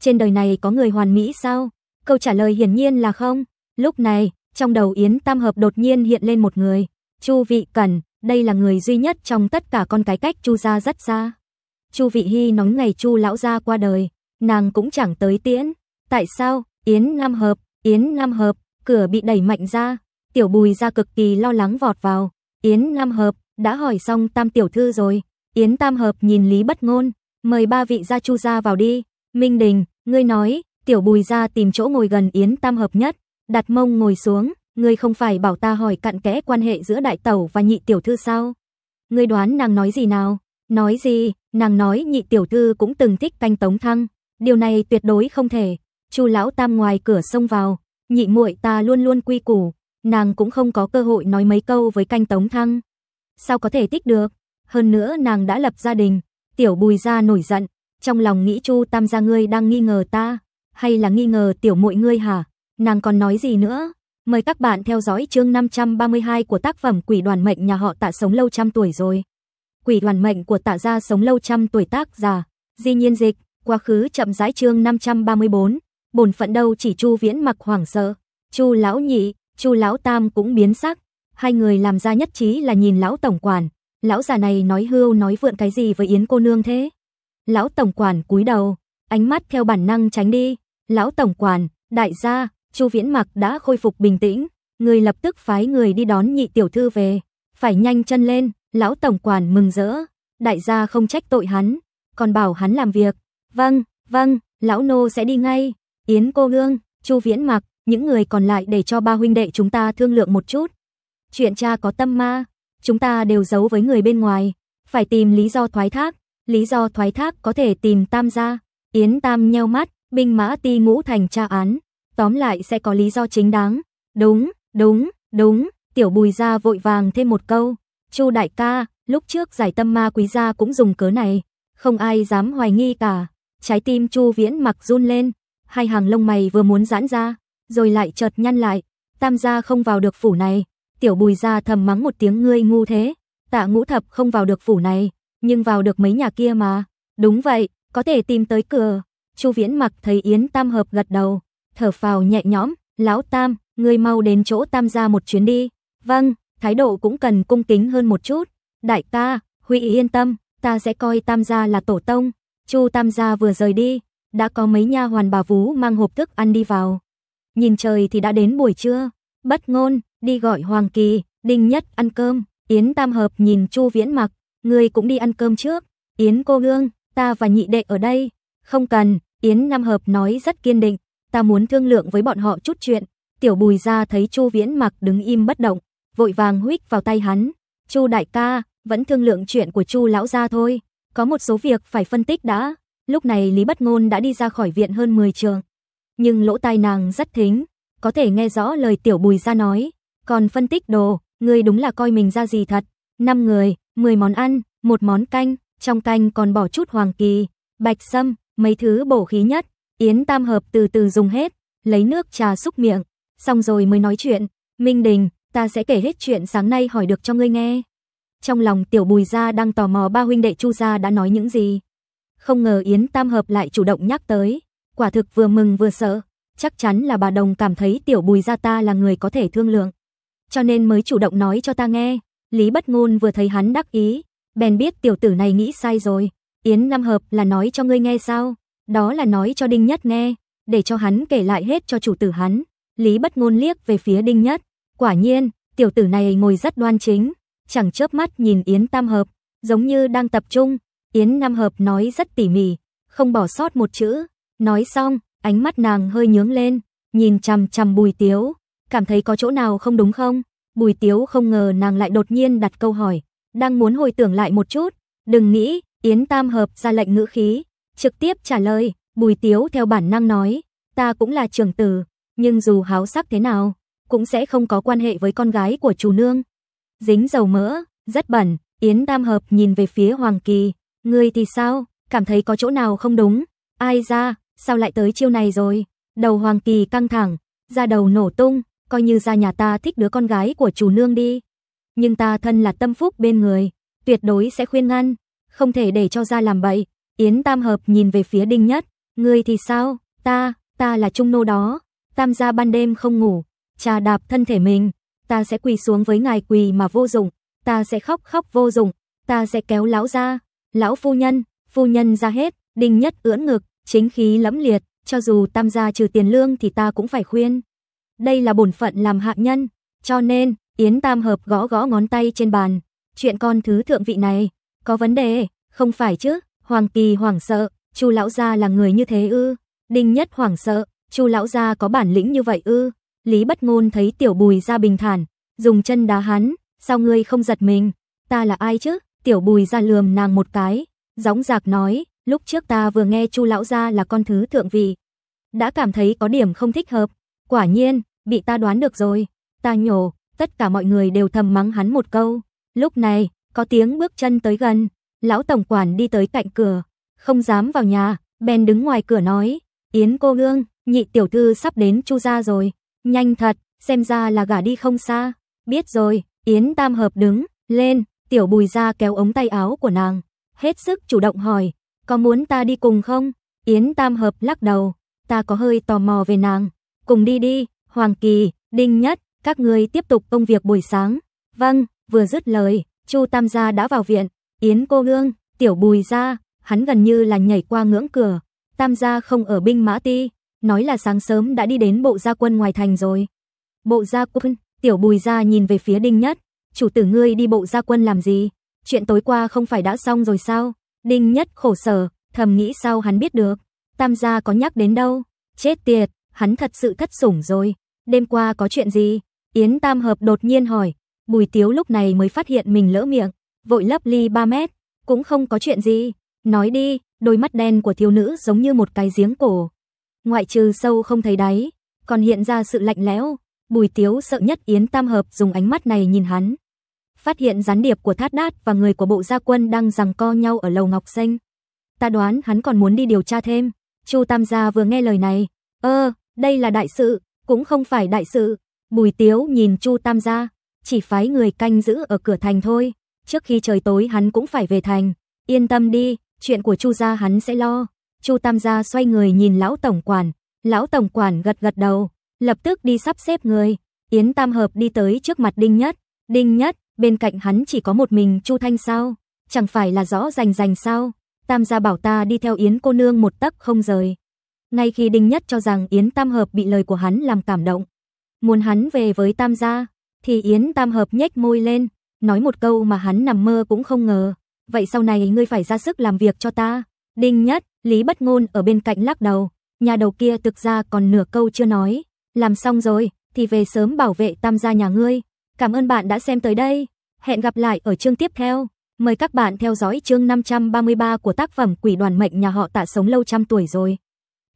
Trên đời này có người hoàn mỹ sao? Câu trả lời hiển nhiên là không. Lúc này, trong đầu Yến Tam Hợp đột nhiên hiện lên một người. Chu Vị Cẩn, đây là người duy nhất trong tất cả con cái cách Chu gia rất xa. Chu Vị Hy nói ngày Chu lão gia qua đời, nàng cũng chẳng tới tiễn. Tại sao? Yến Nam Hợp, Yến Nam Hợp, cửa bị đẩy mạnh ra, Tiểu Bùi ra cực kỳ lo lắng vọt vào. Yến Nam Hợp, đã hỏi xong Tam tiểu thư rồi. Yến Tam Hợp nhìn Lý Bất Ngôn, mời ba vị gia Chu gia vào đi. Minh Đình, ngươi nói, Tiểu Bùi ra tìm chỗ ngồi gần Yến Tam Hợp nhất, đặt mông ngồi xuống, ngươi không phải bảo ta hỏi cặn kẽ quan hệ giữa đại tẩu và nhị tiểu thư sao? Ngươi đoán nàng nói gì nào? Nói gì, nàng nói nhị tiểu thư cũng từng thích canh tống thăng, điều này tuyệt đối không thể. Chu lão tam ngoài cửa xông vào, nhị muội ta luôn luôn quy củ, nàng cũng không có cơ hội nói mấy câu với canh tống thăng. Sao có thể thích được? Hơn nữa nàng đã lập gia đình, tiểu bùi ra nổi giận, trong lòng nghĩ Chu tam gia ngươi đang nghi ngờ ta, hay là nghi ngờ tiểu muội ngươi hả? Nàng còn nói gì nữa? Mời các bạn theo dõi chương 532 của tác phẩm Quỷ đoàn mệnh nhà họ tạ sống lâu trăm tuổi rồi quỷ đoàn mệnh của tạ gia sống lâu trăm tuổi tác già. Di nhiên dịch, quá khứ chậm rãi chương 534, bổn phận đâu chỉ Chu Viễn mặc hoảng sợ. Chu lão nhị, Chu lão tam cũng biến sắc, hai người làm ra nhất trí là nhìn lão tổng quản, lão già này nói hưu nói vượn cái gì với Yến cô nương thế? Lão tổng quản cúi đầu, ánh mắt theo bản năng tránh đi. Lão tổng quản, đại gia, Chu Viễn Mặc đã khôi phục bình tĩnh, người lập tức phái người đi đón nhị tiểu thư về, phải nhanh chân lên, Lão tổng quản mừng rỡ, đại gia không trách tội hắn, còn bảo hắn làm việc. Vâng, vâng, lão nô sẽ đi ngay. Yến cô nương, Chu Viễn Mặc, những người còn lại để cho ba huynh đệ chúng ta thương lượng một chút. Chuyện cha có tâm ma, chúng ta đều giấu với người bên ngoài, phải tìm lý do thoái thác, lý do thoái thác có thể tìm Tam gia. Yến Tam nheo mắt, binh mã ti ngũ thành tra án, tóm lại sẽ có lý do chính đáng. Đúng, đúng, đúng, tiểu bùi ra vội vàng thêm một câu. Chu đại ca, lúc trước giải tâm ma quý gia cũng dùng cớ này, không ai dám hoài nghi cả. Trái tim Chu Viễn mặc run lên, hai hàng lông mày vừa muốn giãn ra, rồi lại chợt nhăn lại, tam gia không vào được phủ này. Tiểu Bùi gia thầm mắng một tiếng ngươi ngu thế, Tạ Ngũ Thập không vào được phủ này, nhưng vào được mấy nhà kia mà. Đúng vậy, có thể tìm tới cửa. Chu Viễn mặc thấy Yến Tam hợp gật đầu, thở phào nhẹ nhõm, "Lão Tam, ngươi mau đến chỗ Tam gia một chuyến đi." "Vâng." thái độ cũng cần cung kính hơn một chút. Đại ca, Huy yên tâm, ta sẽ coi Tam gia là tổ tông. Chu Tam gia vừa rời đi, đã có mấy nha hoàn bà vú mang hộp thức ăn đi vào. Nhìn trời thì đã đến buổi trưa, bất ngôn, đi gọi Hoàng Kỳ, Đinh Nhất ăn cơm. Yến Tam Hợp nhìn Chu Viễn Mặc, người cũng đi ăn cơm trước. Yến cô gương, ta và nhị đệ ở đây. Không cần, Yến Nam Hợp nói rất kiên định, ta muốn thương lượng với bọn họ chút chuyện. Tiểu Bùi gia thấy Chu Viễn Mặc đứng im bất động, vội vàng huýt vào tay hắn. Chu đại ca, vẫn thương lượng chuyện của Chu lão gia thôi, có một số việc phải phân tích đã. Lúc này Lý Bất Ngôn đã đi ra khỏi viện hơn 10 trường, nhưng lỗ tai nàng rất thính, có thể nghe rõ lời Tiểu Bùi ra nói, còn phân tích đồ, ngươi đúng là coi mình ra gì thật. Năm người, 10 món ăn, một món canh, trong canh còn bỏ chút hoàng kỳ, bạch sâm, mấy thứ bổ khí nhất, yến tam hợp từ từ dùng hết, lấy nước trà xúc miệng, xong rồi mới nói chuyện. Minh Đình, ta sẽ kể hết chuyện sáng nay hỏi được cho ngươi nghe. Trong lòng tiểu bùi gia đang tò mò ba huynh đệ chu gia đã nói những gì. Không ngờ Yến Tam Hợp lại chủ động nhắc tới, quả thực vừa mừng vừa sợ, chắc chắn là bà Đồng cảm thấy tiểu bùi gia ta là người có thể thương lượng. Cho nên mới chủ động nói cho ta nghe, Lý Bất Ngôn vừa thấy hắn đắc ý, bèn biết tiểu tử này nghĩ sai rồi, Yến Nam Hợp là nói cho ngươi nghe sao, đó là nói cho Đinh Nhất nghe, để cho hắn kể lại hết cho chủ tử hắn. Lý Bất Ngôn liếc về phía Đinh Nhất, Quả nhiên, tiểu tử này ngồi rất đoan chính, chẳng chớp mắt nhìn Yến Tam Hợp, giống như đang tập trung. Yến Nam Hợp nói rất tỉ mỉ, không bỏ sót một chữ. Nói xong, ánh mắt nàng hơi nhướng lên, nhìn chằm chằm Bùi Tiếu, cảm thấy có chỗ nào không đúng không? Bùi Tiếu không ngờ nàng lại đột nhiên đặt câu hỏi, đang muốn hồi tưởng lại một chút, đừng nghĩ, Yến Tam Hợp ra lệnh ngữ khí, trực tiếp trả lời, Bùi Tiếu theo bản năng nói, ta cũng là trưởng tử, nhưng dù háo sắc thế nào, cũng sẽ không có quan hệ với con gái của chủ nương. Dính dầu mỡ, rất bẩn, Yến Tam Hợp nhìn về phía Hoàng Kỳ, ngươi thì sao, cảm thấy có chỗ nào không đúng, ai ra, sao lại tới chiêu này rồi, đầu Hoàng Kỳ căng thẳng, ra đầu nổ tung, coi như ra nhà ta thích đứa con gái của chủ nương đi. Nhưng ta thân là tâm phúc bên người, tuyệt đối sẽ khuyên ngăn, không thể để cho ra làm bậy. Yến Tam Hợp nhìn về phía Đinh Nhất, ngươi thì sao, ta, ta là trung nô đó, tam gia ban đêm không ngủ, trà đạp thân thể mình, ta sẽ quỳ xuống với ngài quỳ mà vô dụng, ta sẽ khóc khóc vô dụng, ta sẽ kéo lão ra, lão phu nhân, phu nhân ra hết, đinh nhất ưỡn ngực, chính khí lẫm liệt, cho dù tam gia trừ tiền lương thì ta cũng phải khuyên. Đây là bổn phận làm hạ nhân, cho nên, Yến Tam Hợp gõ gõ ngón tay trên bàn, chuyện con thứ thượng vị này, có vấn đề, không phải chứ, Hoàng Kỳ hoảng sợ, chu lão gia là người như thế ư, Đinh Nhất hoảng sợ, chu lão gia có bản lĩnh như vậy ư, Lý Bất Ngôn thấy Tiểu Bùi ra bình thản, dùng chân đá hắn, "Sao ngươi không giật mình? Ta là ai chứ?" Tiểu Bùi ra lườm nàng một cái, gióng giạc nói, "Lúc trước ta vừa nghe Chu lão gia là con thứ thượng vị, đã cảm thấy có điểm không thích hợp, quả nhiên, bị ta đoán được rồi." Ta nhổ, tất cả mọi người đều thầm mắng hắn một câu. Lúc này, có tiếng bước chân tới gần, lão tổng quản đi tới cạnh cửa, không dám vào nhà, bèn đứng ngoài cửa nói, "Yến cô nương, nhị tiểu thư sắp đến Chu gia rồi." Nhanh thật, xem ra là gả đi không xa. Biết rồi, Yến Tam Hợp đứng, lên, tiểu bùi ra kéo ống tay áo của nàng. Hết sức chủ động hỏi, có muốn ta đi cùng không? Yến Tam Hợp lắc đầu, ta có hơi tò mò về nàng. Cùng đi đi, Hoàng Kỳ, Đinh Nhất, các ngươi tiếp tục công việc buổi sáng. Vâng, vừa dứt lời, Chu Tam gia đã vào viện. Yến cô nương, tiểu bùi ra, hắn gần như là nhảy qua ngưỡng cửa. Tam gia không ở binh mã ti, nói là sáng sớm đã đi đến bộ gia quân ngoài thành rồi. Bộ gia quân, tiểu bùi ra nhìn về phía Đinh Nhất, chủ tử ngươi đi bộ gia quân làm gì? Chuyện tối qua không phải đã xong rồi sao? Đinh Nhất khổ sở, thầm nghĩ sao hắn biết được, tam gia có nhắc đến đâu, chết tiệt, hắn thật sự thất sủng rồi, đêm qua có chuyện gì? Yến Tam Hợp đột nhiên hỏi, Bùi Tiếu lúc này mới phát hiện mình lỡ miệng, vội lấp ly 3 mét, cũng không có chuyện gì, nói đi, đôi mắt đen của thiếu nữ giống như một cái giếng cổ, ngoại trừ sâu không thấy đáy, còn hiện ra sự lạnh lẽo. Bùi Tiếu sợ nhất Yến Tam Hợp dùng ánh mắt này nhìn hắn. Phát hiện gián điệp của Thát Đát và người của bộ gia quân đang giằng co nhau ở lầu Ngọc Xanh. Ta đoán hắn còn muốn đi điều tra thêm. Chu Tam Gia vừa nghe lời này. Ơ, đây là đại sự, cũng không phải đại sự. Bùi Tiếu nhìn Chu Tam Gia, chỉ phái người canh giữ ở cửa thành thôi. Trước khi trời tối hắn cũng phải về thành. Yên tâm đi, chuyện của Chu Gia hắn sẽ lo. Chu Tam gia xoay người nhìn lão tổng quản, lão tổng quản gật gật đầu, lập tức đi sắp xếp người. Yến Tam Hợp đi tới trước mặt Đinh Nhất, Đinh Nhất, bên cạnh hắn chỉ có một mình Chu Thanh sao? Chẳng phải là rõ rành rành sao? Tam gia bảo ta đi theo Yến cô nương một tấc không rời. Ngay khi Đinh Nhất cho rằng Yến Tam Hợp bị lời của hắn làm cảm động, muốn hắn về với Tam gia, thì Yến Tam Hợp nhếch môi lên, nói một câu mà hắn nằm mơ cũng không ngờ. Vậy sau này ngươi phải ra sức làm việc cho ta. Đinh Nhất, Lý Bất Ngôn ở bên cạnh lắc đầu, nhà đầu kia thực ra còn nửa câu chưa nói, làm xong rồi thì về sớm bảo vệ tam gia nhà ngươi. Cảm ơn bạn đã xem tới đây, hẹn gặp lại ở chương tiếp theo. Mời các bạn theo dõi chương 533 của tác phẩm Quỷ đoàn mệnh nhà họ Tạ sống lâu trăm tuổi rồi.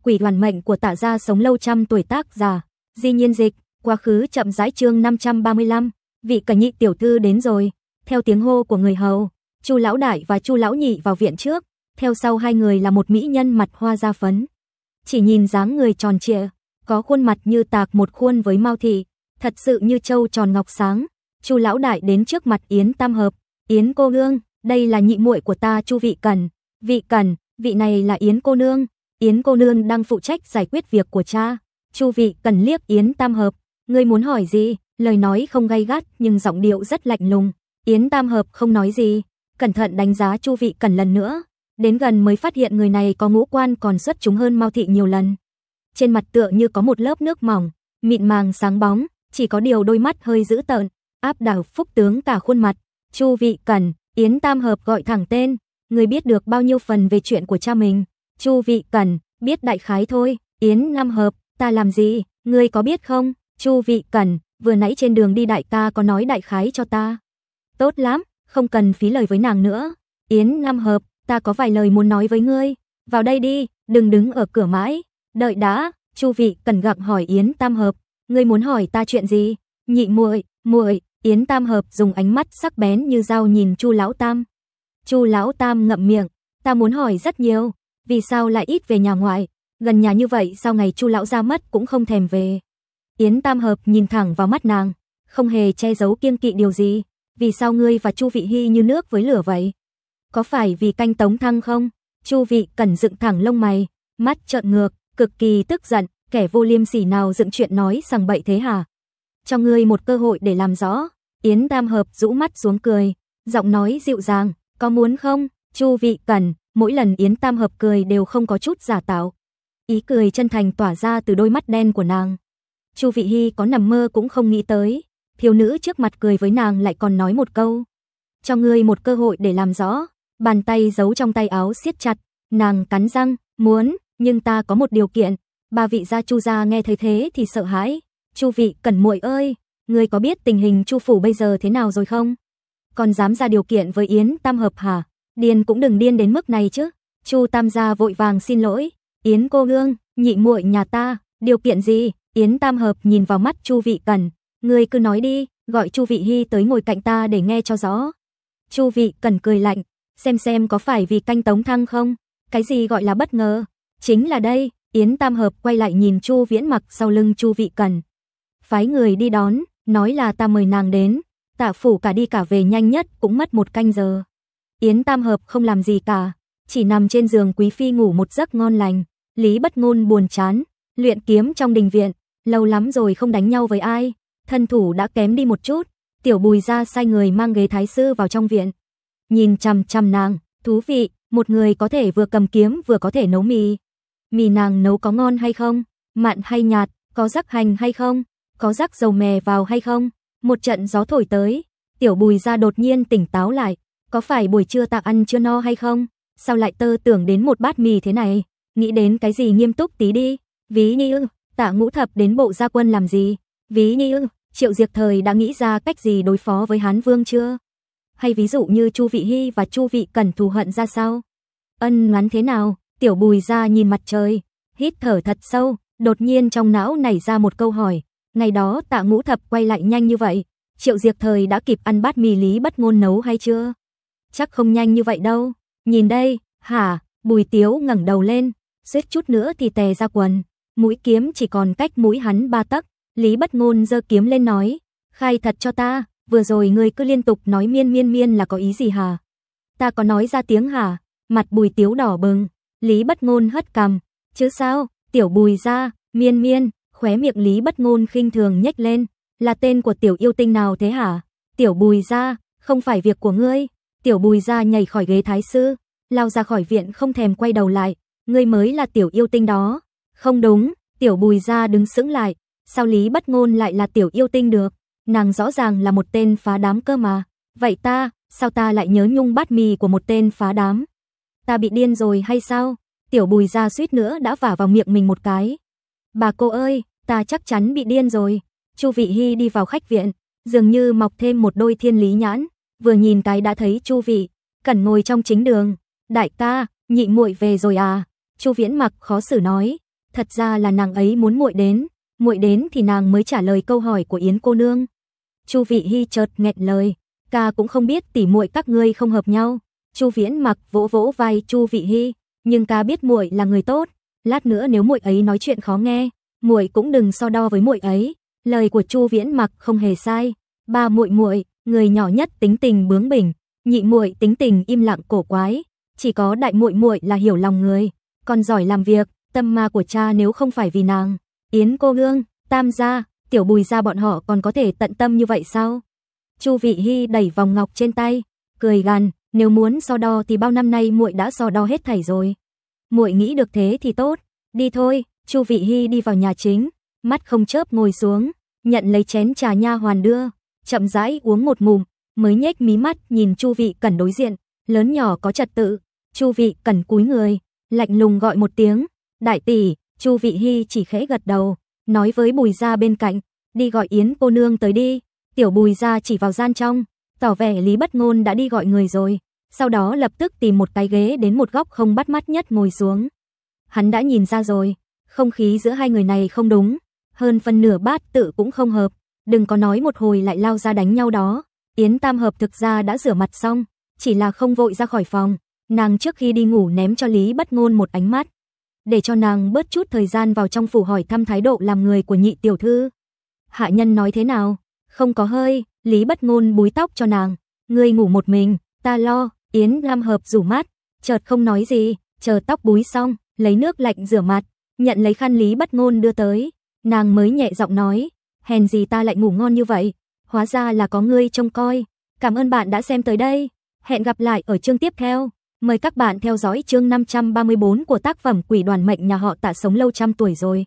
Quỷ đoàn mệnh của Tạ gia sống lâu trăm tuổi tác giả, Di Nhiên Dịch, quá khứ chậm rãi chương 535, vị cả nhị tiểu thư đến rồi. Theo tiếng hô của người hầu, Chu lão đại và Chu lão nhị vào viện trước, theo sau hai người là một mỹ nhân mặt hoa da phấn. Chỉ nhìn dáng người tròn trịa, có khuôn mặt như tạc một khuôn với Mao thị, thật sự như châu tròn ngọc sáng. Chu lão đại đến trước mặt Yến Tam hợp, "Yến cô nương, đây là nhị muội của ta Chu Vị cẩn Vị cẩn vị này là Yến cô nương, Yến cô nương đang phụ trách giải quyết việc của cha." Chu Vị cẩn liếc Yến Tam hợp, "Ngươi muốn hỏi gì?" Lời nói không gay gắt nhưng giọng điệu rất lạnh lùng. Yến Tam hợp không nói gì, cẩn thận đánh giá Chu Vị cẩn lần nữa, Đến gần mới phát hiện người này có ngũ quan còn xuất chúng hơn Mao thị nhiều lần. Trên mặt tựa như có một lớp nước mỏng, mịn màng sáng bóng, chỉ có điều đôi mắt hơi dữ tợn, áp đảo phúc tướng cả khuôn mặt. Chu Vị Cẩn, Yến Tam Hợp gọi thẳng tên, người biết được bao nhiêu phần về chuyện của cha mình. Chu Vị Cẩn, biết đại khái thôi, Yến Nam Hợp, ta làm gì, người có biết không? Chu Vị Cẩn, vừa nãy trên đường đi đại ca có nói đại khái cho ta. Tốt lắm, không cần phí lời với nàng nữa. Yến Nam Hợp, ta có vài lời muốn nói với ngươi, vào đây đi, đừng đứng ở cửa mãi, đợi đã, Chu vị cần gặp hỏi Yến Tam Hợp, ngươi muốn hỏi ta chuyện gì? Nhị muội, muội, Yến Tam Hợp dùng ánh mắt sắc bén như dao nhìn Chu lão tam. Chu lão tam ngậm miệng, ta muốn hỏi rất nhiều, vì sao lại ít về nhà ngoại, gần nhà như vậy sau ngày Chu lão ra mất cũng không thèm về. Yến Tam Hợp nhìn thẳng vào mắt nàng, không hề che giấu kiêng kỵ điều gì, vì sao ngươi và Chu Vị hy như nước với lửa vậy? có phải vì canh tống thăng không? Chu vị cẩn dựng thẳng lông mày, mắt trợn ngược, cực kỳ tức giận, kẻ vô liêm sỉ nào dựng chuyện nói sằng bậy thế hả? Cho ngươi một cơ hội để làm rõ. Yến Tam Hợp rũ mắt xuống cười, giọng nói dịu dàng, có muốn không? Chu vị cần, mỗi lần Yến Tam Hợp cười đều không có chút giả tạo. Ý cười chân thành tỏa ra từ đôi mắt đen của nàng. Chu vị hy có nằm mơ cũng không nghĩ tới. Thiếu nữ trước mặt cười với nàng lại còn nói một câu. Cho ngươi một cơ hội để làm rõ bàn tay giấu trong tay áo siết chặt, nàng cắn răng, muốn, nhưng ta có một điều kiện. Ba vị gia Chu gia nghe thấy thế thì sợ hãi, "Chu vị Cẩn muội ơi, ngươi có biết tình hình Chu phủ bây giờ thế nào rồi không? Còn dám ra điều kiện với Yến Tam hợp hả? Điên cũng đừng điên đến mức này chứ." Chu Tam gia vội vàng xin lỗi, "Yến cô nương, nhị muội nhà ta, điều kiện gì?" Yến Tam hợp nhìn vào mắt Chu vị Cẩn, "Ngươi cứ nói đi, gọi Chu vị Hi tới ngồi cạnh ta để nghe cho rõ." Chu vị Cẩn cười lạnh, xem xem có phải vì canh tống thăng không? Cái gì gọi là bất ngờ? Chính là đây, Yến Tam Hợp quay lại nhìn Chu Viễn mặc sau lưng Chu Vị Cần. Phái người đi đón, nói là ta mời nàng đến, tạ phủ cả đi cả về nhanh nhất cũng mất một canh giờ. Yến Tam Hợp không làm gì cả, chỉ nằm trên giường quý phi ngủ một giấc ngon lành, Lý Bất Ngôn buồn chán, luyện kiếm trong đình viện, lâu lắm rồi không đánh nhau với ai, thân thủ đã kém đi một chút, tiểu bùi ra sai người mang ghế thái sư vào trong viện, nhìn chăm chăm nàng, thú vị, một người có thể vừa cầm kiếm vừa có thể nấu mì. Mì nàng nấu có ngon hay không? Mặn hay nhạt, có rắc hành hay không? Có rắc dầu mè vào hay không? Một trận gió thổi tới, Tiểu Bùi ra đột nhiên tỉnh táo lại, có phải buổi trưa ta ăn chưa no hay không? Sao lại tơ tưởng đến một bát mì thế này? Nghĩ đến cái gì nghiêm túc tí đi. Ví như ư, Tạ Ngũ Thập đến bộ gia quân làm gì? Ví như ư, Triệu Diệc Thời đã nghĩ ra cách gì đối phó với Hán Vương chưa? hay ví dụ như Chu Vị Hy và Chu Vị Cần thù hận ra sao? Ân ngắn thế nào? Tiểu Bùi ra nhìn mặt trời, hít thở thật sâu, đột nhiên trong não nảy ra một câu hỏi, ngày đó Tạ Ngũ Thập quay lại nhanh như vậy, Triệu diệt Thời đã kịp ăn bát mì lý bất ngôn nấu hay chưa? Chắc không nhanh như vậy đâu. Nhìn đây, hả? Bùi Tiếu ngẩng đầu lên, suýt chút nữa thì tè ra quần, mũi kiếm chỉ còn cách mũi hắn ba tấc, Lý Bất Ngôn giơ kiếm lên nói, "Khai thật cho ta, vừa rồi ngươi cứ liên tục nói miên miên miên là có ý gì hả? Ta có nói ra tiếng hả? Mặt bùi tiếu đỏ bừng, Lý bất ngôn hất cằm. Chứ sao, tiểu bùi ra, miên miên, khóe miệng Lý bất ngôn khinh thường nhếch lên. Là tên của tiểu yêu tinh nào thế hả? Tiểu bùi ra, không phải việc của ngươi. Tiểu bùi ra nhảy khỏi ghế thái sư, lao ra khỏi viện không thèm quay đầu lại. Ngươi mới là tiểu yêu tinh đó. Không đúng, tiểu bùi ra đứng sững lại. Sao Lý bất ngôn lại là tiểu yêu tinh được? nàng rõ ràng là một tên phá đám cơ mà. Vậy ta, sao ta lại nhớ nhung bát mì của một tên phá đám? Ta bị điên rồi hay sao? Tiểu bùi ra suýt nữa đã vả vào miệng mình một cái. Bà cô ơi, ta chắc chắn bị điên rồi. Chu Vị Hy đi vào khách viện, dường như mọc thêm một đôi thiên lý nhãn, vừa nhìn cái đã thấy Chu Vị, cẩn ngồi trong chính đường. Đại ca, nhị muội về rồi à? Chu Viễn mặc khó xử nói, thật ra là nàng ấy muốn muội đến, muội đến thì nàng mới trả lời câu hỏi của Yến cô nương. Chu Vị Hi chợt nghẹn lời, ca cũng không biết tỉ muội các ngươi không hợp nhau. Chu Viễn mặc vỗ vỗ vai Chu Vị Hi, nhưng ca biết muội là người tốt, lát nữa nếu muội ấy nói chuyện khó nghe, muội cũng đừng so đo với muội ấy. Lời của Chu Viễn mặc không hề sai, ba muội muội, người nhỏ nhất tính tình bướng bỉnh, nhị muội tính tình im lặng cổ quái, chỉ có đại muội muội là hiểu lòng người, còn giỏi làm việc, tâm ma của cha nếu không phải vì nàng. Yến cô nương, Tam gia, tiểu bùi ra bọn họ còn có thể tận tâm như vậy sao? Chu Vị Hy đẩy vòng ngọc trên tay, cười gằn, nếu muốn so đo thì bao năm nay muội đã so đo hết thảy rồi. Muội nghĩ được thế thì tốt, đi thôi, Chu Vị Hy đi vào nhà chính, mắt không chớp ngồi xuống, nhận lấy chén trà nha hoàn đưa, chậm rãi uống một ngụm, mới nhếch mí mắt nhìn Chu Vị Cẩn đối diện, lớn nhỏ có trật tự, Chu Vị Cẩn cúi người, lạnh lùng gọi một tiếng, "Đại tỷ." Chu Vị Hy chỉ khẽ gật đầu, nói với Bùi Gia bên cạnh, đi gọi Yến cô nương tới đi. Tiểu Bùi Gia chỉ vào gian trong, tỏ vẻ Lý Bất Ngôn đã đi gọi người rồi, sau đó lập tức tìm một cái ghế đến một góc không bắt mắt nhất ngồi xuống. Hắn đã nhìn ra rồi, không khí giữa hai người này không đúng, hơn phần nửa bát tự cũng không hợp, đừng có nói một hồi lại lao ra đánh nhau đó. Yến Tam Hợp thực ra đã rửa mặt xong, chỉ là không vội ra khỏi phòng, nàng trước khi đi ngủ ném cho Lý Bất Ngôn một ánh mắt để cho nàng bớt chút thời gian vào trong phủ hỏi thăm thái độ làm người của nhị tiểu thư. Hạ nhân nói thế nào? Không có hơi, Lý Bất Ngôn búi tóc cho nàng, ngươi ngủ một mình, ta lo, Yến Lam hợp rủ mát, chợt không nói gì, chờ tóc búi xong, lấy nước lạnh rửa mặt, nhận lấy khăn Lý Bất Ngôn đưa tới, nàng mới nhẹ giọng nói, hèn gì ta lại ngủ ngon như vậy, hóa ra là có ngươi trông coi. Cảm ơn bạn đã xem tới đây, hẹn gặp lại ở chương tiếp theo. Mời các bạn theo dõi chương 534 của tác phẩm Quỷ đoàn mệnh nhà họ Tạ sống lâu trăm tuổi rồi.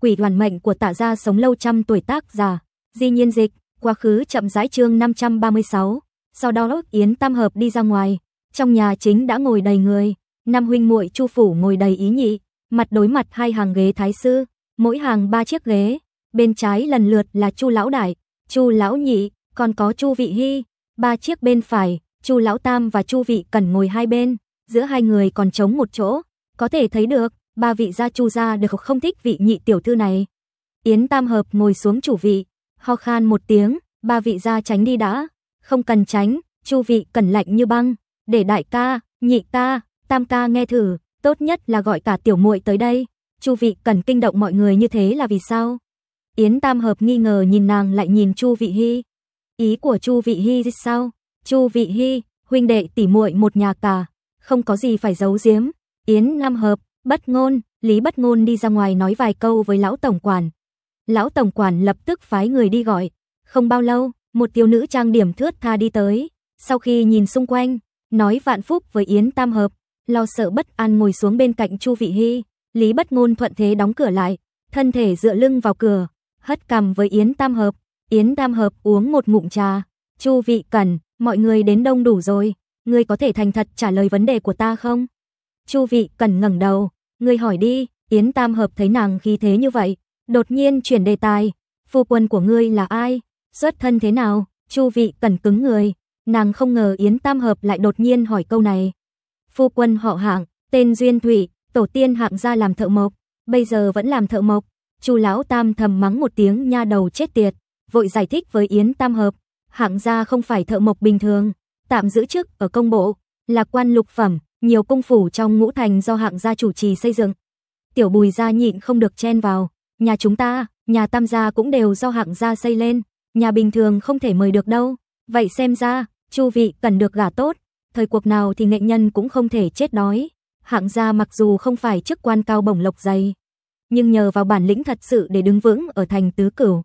Quỷ đoàn mệnh của Tạ gia sống lâu trăm tuổi tác giả. Di nhiên dịch, quá khứ chậm rãi chương 536. Sau đó Yến Tam Hợp đi ra ngoài, trong nhà chính đã ngồi đầy người, năm huynh muội Chu phủ ngồi đầy ý nhị, mặt đối mặt hai hàng ghế thái sư, mỗi hàng ba chiếc ghế, bên trái lần lượt là Chu lão đại, Chu lão nhị, còn có Chu vị hy, ba chiếc bên phải Chu Lão Tam và Chu Vị Cẩn ngồi hai bên, giữa hai người còn trống một chỗ, có thể thấy được, ba vị gia Chu gia được không thích vị nhị tiểu thư này. Yến Tam Hợp ngồi xuống chủ vị, ho khan một tiếng, ba vị gia tránh đi đã, không cần tránh, Chu Vị Cẩn lạnh như băng, để đại ca, nhị ca, tam ca nghe thử, tốt nhất là gọi cả tiểu muội tới đây. Chu Vị Cẩn kinh động mọi người như thế là vì sao? Yến Tam Hợp nghi ngờ nhìn nàng lại nhìn Chu Vị hy Ý của Chu Vị Hi sao? Chu Vị Hy, huynh đệ tỷ muội một nhà cả, không có gì phải giấu giếm. Yến Nam Hợp, Bất Ngôn, Lý Bất Ngôn đi ra ngoài nói vài câu với lão tổng quản. Lão tổng quản lập tức phái người đi gọi. Không bao lâu, một thiếu nữ trang điểm thướt tha đi tới, sau khi nhìn xung quanh, nói vạn phúc với Yến Tam Hợp, lo sợ bất an ngồi xuống bên cạnh Chu Vị Hy, Lý Bất Ngôn thuận thế đóng cửa lại, thân thể dựa lưng vào cửa, hất cằm với Yến Tam Hợp, Yến Tam Hợp uống một ngụm trà, Chu Vị cần Mọi người đến đông đủ rồi, ngươi có thể thành thật trả lời vấn đề của ta không? Chu vị cần ngẩng đầu, ngươi hỏi đi, Yến Tam Hợp thấy nàng khí thế như vậy, đột nhiên chuyển đề tài, phu quân của ngươi là ai, xuất thân thế nào, chu vị cần cứng người, nàng không ngờ Yến Tam Hợp lại đột nhiên hỏi câu này. Phu quân họ hạng, tên Duyên thụy, tổ tiên hạng gia làm thợ mộc, bây giờ vẫn làm thợ mộc, chu lão Tam thầm mắng một tiếng nha đầu chết tiệt, vội giải thích với Yến Tam Hợp, hạng gia không phải thợ mộc bình thường, tạm giữ chức ở công bộ, là quan lục phẩm, nhiều công phủ trong ngũ thành do hạng gia chủ trì xây dựng. Tiểu Bùi gia nhịn không được chen vào, nhà chúng ta, nhà Tam gia cũng đều do hạng gia xây lên, nhà bình thường không thể mời được đâu. Vậy xem ra, chu vị cần được gả tốt, thời cuộc nào thì nghệ nhân cũng không thể chết đói. Hạng gia mặc dù không phải chức quan cao bổng lộc dày, nhưng nhờ vào bản lĩnh thật sự để đứng vững ở thành tứ cửu.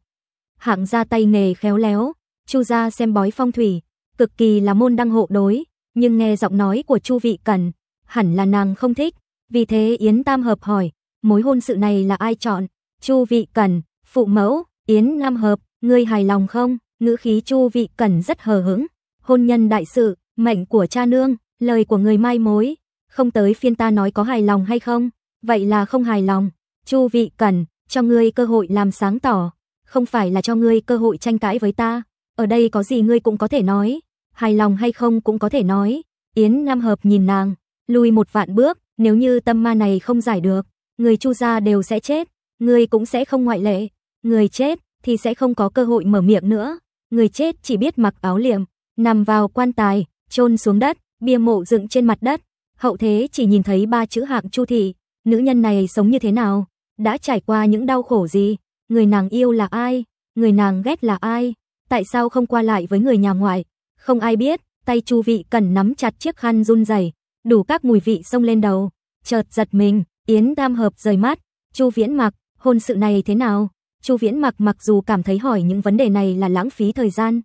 Hạng gia tay nghề khéo léo, Chu gia xem bói phong thủy, cực kỳ là môn đăng hộ đối, nhưng nghe giọng nói của Chu Vị Cẩn, hẳn là nàng không thích, vì thế Yến Tam hợp hỏi, mối hôn sự này là ai chọn? Chu Vị Cẩn, phụ mẫu, Yến Nam hợp, ngươi hài lòng không? Ngữ khí Chu Vị Cẩn rất hờ hững. Hôn nhân đại sự, mệnh của cha nương, lời của người mai mối, không tới phiên ta nói có hài lòng hay không, vậy là không hài lòng. Chu Vị Cẩn, cho ngươi cơ hội làm sáng tỏ, không phải là cho ngươi cơ hội tranh cãi với ta ở đây có gì ngươi cũng có thể nói, hài lòng hay không cũng có thể nói. Yến Nam Hợp nhìn nàng, lùi một vạn bước, nếu như tâm ma này không giải được, người Chu gia đều sẽ chết, người cũng sẽ không ngoại lệ, người chết thì sẽ không có cơ hội mở miệng nữa, người chết chỉ biết mặc áo liệm, nằm vào quan tài, chôn xuống đất, bia mộ dựng trên mặt đất, hậu thế chỉ nhìn thấy ba chữ hạng Chu thị, nữ nhân này sống như thế nào, đã trải qua những đau khổ gì, người nàng yêu là ai, người nàng ghét là ai, tại sao không qua lại với người nhà ngoại? Không ai biết, tay Chu Vị cần nắm chặt chiếc khăn run rẩy, đủ các mùi vị xông lên đầu, chợt giật mình, Yến Tam Hợp rời mắt, Chu Viễn Mặc, hôn sự này thế nào? Chu Viễn Mặc mặc dù cảm thấy hỏi những vấn đề này là lãng phí thời gian,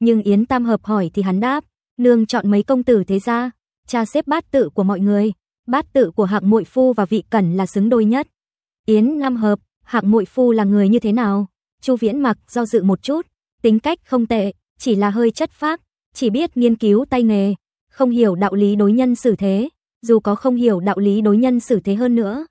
nhưng Yến Tam Hợp hỏi thì hắn đáp, nương chọn mấy công tử thế gia, cha xếp bát tự của mọi người, bát tự của hạng muội phu và vị cẩn là xứng đôi nhất. Yến Nam Hợp, hạng muội phu là người như thế nào? Chu Viễn Mặc do dự một chút, tính cách không tệ, chỉ là hơi chất phác, chỉ biết nghiên cứu tay nghề, không hiểu đạo lý đối nhân xử thế, dù có không hiểu đạo lý đối nhân xử thế hơn nữa.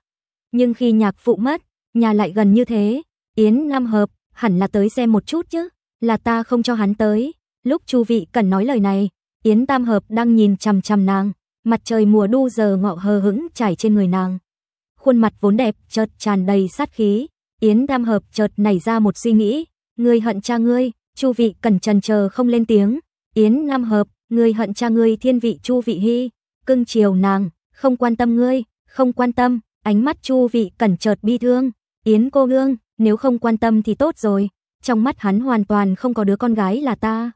Nhưng khi nhạc phụ mất, nhà lại gần như thế, Yến Nam Hợp, hẳn là tới xem một chút chứ, là ta không cho hắn tới. Lúc Chu Vị cần nói lời này, Yến Tam Hợp đang nhìn chằm chằm nàng, mặt trời mùa đu giờ ngọ hờ hững trải trên người nàng. Khuôn mặt vốn đẹp chợt tràn đầy sát khí, Yến Tam Hợp chợt nảy ra một suy nghĩ, người hận cha ngươi, Chu vị cần trần chờ không lên tiếng. Yến Nam Hợp, người hận cha ngươi thiên vị Chu vị hy, cưng chiều nàng, không quan tâm ngươi, không quan tâm, ánh mắt Chu vị cẩn chợt bi thương. Yến cô nương, nếu không quan tâm thì tốt rồi, trong mắt hắn hoàn toàn không có đứa con gái là ta.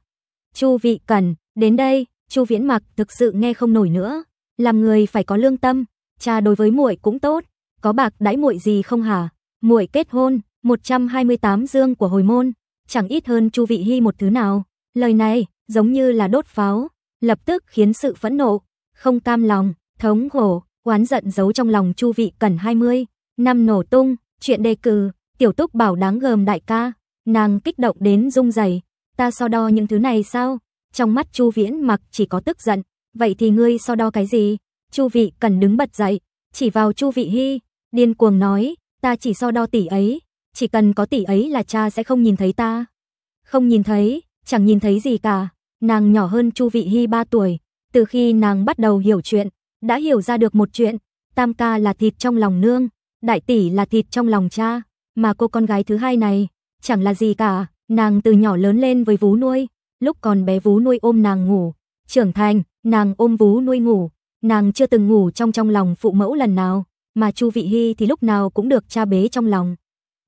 Chu vị cẩn, đến đây, Chu viễn mặc thực sự nghe không nổi nữa, làm người phải có lương tâm, cha đối với muội cũng tốt, có bạc đãi muội gì không hả? Muội kết hôn, 128 dương của hồi môn chẳng ít hơn Chu Vị Hy một thứ nào. Lời này giống như là đốt pháo, lập tức khiến sự phẫn nộ, không cam lòng, thống khổ, oán giận giấu trong lòng Chu Vị Cẩn 20 năm nổ tung, chuyện đề cử, tiểu túc bảo đáng gờm đại ca, nàng kích động đến rung rẩy, ta so đo những thứ này sao? Trong mắt Chu Viễn Mặc chỉ có tức giận, vậy thì ngươi so đo cái gì? Chu Vị Cẩn đứng bật dậy, chỉ vào Chu Vị Hi, điên cuồng nói, ta chỉ so đo tỷ ấy, chỉ cần có tỷ ấy là cha sẽ không nhìn thấy ta. Không nhìn thấy, chẳng nhìn thấy gì cả. Nàng nhỏ hơn Chu Vị Hi 3 tuổi, từ khi nàng bắt đầu hiểu chuyện, đã hiểu ra được một chuyện, tam ca là thịt trong lòng nương, đại tỷ là thịt trong lòng cha, mà cô con gái thứ hai này chẳng là gì cả, nàng từ nhỏ lớn lên với vú nuôi, lúc còn bé vú nuôi ôm nàng ngủ, trưởng thành, nàng ôm vú nuôi ngủ, nàng chưa từng ngủ trong trong lòng phụ mẫu lần nào, mà Chu Vị Hi thì lúc nào cũng được cha bế trong lòng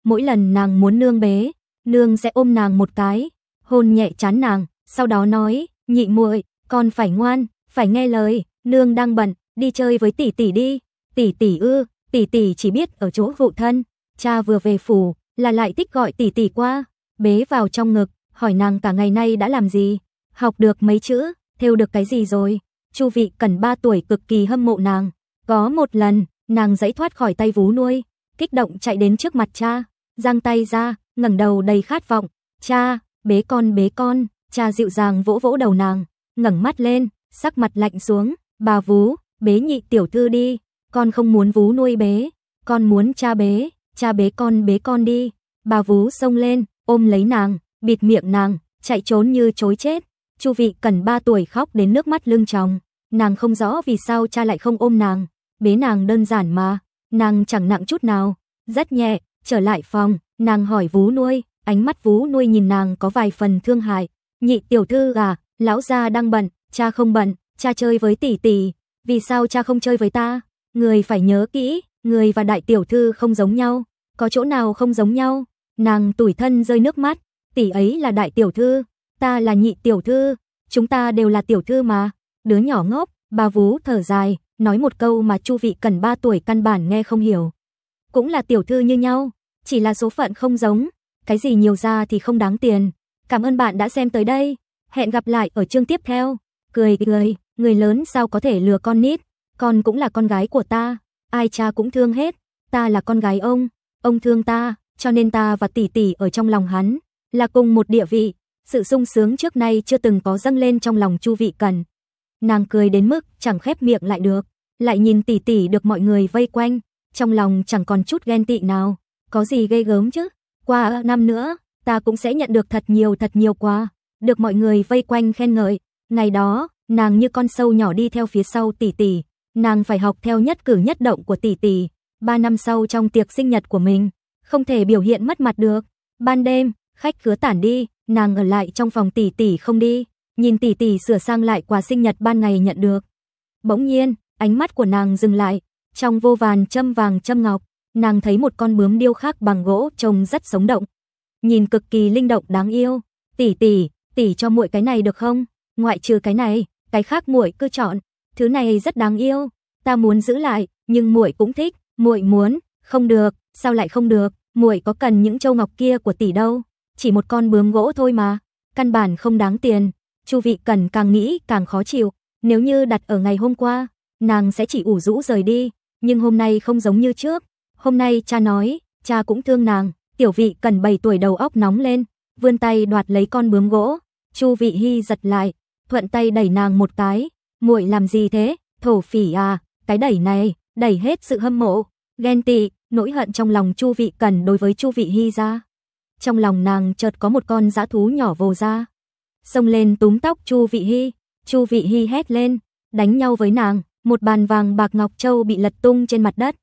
mỗi lần nàng muốn nương bế, nương sẽ ôm nàng một cái, hôn nhẹ chán nàng, sau đó nói, nhị muội, con phải ngoan, phải nghe lời, nương đang bận, đi chơi với tỷ tỷ đi. Tỷ tỷ ư, tỷ tỷ chỉ biết ở chỗ vụ thân, cha vừa về phủ, là lại thích gọi tỷ tỷ qua, bế vào trong ngực, hỏi nàng cả ngày nay đã làm gì, học được mấy chữ, thêu được cái gì rồi. Chu vị cần 3 tuổi cực kỳ hâm mộ nàng, có một lần, nàng giãy thoát khỏi tay vú nuôi, kích động chạy đến trước mặt cha, giang tay ra, ngẩng đầu đầy khát vọng, "Cha, bế con bế con." Cha dịu dàng vỗ vỗ đầu nàng, ngẩng mắt lên, sắc mặt lạnh xuống, "Bà vú, bế nhị tiểu thư đi, con không muốn vú nuôi bế, con muốn cha bế, cha bế con bế con đi." Bà vú xông lên, ôm lấy nàng, bịt miệng nàng, chạy trốn như chối chết. Chu Vị Cần 3 tuổi khóc đến nước mắt lưng tròng, nàng không rõ vì sao cha lại không ôm nàng, bế nàng đơn giản mà, nàng chẳng nặng chút nào, rất nhẹ, Trở lại phòng, nàng hỏi vú nuôi, ánh mắt vú nuôi nhìn nàng có vài phần thương hại. Nhị tiểu thư à, lão gia đang bận, cha không bận, cha chơi với tỷ tỷ, vì sao cha không chơi với ta? Người phải nhớ kỹ, người và đại tiểu thư không giống nhau, có chỗ nào không giống nhau? Nàng tủi thân rơi nước mắt, tỷ ấy là đại tiểu thư, ta là nhị tiểu thư, chúng ta đều là tiểu thư mà. Đứa nhỏ ngốc, bà vú thở dài, nói một câu mà Chu Vị cần ba tuổi căn bản nghe không hiểu. Cũng là tiểu thư như nhau, chỉ là số phận không giống, cái gì nhiều ra thì không đáng tiền. Cảm ơn bạn đã xem tới đây, hẹn gặp lại ở chương tiếp theo. Cười cười, người lớn sao có thể lừa con nít, con cũng là con gái của ta, ai cha cũng thương hết, ta là con gái ông, ông thương ta, cho nên ta và tỷ tỷ ở trong lòng hắn, là cùng một địa vị, sự sung sướng trước nay chưa từng có dâng lên trong lòng Chu Vị Cần. Nàng cười đến mức chẳng khép miệng lại được, lại nhìn tỷ tỷ được mọi người vây quanh, trong lòng chẳng còn chút ghen tị nào có gì gây gớm chứ. Qua năm nữa, ta cũng sẽ nhận được thật nhiều thật nhiều quà. Được mọi người vây quanh khen ngợi. Ngày đó, nàng như con sâu nhỏ đi theo phía sau tỷ tỷ. Nàng phải học theo nhất cử nhất động của tỷ tỷ. Ba năm sau trong tiệc sinh nhật của mình, không thể biểu hiện mất mặt được. Ban đêm, khách cứ tản đi, nàng ở lại trong phòng tỷ tỷ không đi. Nhìn tỷ tỷ sửa sang lại quà sinh nhật ban ngày nhận được. Bỗng nhiên, ánh mắt của nàng dừng lại, trong vô vàn châm vàng châm ngọc, nàng thấy một con bướm điêu khác bằng gỗ trông rất sống động. Nhìn cực kỳ linh động đáng yêu. Tỷ tỷ, tỷ cho muội cái này được không? Ngoại trừ cái này, cái khác muội cứ chọn. Thứ này rất đáng yêu, ta muốn giữ lại, nhưng muội cũng thích, muội muốn, không được, sao lại không được? Muội có cần những châu ngọc kia của tỷ đâu? Chỉ một con bướm gỗ thôi mà, căn bản không đáng tiền. Chu Vị Cần càng nghĩ càng khó chịu, nếu như đặt ở ngày hôm qua, nàng sẽ chỉ ủ rũ rời đi, nhưng hôm nay không giống như trước, Hôm nay cha nói, cha cũng thương nàng, tiểu vị cần 7 tuổi đầu óc nóng lên, vươn tay đoạt lấy con bướm gỗ. Chu Vị Hy giật lại, thuận tay đẩy nàng một cái, "Muội làm gì thế? Thổ phỉ à, cái đẩy này, đẩy hết sự hâm mộ, ghen tị, nỗi hận trong lòng Chu Vị Cần đối với Chu Vị Hy ra." Trong lòng nàng chợt có một con dã thú nhỏ vồ ra, xông lên túm tóc Chu Vị Hy, Chu Vị Hy hét lên, đánh nhau với nàng, một bàn vàng bạc ngọc châu bị lật tung trên mặt đất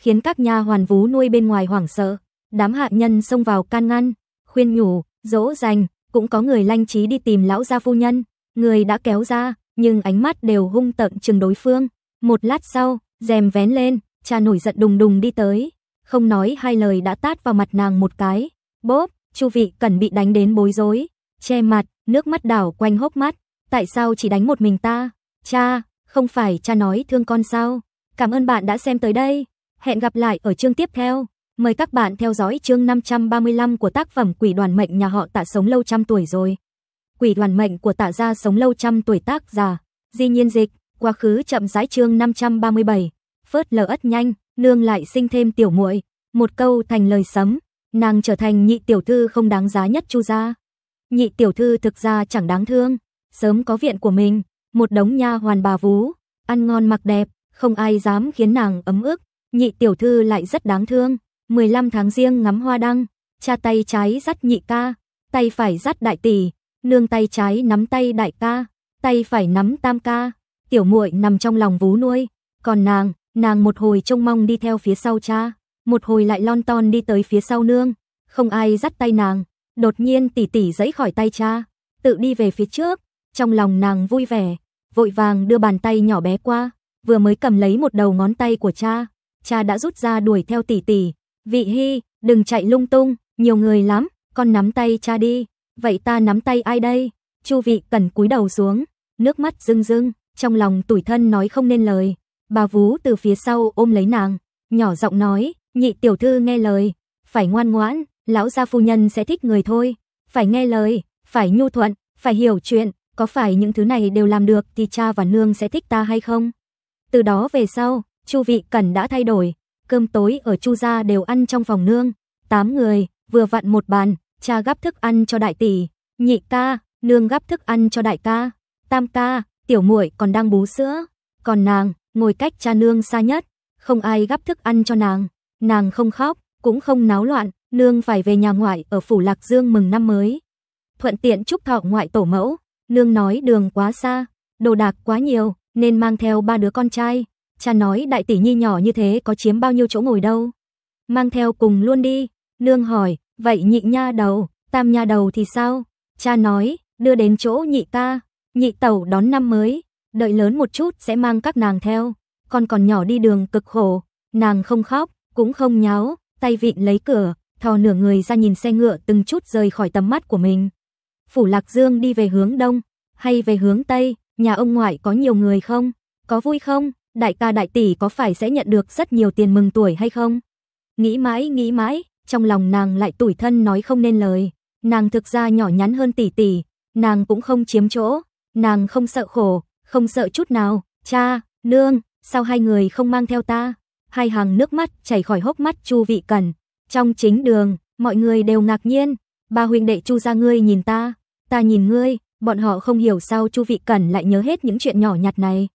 khiến các nhà hoàn vú nuôi bên ngoài hoảng sợ. Đám hạ nhân xông vào can ngăn, khuyên nhủ, dỗ dành, cũng có người lanh trí đi tìm lão gia phu nhân, người đã kéo ra, nhưng ánh mắt đều hung tợn chừng đối phương. Một lát sau, rèm vén lên, cha nổi giận đùng đùng đi tới, không nói hai lời đã tát vào mặt nàng một cái. Bốp, Chu Vị Cẩn bị đánh đến bối rối, che mặt, nước mắt đảo quanh hốc mắt, tại sao chỉ đánh một mình ta? Cha, không phải cha nói thương con sao? Cảm ơn bạn đã xem tới đây. Hẹn gặp lại ở chương tiếp theo. Mời các bạn theo dõi chương 535 của tác phẩm Quỷ đoàn mệnh nhà họ Tạ sống lâu trăm tuổi rồi. Quỷ đoàn mệnh của Tạ gia sống lâu trăm tuổi tác giả. Di nhiên dịch, quá khứ chậm rãi chương 537. Phớt lờ ất nhanh, nương lại sinh thêm tiểu muội, một câu thành lời sấm, nàng trở thành nhị tiểu thư không đáng giá nhất Chu gia. Nhị tiểu thư thực ra chẳng đáng thương, sớm có viện của mình, một đống nha hoàn bà vú, ăn ngon mặc đẹp, không ai dám khiến nàng ấm ức. Nhị tiểu thư lại rất đáng thương, 15 tháng riêng ngắm hoa đăng, cha tay trái dắt nhị ca, tay phải dắt đại tỷ, nương tay trái nắm tay đại ca, tay phải nắm tam ca, tiểu muội nằm trong lòng vú nuôi, còn nàng, nàng một hồi trông mong đi theo phía sau cha, một hồi lại lon ton đi tới phía sau nương, không ai dắt tay nàng, đột nhiên tỷ tỷ giãy khỏi tay cha, tự đi về phía trước, trong lòng nàng vui vẻ, vội vàng đưa bàn tay nhỏ bé qua, vừa mới cầm lấy một đầu ngón tay của cha, cha đã rút ra đuổi theo tỷ tỷ. Vị Hy, đừng chạy lung tung, nhiều người lắm, con nắm tay cha đi. Vậy ta nắm tay ai đây? Chu vị cần cúi đầu xuống, nước mắt rưng rưng, trong lòng tủi thân nói không nên lời. Bà Vú từ phía sau ôm lấy nàng, nhỏ giọng nói, nhị tiểu thư nghe lời, phải ngoan ngoãn, lão gia phu nhân sẽ thích người thôi, phải nghe lời, phải nhu thuận, phải hiểu chuyện, có phải những thứ này đều làm được thì cha và nương sẽ thích ta hay không? Từ đó về sau, Chu Vị Cẩn đã thay đổi, cơm tối ở Chu gia đều ăn trong phòng nương, tám người, vừa vặn một bàn, cha gắp thức ăn cho đại tỷ, nhị ca, nương gắp thức ăn cho đại ca, tam ca, tiểu muội còn đang bú sữa, còn nàng ngồi cách cha nương xa nhất, không ai gắp thức ăn cho nàng, nàng không khóc, cũng không náo loạn, nương phải về nhà ngoại ở phủ Lạc Dương mừng năm mới. Thuận tiện chúc thọ ngoại tổ mẫu, nương nói đường quá xa, đồ đạc quá nhiều nên mang theo ba đứa con trai, Cha nói đại tỷ nhi nhỏ như thế có chiếm bao nhiêu chỗ ngồi đâu. Mang theo cùng luôn đi. Nương hỏi, vậy nhị nha đầu, tam nha đầu thì sao? Cha nói, đưa đến chỗ nhị ta nhị tẩu đón năm mới, đợi lớn một chút sẽ mang các nàng theo. Con còn nhỏ đi đường cực khổ, nàng không khóc, cũng không nháo, tay vịn lấy cửa, thò nửa người ra nhìn xe ngựa từng chút rời khỏi tầm mắt của mình. Phủ Lạc Dương đi về hướng đông hay về hướng tây, nhà ông ngoại có nhiều người không? Có vui không? đại ca đại tỷ có phải sẽ nhận được rất nhiều tiền mừng tuổi hay không? Nghĩ mãi nghĩ mãi, trong lòng nàng lại tủi thân nói không nên lời. Nàng thực ra nhỏ nhắn hơn tỷ tỷ, nàng cũng không chiếm chỗ, nàng không sợ khổ, không sợ chút nào. Cha, nương, sao hai người không mang theo ta? Hai hàng nước mắt chảy khỏi hốc mắt Chu Vị Cẩn. Trong chính đường, mọi người đều ngạc nhiên. Ba huynh đệ Chu gia ngươi nhìn ta, ta nhìn ngươi, bọn họ không hiểu sao Chu Vị Cẩn lại nhớ hết những chuyện nhỏ nhặt này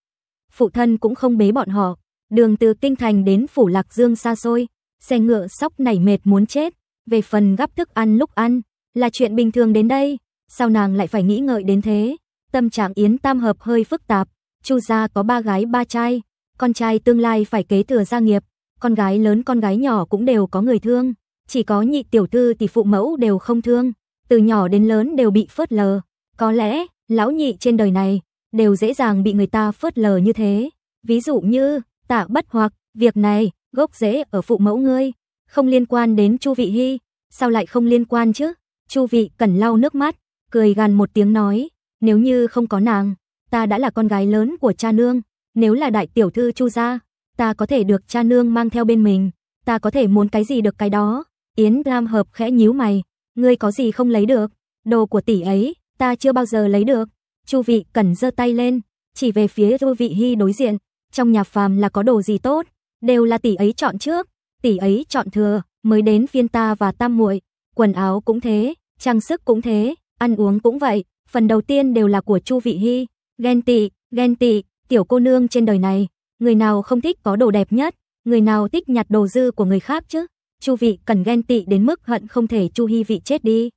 phụ thân cũng không bế bọn họ. Đường từ Kinh Thành đến Phủ Lạc Dương xa xôi, xe ngựa sóc nảy mệt muốn chết. Về phần gấp thức ăn lúc ăn, là chuyện bình thường đến đây, sao nàng lại phải nghĩ ngợi đến thế? Tâm trạng Yến Tam Hợp hơi phức tạp, Chu gia có ba gái ba trai, con trai tương lai phải kế thừa gia nghiệp, con gái lớn con gái nhỏ cũng đều có người thương, chỉ có nhị tiểu thư thì phụ mẫu đều không thương, từ nhỏ đến lớn đều bị phớt lờ. Có lẽ, lão nhị trên đời này đều dễ dàng bị người ta phớt lờ như thế. Ví dụ như, tạ bất hoặc, việc này, gốc rễ ở phụ mẫu ngươi, không liên quan đến Chu Vị Hy, sao lại không liên quan chứ? Chu Vị cần lau nước mắt, cười gằn một tiếng nói, nếu như không có nàng, ta đã là con gái lớn của cha nương, nếu là đại tiểu thư Chu gia, ta có thể được cha nương mang theo bên mình, ta có thể muốn cái gì được cái đó. Yến Lam hợp khẽ nhíu mày, ngươi có gì không lấy được? Đồ của tỷ ấy, ta chưa bao giờ lấy được. Chu Vị Cẩn giơ tay lên, chỉ về phía Chu Vị Hi đối diện, trong nhà phàm là có đồ gì tốt, đều là tỷ ấy chọn trước, tỷ ấy chọn thừa, mới đến phiên ta và Tam muội, quần áo cũng thế, trang sức cũng thế, ăn uống cũng vậy, phần đầu tiên đều là của Chu Vị Hi, ghen tị, ghen tị, tiểu cô nương trên đời này, người nào không thích có đồ đẹp nhất, người nào thích nhặt đồ dư của người khác chứ? Chu Vị cần ghen tị đến mức hận không thể Chu Hi Vị chết đi.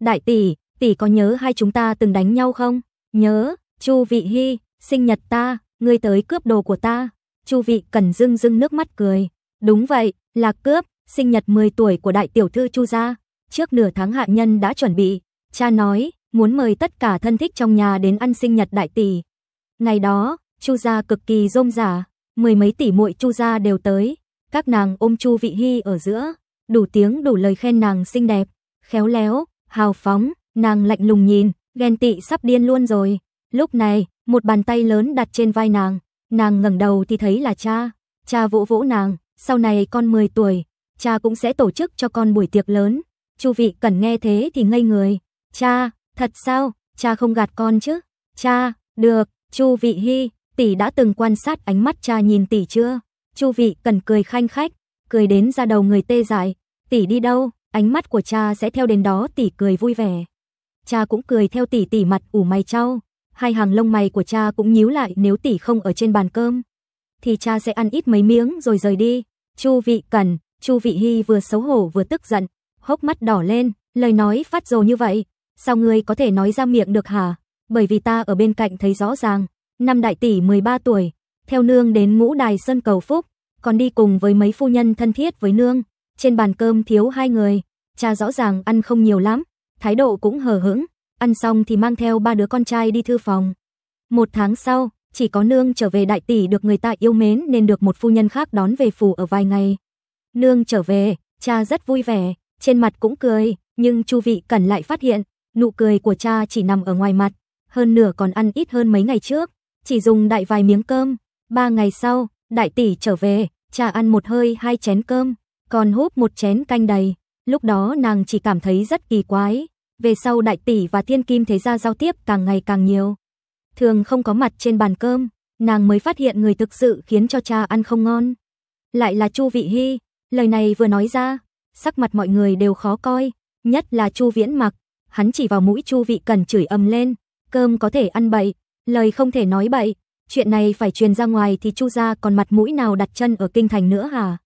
Đại tỷ, tỷ có nhớ hai chúng ta từng đánh nhau không? Nhớ, Chu Vị Hy, sinh nhật ta, ngươi tới cướp đồ của ta. Chu Vị Cẩn dưng dưng nước mắt cười. Đúng vậy, là cướp, sinh nhật 10 tuổi của đại tiểu thư Chu gia. Trước nửa tháng hạ nhân đã chuẩn bị, cha nói muốn mời tất cả thân thích trong nhà đến ăn sinh nhật đại tỷ. Ngày đó, Chu gia cực kỳ rôm rả, mười mấy tỷ muội Chu gia đều tới. Các nàng ôm Chu Vị Hy ở giữa, đủ tiếng đủ lời khen nàng xinh đẹp, khéo léo, hào phóng, nàng lạnh lùng nhìn, ghen tị sắp điên luôn rồi. Lúc này, một bàn tay lớn đặt trên vai nàng, nàng ngẩng đầu thì thấy là cha. Cha vỗ vỗ nàng, sau này con 10 tuổi, cha cũng sẽ tổ chức cho con buổi tiệc lớn. Chu vị cần nghe thế thì ngây người. Cha, thật sao? Cha không gạt con chứ? Cha, được, Chu vị hy, tỷ đã từng quan sát ánh mắt cha nhìn tỷ chưa? Chu vị cần cười khanh khách, cười đến ra đầu người tê dại. Tỷ đi đâu, ánh mắt của cha sẽ theo đến đó tỷ cười vui vẻ cha cũng cười theo tỷ tỷ mặt ủ mày trao, hai hàng lông mày của cha cũng nhíu lại nếu tỷ không ở trên bàn cơm, thì cha sẽ ăn ít mấy miếng rồi rời đi. Chu Vị Cần, Chu Vị Hy vừa xấu hổ vừa tức giận, hốc mắt đỏ lên, lời nói phát dồ như vậy, sao ngươi có thể nói ra miệng được hả? Bởi vì ta ở bên cạnh thấy rõ ràng, năm đại tỷ 13 tuổi, theo nương đến ngũ đài sân Cầu Phúc, còn đi cùng với mấy phu nhân thân thiết với nương, trên bàn cơm thiếu hai người, cha rõ ràng ăn không nhiều lắm, thái độ cũng hờ hững, ăn xong thì mang theo ba đứa con trai đi thư phòng. Một tháng sau, chỉ có nương trở về đại tỷ được người ta yêu mến nên được một phu nhân khác đón về phủ ở vài ngày. Nương trở về, cha rất vui vẻ, trên mặt cũng cười, nhưng Chu Vị Cẩn lại phát hiện, nụ cười của cha chỉ nằm ở ngoài mặt, hơn nửa còn ăn ít hơn mấy ngày trước, chỉ dùng đại vài miếng cơm. Ba ngày sau, đại tỷ trở về, cha ăn một hơi hai chén cơm, còn húp một chén canh đầy. Lúc đó nàng chỉ cảm thấy rất kỳ quái, về sau đại tỷ và thiên kim thế gia giao tiếp càng ngày càng nhiều. Thường không có mặt trên bàn cơm, nàng mới phát hiện người thực sự khiến cho cha ăn không ngon. Lại là Chu Vị Hy, lời này vừa nói ra, sắc mặt mọi người đều khó coi, nhất là Chu Viễn Mặc, hắn chỉ vào mũi Chu Vị Cần chửi ầm lên, cơm có thể ăn bậy, lời không thể nói bậy, chuyện này phải truyền ra ngoài thì Chu gia còn mặt mũi nào đặt chân ở kinh thành nữa hả?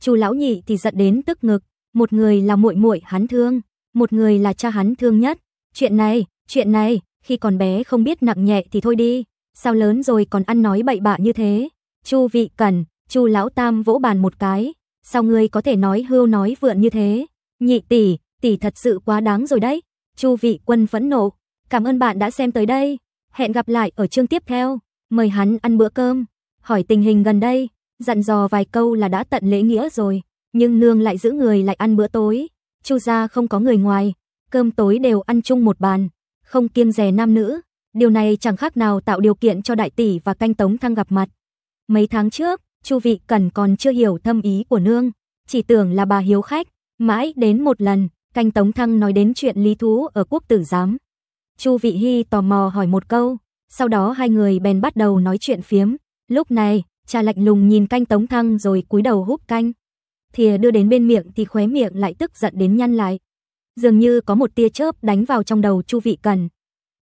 Chu lão nhị thì giận đến tức ngực, một người là muội muội hắn thương, một người là cha hắn thương nhất. Chuyện này, chuyện này, khi còn bé không biết nặng nhẹ thì thôi đi, sao lớn rồi còn ăn nói bậy bạ như thế. Chu Vị Cẩn, Chu lão tam vỗ bàn một cái, sao ngươi có thể nói hưu nói vượn như thế? Nhị tỷ, tỷ thật sự quá đáng rồi đấy. Chu Vị Quân phẫn nộ, cảm ơn bạn đã xem tới đây, hẹn gặp lại ở chương tiếp theo, mời hắn ăn bữa cơm, hỏi tình hình gần đây, dặn dò vài câu là đã tận lễ nghĩa rồi nhưng nương lại giữ người lại ăn bữa tối. Chu gia không có người ngoài, cơm tối đều ăn chung một bàn, không kiêng dè nam nữ, điều này chẳng khác nào tạo điều kiện cho đại tỷ và canh tống thăng gặp mặt. Mấy tháng trước, Chu Vị cần còn chưa hiểu thâm ý của nương, chỉ tưởng là bà hiếu khách, mãi đến một lần, canh tống thăng nói đến chuyện lý thú ở quốc tử giám. Chu Vị Hy tò mò hỏi một câu, sau đó hai người bèn bắt đầu nói chuyện phiếm, lúc này, cha lạnh lùng nhìn canh tống thăng rồi cúi đầu húp canh thìa đưa đến bên miệng thì khóe miệng lại tức giận đến nhăn lại. Dường như có một tia chớp đánh vào trong đầu Chu Vị Cần.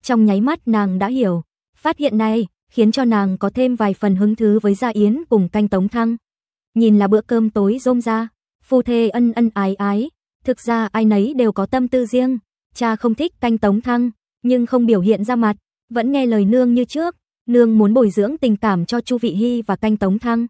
Trong nháy mắt nàng đã hiểu, phát hiện này khiến cho nàng có thêm vài phần hứng thú với Gia Yến cùng canh Tống Thăng. Nhìn là bữa cơm tối rôm ra, phu thê ân ân ái ái, thực ra ai nấy đều có tâm tư riêng, cha không thích canh Tống Thăng, nhưng không biểu hiện ra mặt, vẫn nghe lời nương như trước, nương muốn bồi dưỡng tình cảm cho Chu Vị Hy và canh Tống Thăng,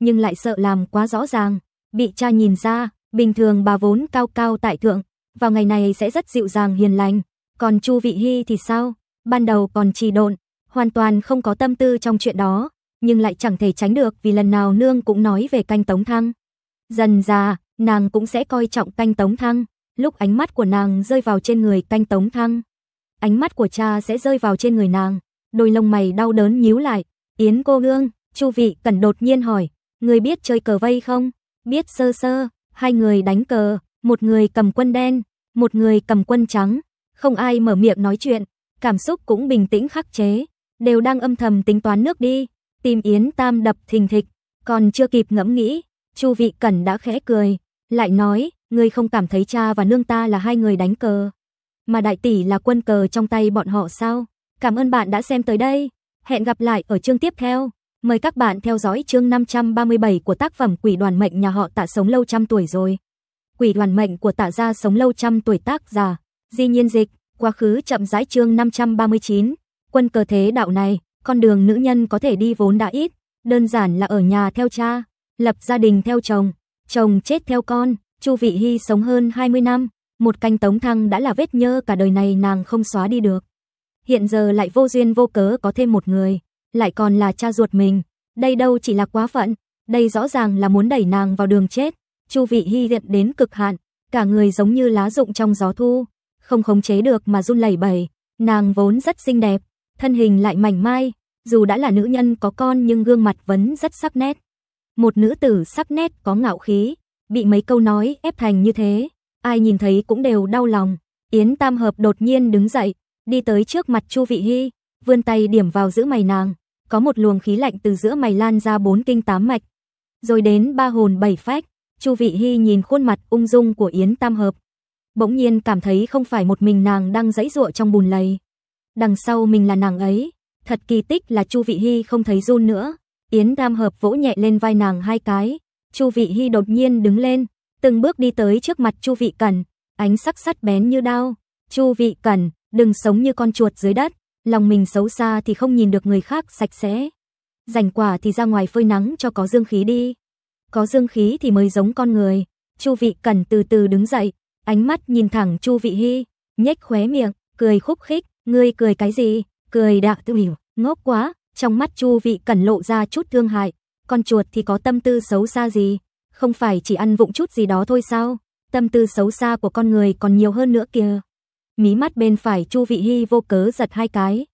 nhưng lại sợ làm quá rõ ràng, Bị cha nhìn ra, bình thường bà vốn cao cao tại thượng, vào ngày này sẽ rất dịu dàng hiền lành, còn Chu Vị Hy thì sao? Ban đầu còn trì độn, hoàn toàn không có tâm tư trong chuyện đó, nhưng lại chẳng thể tránh được vì lần nào nương cũng nói về canh tống thăng. Dần già, nàng cũng sẽ coi trọng canh tống thăng, lúc ánh mắt của nàng rơi vào trên người canh tống thăng. Ánh mắt của cha sẽ rơi vào trên người nàng, đôi lông mày đau đớn nhíu lại. Yến cô nương, Chu Vị cần đột nhiên hỏi, người biết chơi cờ vây không? biết sơ sơ, hai người đánh cờ, một người cầm quân đen, một người cầm quân trắng, không ai mở miệng nói chuyện, cảm xúc cũng bình tĩnh khắc chế, đều đang âm thầm tính toán nước đi, tìm Yến Tam đập thình thịch, còn chưa kịp ngẫm nghĩ, Chu Vị Cẩn đã khẽ cười, lại nói, ngươi không cảm thấy cha và nương ta là hai người đánh cờ, mà đại tỷ là quân cờ trong tay bọn họ sao? Cảm ơn bạn đã xem tới đây, hẹn gặp lại ở chương tiếp theo. Mời các bạn theo dõi chương 537 của tác phẩm Quỷ đoàn mệnh nhà họ Tạ sống lâu trăm tuổi rồi. Quỷ đoàn mệnh của Tạ gia sống lâu trăm tuổi tác giả, Di Nhiên Dịch, quá khứ chậm rãi chương 539, quân cờ thế đạo này, con đường nữ nhân có thể đi vốn đã ít, đơn giản là ở nhà theo cha, lập gia đình theo chồng, chồng chết theo con, Chu Vị Hy sống hơn 20 năm, một canh tống thăng đã là vết nhơ cả đời này nàng không xóa đi được. Hiện giờ lại vô duyên vô cớ có thêm một người lại còn là cha ruột mình, đây đâu chỉ là quá phận, đây rõ ràng là muốn đẩy nàng vào đường chết. Chu Vị Hi hiện đến cực hạn, cả người giống như lá rụng trong gió thu, không khống chế được mà run lẩy bẩy. Nàng vốn rất xinh đẹp, thân hình lại mảnh mai, dù đã là nữ nhân có con nhưng gương mặt vẫn rất sắc nét. Một nữ tử sắc nét có ngạo khí, bị mấy câu nói ép thành như thế, ai nhìn thấy cũng đều đau lòng. Yến Tam Hợp đột nhiên đứng dậy, đi tới trước mặt Chu Vị Hi, vươn tay điểm vào giữa mày nàng, có một luồng khí lạnh từ giữa mày lan ra bốn kinh tám mạch, rồi đến ba hồn bảy phách. Chu Vị Hi nhìn khuôn mặt ung dung của Yến Tam Hợp, bỗng nhiên cảm thấy không phải một mình nàng đang giãy ruộng trong bùn lầy. Đằng sau mình là nàng ấy, thật kỳ tích là Chu Vị Hi không thấy run nữa. Yến Tam Hợp vỗ nhẹ lên vai nàng hai cái, Chu Vị Hi đột nhiên đứng lên, từng bước đi tới trước mặt Chu Vị Cẩn, ánh sắc sắt bén như đao. "Chu Vị Cẩn, đừng sống như con chuột dưới đất." lòng mình xấu xa thì không nhìn được người khác sạch sẽ. Rảnh quả thì ra ngoài phơi nắng cho có dương khí đi. Có dương khí thì mới giống con người. Chu Vị Cẩn từ từ đứng dậy, ánh mắt nhìn thẳng Chu Vị Hi, nhếch khóe miệng, cười khúc khích, "Ngươi cười cái gì? Cười đạ tự hiểu, ngốc quá." Trong mắt Chu Vị Cẩn lộ ra chút thương hại, con chuột thì có tâm tư xấu xa gì, không phải chỉ ăn vụng chút gì đó thôi sao? Tâm tư xấu xa của con người còn nhiều hơn nữa kìa. Mí mắt bên phải Chu Vị Hy vô cớ giật hai cái.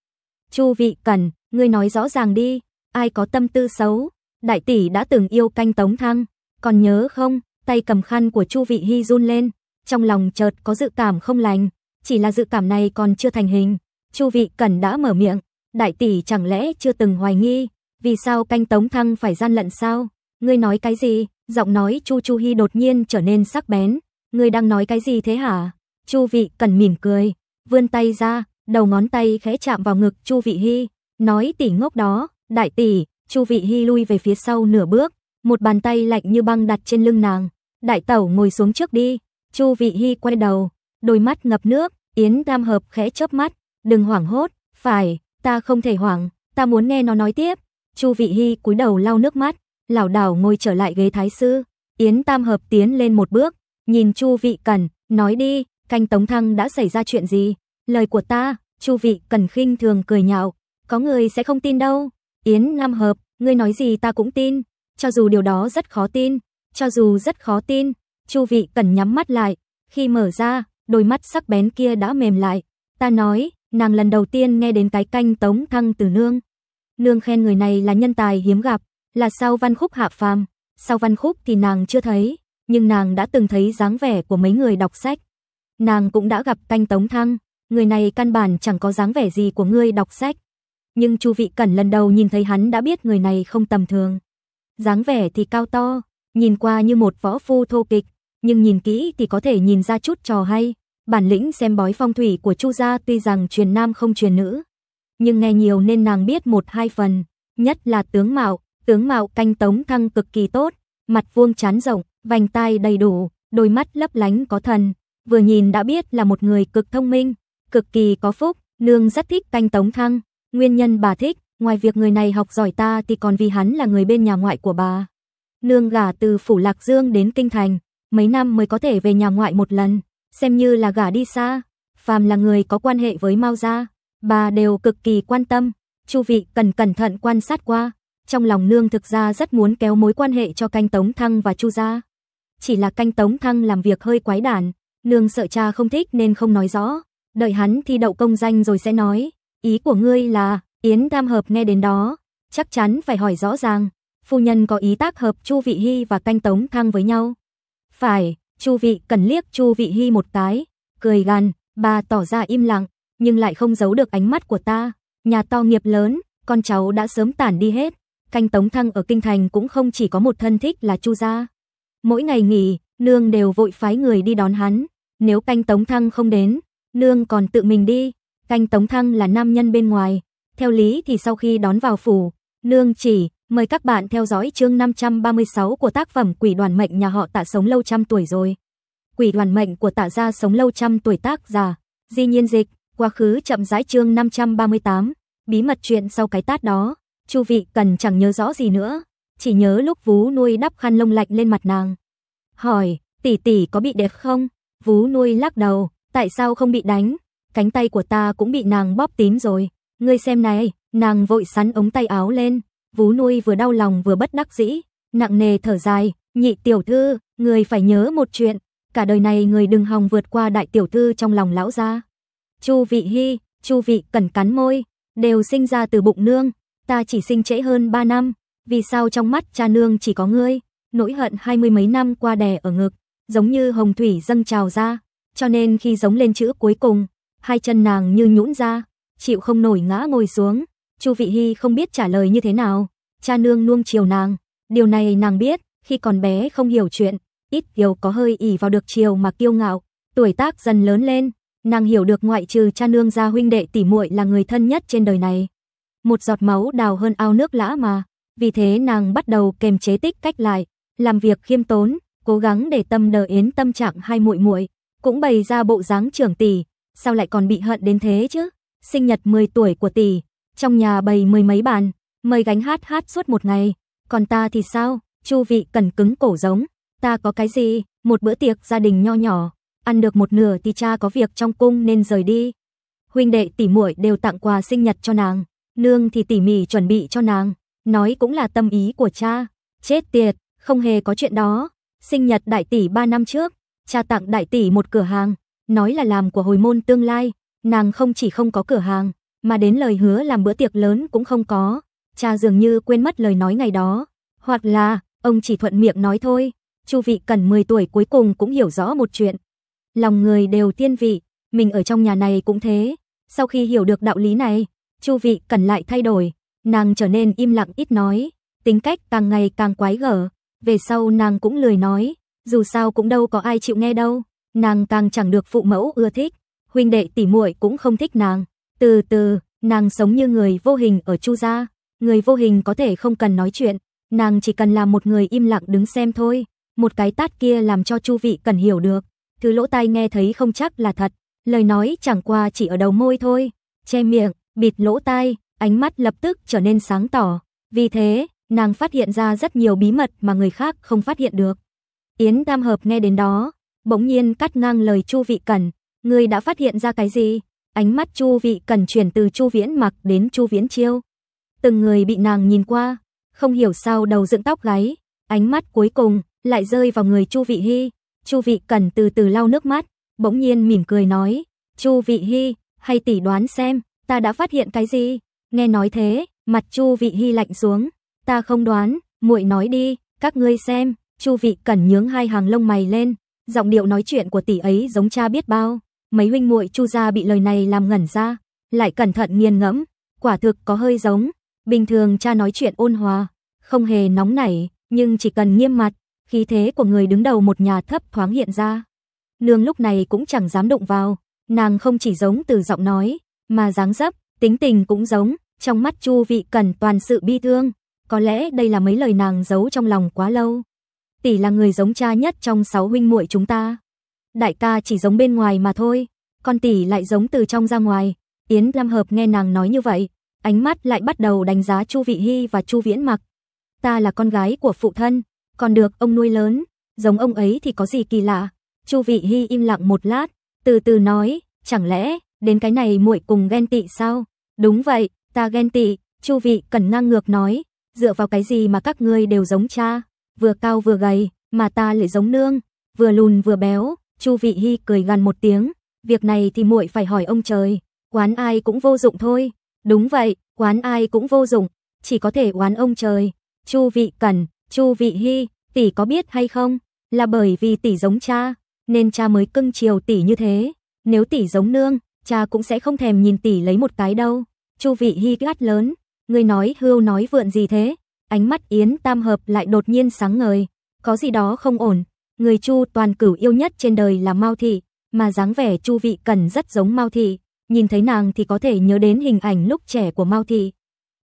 Chu Vị Cẩn, ngươi nói rõ ràng đi, ai có tâm tư xấu? Đại tỷ đã từng yêu canh Tống Thăng, còn nhớ không? Tay cầm khăn của Chu Vị Hy run lên, trong lòng chợt có dự cảm không lành, chỉ là dự cảm này còn chưa thành hình. Chu Vị Cẩn đã mở miệng, đại tỷ chẳng lẽ chưa từng hoài nghi, vì sao canh Tống Thăng phải gian lận sao? Ngươi nói cái gì? Giọng nói Chu Chu Hi đột nhiên trở nên sắc bén, ngươi đang nói cái gì thế hả? Chu Vị cần mỉm cười, vươn tay ra, đầu ngón tay khẽ chạm vào ngực Chu Vị Hi, nói tỷ ngốc đó, đại tỷ, Chu Vị Hi lui về phía sau nửa bước, một bàn tay lạnh như băng đặt trên lưng nàng. Đại tẩu ngồi xuống trước đi, Chu Vị Hi quay đầu, đôi mắt ngập nước, Yến Tam Hợp khẽ chớp mắt, đừng hoảng hốt, phải, ta không thể hoảng, ta muốn nghe nó nói tiếp. Chu Vị Hi cúi đầu lau nước mắt, lảo đảo ngồi trở lại ghế thái sư. Yến Tam Hợp tiến lên một bước, nhìn Chu Vị Cần nói đi, canh Tống Thăng đã xảy ra chuyện gì? Lời của ta, Chu Vị Cần khinh thường cười nhạo, có người sẽ không tin đâu. Yến Nam Hợp, ngươi nói gì ta cũng tin, cho dù điều đó rất khó tin, cho dù rất khó tin. Chu Vị Cần nhắm mắt lại, khi mở ra, đôi mắt sắc bén kia đã mềm lại. Ta nói, nàng lần đầu tiên nghe đến cái canh Tống Thăng từ nương. Nương khen người này là nhân tài hiếm gặp, là sau văn khúc hạ phàm. Sau văn khúc thì nàng chưa thấy, nhưng nàng đã từng thấy dáng vẻ của mấy người đọc sách. Nàng cũng đã gặp canh tống thăng, người này căn bản chẳng có dáng vẻ gì của ngươi đọc sách. Nhưng Chu Vị Cẩn lần đầu nhìn thấy hắn đã biết người này không tầm thường. Dáng vẻ thì cao to, nhìn qua như một võ phu thô kịch, nhưng nhìn kỹ thì có thể nhìn ra chút trò hay. Bản lĩnh xem bói phong thủy của Chu gia tuy rằng truyền nam không truyền nữ, nhưng nghe nhiều nên nàng biết một hai phần, nhất là tướng mạo, tướng mạo canh tống thăng cực kỳ tốt, mặt vuông chán rộng, vành tai đầy đủ, đôi mắt lấp lánh có thần, vừa nhìn đã biết là một người cực thông minh, cực kỳ có phúc, nương rất thích canh Tống Thăng, nguyên nhân bà thích, ngoài việc người này học giỏi ta thì còn vì hắn là người bên nhà ngoại của bà. Nương gả từ Phủ Lạc Dương đến Kinh Thành, mấy năm mới có thể về nhà ngoại một lần, xem như là gả đi xa, phàm là người có quan hệ với Mao Gia, bà đều cực kỳ quan tâm, chu vị cần cẩn thận quan sát qua, trong lòng nương thực ra rất muốn kéo mối quan hệ cho canh Tống Thăng và chu gia. Chỉ là canh Tống Thăng làm việc hơi quái đản, Nương sợ cha không thích nên không nói rõ, đợi hắn thi đậu công danh rồi sẽ nói, ý của ngươi là, Yến Tam Hợp nghe đến đó, chắc chắn phải hỏi rõ ràng, phu nhân có ý tác hợp Chu Vị Hy và canh tống thăng với nhau. Phải, Chu Vị cần liếc Chu Vị Hy một cái, cười gằn, bà tỏ ra im lặng, nhưng lại không giấu được ánh mắt của ta, nhà to nghiệp lớn, con cháu đã sớm tản đi hết, canh tống thăng ở kinh thành cũng không chỉ có một thân thích là Chu gia. Mỗi ngày nghỉ, nương đều vội phái người đi đón hắn. Nếu canh Tống Thăng không đến, nương còn tự mình đi. Canh Tống Thăng là nam nhân bên ngoài. Theo lý thì sau khi đón vào phủ, nương chỉ mời các bạn theo dõi chương 536 của tác phẩm Quỷ đoàn mệnh nhà họ tạ sống lâu trăm tuổi rồi. Quỷ đoàn mệnh của tạ gia sống lâu trăm tuổi tác giả. Di nhiên dịch, quá khứ chậm rãi chương 538, bí mật chuyện sau cái tát đó. Chu vị cần chẳng nhớ rõ gì nữa, chỉ nhớ lúc vú nuôi đắp khăn lông lạnh lên mặt nàng. Hỏi, tỷ tỷ có bị đẹp không? Vú nuôi lắc đầu, tại sao không bị đánh? Cánh tay của ta cũng bị nàng bóp tím rồi. Ngươi xem này, nàng vội sắn ống tay áo lên. Vú nuôi vừa đau lòng vừa bất đắc dĩ, nặng nề thở dài, nhị tiểu thư, người phải nhớ một chuyện. Cả đời này người đừng hòng vượt qua đại tiểu thư trong lòng lão gia. Chu vị hy, chu vị cẩn cắn môi, đều sinh ra từ bụng nương. Ta chỉ sinh trễ hơn ba năm, vì sao trong mắt cha nương chỉ có ngươi? Nỗi hận hai mươi mấy năm qua đè ở ngực, giống như hồng thủy dâng trào ra, cho nên khi giống lên chữ cuối cùng, hai chân nàng như nhũn ra, chịu không nổi ngã ngồi xuống. Chu Vị Hy không biết trả lời như thế nào, cha nương nuông chiều nàng, điều này nàng biết, khi còn bé không hiểu chuyện, ít điều có hơi ỉ vào được chiều mà kiêu ngạo, tuổi tác dần lớn lên, nàng hiểu được ngoại trừ cha nương ra huynh đệ tỷ muội là người thân nhất trên đời này. Một giọt máu đào hơn ao nước lã mà, vì thế nàng bắt đầu kềm chế tích cách lại, làm việc khiêm tốn, cố gắng để tâm nờ yến tâm trạng hai muội muội, cũng bày ra bộ dáng trưởng tỷ, sao lại còn bị hận đến thế chứ? Sinh nhật 10 tuổi của tỷ, trong nhà bày mười mấy bàn, mời gánh hát hát suốt một ngày, còn ta thì sao? Chu vị cần cứng cổ giống, ta có cái gì? Một bữa tiệc gia đình nho nhỏ, ăn được một nửa thì cha có việc trong cung nên rời đi. Huynh đệ tỷ muội đều tặng quà sinh nhật cho nàng, nương thì tỉ mỉ chuẩn bị cho nàng, nói cũng là tâm ý của cha. Chết tiệt, không hề có chuyện đó sinh nhật đại tỷ 3 năm trước, cha tặng đại tỷ một cửa hàng, nói là làm của hồi môn tương lai, nàng không chỉ không có cửa hàng, mà đến lời hứa làm bữa tiệc lớn cũng không có. Cha dường như quên mất lời nói ngày đó, hoặc là ông chỉ thuận miệng nói thôi. Chu vị cần 10 tuổi cuối cùng cũng hiểu rõ một chuyện. Lòng người đều tiên vị, mình ở trong nhà này cũng thế. Sau khi hiểu được đạo lý này, Chu vị cần lại thay đổi, nàng trở nên im lặng ít nói, tính cách càng ngày càng quái gở, về sau nàng cũng lười nói, dù sao cũng đâu có ai chịu nghe đâu, nàng càng chẳng được phụ mẫu ưa thích, huynh đệ tỉ muội cũng không thích nàng. Từ từ, nàng sống như người vô hình ở Chu gia, người vô hình có thể không cần nói chuyện, nàng chỉ cần là một người im lặng đứng xem thôi, một cái tát kia làm cho Chu vị cần hiểu được, thứ lỗ tai nghe thấy không chắc là thật, lời nói chẳng qua chỉ ở đầu môi thôi, che miệng, bịt lỗ tai, ánh mắt lập tức trở nên sáng tỏ, vì thế, Nàng phát hiện ra rất nhiều bí mật mà người khác không phát hiện được. Yến Tam Hợp nghe đến đó, bỗng nhiên cắt ngang lời Chu Vị Cẩn, người đã phát hiện ra cái gì?" Ánh mắt Chu Vị Cẩn chuyển từ Chu Viễn Mặc đến Chu Viễn Chiêu. Từng người bị nàng nhìn qua, không hiểu sao đầu dựng tóc gáy, ánh mắt cuối cùng lại rơi vào người Chu Vị Hi. Chu Vị Cẩn từ từ lau nước mắt, bỗng nhiên mỉm cười nói, "Chu Vị Hi, hay tỷ đoán xem, ta đã phát hiện cái gì?" Nghe nói thế, mặt Chu Vị Hi lạnh xuống, Ta không đoán, muội nói đi, các ngươi xem, Chu Vị Cẩn nhướng hai hàng lông mày lên, giọng điệu nói chuyện của tỷ ấy giống cha biết bao. Mấy huynh muội Chu gia bị lời này làm ngẩn ra, lại cẩn thận nghiền ngẫm, quả thực có hơi giống. Bình thường cha nói chuyện ôn hòa, không hề nóng nảy, nhưng chỉ cần nghiêm mặt, khí thế của người đứng đầu một nhà thấp thoáng hiện ra. Nương lúc này cũng chẳng dám động vào, nàng không chỉ giống từ giọng nói, mà dáng dấp, tính tình cũng giống, trong mắt Chu Vị Cẩn toàn sự bi thương, có lẽ đây là mấy lời nàng giấu trong lòng quá lâu. Tỷ là người giống cha nhất trong sáu huynh muội chúng ta. Đại ca chỉ giống bên ngoài mà thôi, Con tỷ lại giống từ trong ra ngoài. Yến Lam Hợp nghe nàng nói như vậy, ánh mắt lại bắt đầu đánh giá Chu Vị Hy và Chu Viễn Mặc. Ta là con gái của phụ thân, còn được ông nuôi lớn, giống ông ấy thì có gì kỳ lạ. Chu Vị Hy im lặng một lát, từ từ nói, chẳng lẽ đến cái này muội cùng ghen tị sao? Đúng vậy, ta ghen tị, Chu Vị cần ngang ngược nói, dựa vào cái gì mà các ngươi đều giống cha, vừa cao vừa gầy, mà ta lại giống nương, vừa lùn vừa béo, Chu Vị Hi cười gằn một tiếng, việc này thì muội phải hỏi ông trời, quán ai cũng vô dụng thôi. Đúng vậy, quán ai cũng vô dụng, chỉ có thể quán ông trời. Chu Vị Cẩn, Chu Vị Hi, tỷ có biết hay không, là bởi vì tỷ giống cha, nên cha mới cưng chiều tỷ như thế. Nếu tỷ giống nương, cha cũng sẽ không thèm nhìn tỷ lấy một cái đâu. Chu Vị Hi gắt lớn, Ngươi nói hưu nói vượn gì thế? Ánh mắt Yến Tam Hợp lại đột nhiên sáng ngời. Có gì đó không ổn. Người Chu toàn cửu yêu nhất trên đời là Mao Thị, mà dáng vẻ Chu Vị Cần rất giống Mao Thị. Nhìn thấy nàng thì có thể nhớ đến hình ảnh lúc trẻ của Mao Thị.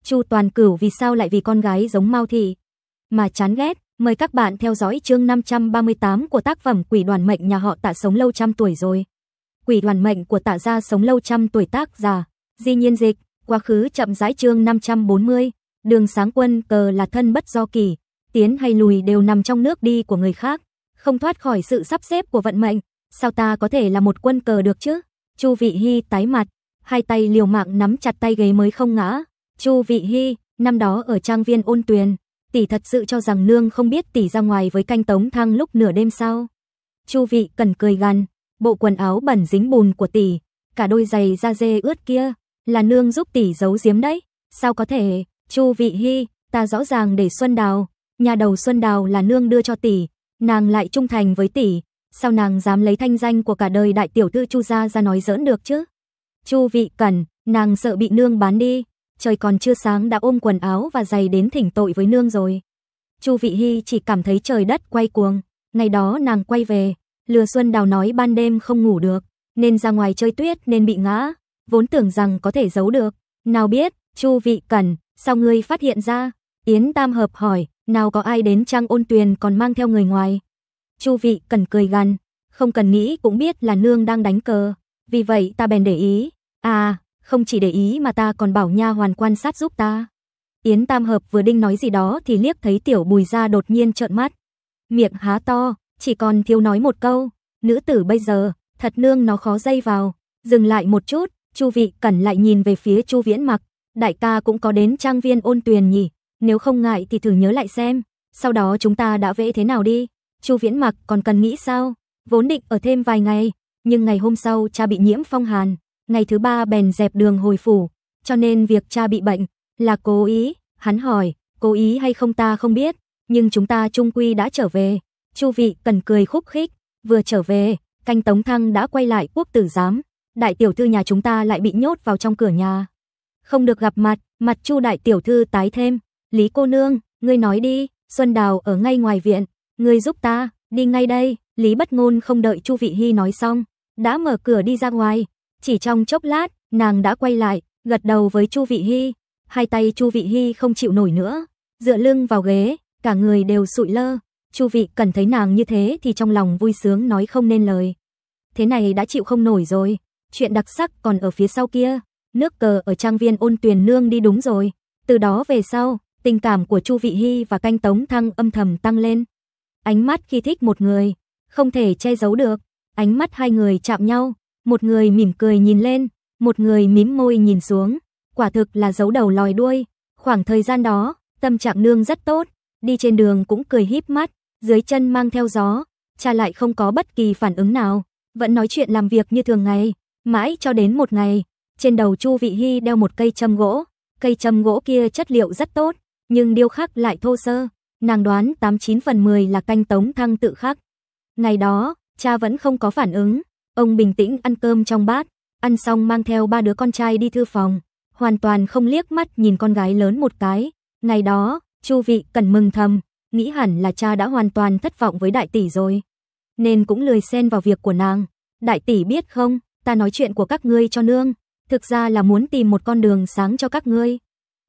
Chu toàn cửu vì sao lại vì con gái giống Mao Thị? Mà chán ghét, mời các bạn theo dõi chương 538 của tác phẩm Quỷ đoàn mệnh nhà họ tạ sống lâu trăm tuổi rồi. Quỷ đoàn mệnh của tạ gia sống lâu trăm tuổi tác giả di nhiên dịch. Quá khứ chậm rãi chương 540, đường sáng quân cờ là thân bất do kỳ, tiến hay lùi đều nằm trong nước đi của người khác, không thoát khỏi sự sắp xếp của vận mệnh, sao ta có thể là một quân cờ được chứ? Chu Vị Hy tái mặt, hai tay liều mạng nắm chặt tay ghế mới không ngã. Chu Vị Hy, năm đó ở trang viên ôn tuyền, tỷ thật sự cho rằng nương không biết tỷ ra ngoài với canh tống thăng lúc nửa đêm sau Chu Vị cần cười gằn, bộ quần áo bẩn dính bùn của tỷ, cả đôi giày da dê ướt kia, là nương giúp tỷ giấu giếm đấy. Sao có thể, Chu Vị Hy, ta rõ ràng để Xuân Đào, nhà đầu Xuân Đào là nương đưa cho tỷ, nàng lại trung thành với tỷ, sao nàng dám lấy thanh danh của cả đời đại tiểu thư Chu gia ra nói giỡn được chứ? Chu Vị Cẩn, nàng sợ bị nương bán đi, trời còn chưa sáng đã ôm quần áo và giày đến thỉnh tội với nương rồi. Chu Vị Hy chỉ cảm thấy trời đất quay cuồng, ngày đó nàng quay về, Lừa Xuân Đào nói ban đêm không ngủ được, nên ra ngoài chơi tuyết nên bị ngã, vốn tưởng rằng có thể giấu được. Nào biết, Chu Vị Cẩn, sao ngươi phát hiện ra? Yến Tam Hợp hỏi, nào có ai đến trang ôn tuyền còn mang theo người ngoài? Chu Vị Cẩn cười gằn, không cần nghĩ cũng biết là nương đang đánh cờ. Vì vậy ta bèn để ý. À, không chỉ để ý mà ta còn bảo nha hoàn quan sát giúp ta. Yến Tam Hợp vừa đinh nói gì đó thì liếc thấy tiểu bùi ra đột nhiên trợn mắt. Miệng há to, chỉ còn thiếu nói một câu. Nữ tử bây giờ, thật nương nó khó dây vào. Dừng lại một chút, Chu Vị cẩn lại nhìn về phía Chu Viễn Mặc, đại ca cũng có đến trang viên ôn tuyền nhỉ, nếu không ngại thì thử nhớ lại xem, sau đó chúng ta đã vẽ thế nào đi. Chu Viễn Mặc còn cần nghĩ sao? Vốn định ở thêm vài ngày, nhưng ngày hôm sau cha bị nhiễm phong hàn, ngày thứ ba bèn dẹp đường hồi phủ, cho nên việc cha bị bệnh là cố ý, hắn hỏi, cố ý hay không ta không biết, nhưng chúng ta trung quy đã trở về. Chu Vị cần cười khúc khích, vừa trở về, canh Tống Thăng đã quay lại quốc tử giám, đại tiểu thư nhà chúng ta lại bị nhốt vào trong cửa nhà. Không được gặp mặt, mặt Chu đại tiểu thư tái thêm, Lý cô nương, ngươi nói đi, Xuân Đào ở ngay ngoài viện, ngươi giúp ta, đi ngay đây, Lý Bất Ngôn không đợi Chu Vị Hi nói xong, đã mở cửa đi ra ngoài, chỉ trong chốc lát, nàng đã quay lại, gật đầu với Chu Vị Hi, hai tay Chu Vị Hi không chịu nổi nữa, dựa lưng vào ghế, cả người đều sụi lơ. Chu Vị cần thấy nàng như thế thì trong lòng vui sướng nói không nên lời. Thế này đã chịu không nổi rồi, chuyện đặc sắc còn ở phía sau kia. Nước cờ ở trang viên ôn tuyền nương đi đúng rồi. Từ đó về sau, tình cảm của Chu Vị Hy và canh tống thăng âm thầm tăng lên. Ánh mắt khi thích một người, không thể che giấu được. Ánh mắt hai người chạm nhau, một người mỉm cười nhìn lên, một người mím môi nhìn xuống. Quả thực là giấu đầu lòi đuôi. Khoảng thời gian đó, tâm trạng nương rất tốt, đi trên đường cũng cười híp mắt, dưới chân mang theo gió, cha lại không có bất kỳ phản ứng nào, vẫn nói chuyện làm việc như thường ngày. Mãi cho đến một ngày, trên đầu Chu Vị Hy đeo một cây châm gỗ. Cây châm gỗ kia chất liệu rất tốt, nhưng điêu khắc lại thô sơ. Nàng đoán 89 phần 10 là canh tống thăng tự khắc. Ngày đó, cha vẫn không có phản ứng. Ông bình tĩnh ăn cơm trong bát, ăn xong mang theo ba đứa con trai đi thư phòng. Hoàn toàn không liếc mắt nhìn con gái lớn một cái. Ngày đó, Chu Vị cần mừng thầm, nghĩ hẳn là cha đã hoàn toàn thất vọng với đại tỷ rồi. Nên cũng lười xen vào việc của nàng. Đại tỷ biết không, ta nói chuyện của các ngươi cho nương, thực ra là muốn tìm một con đường sáng cho các ngươi.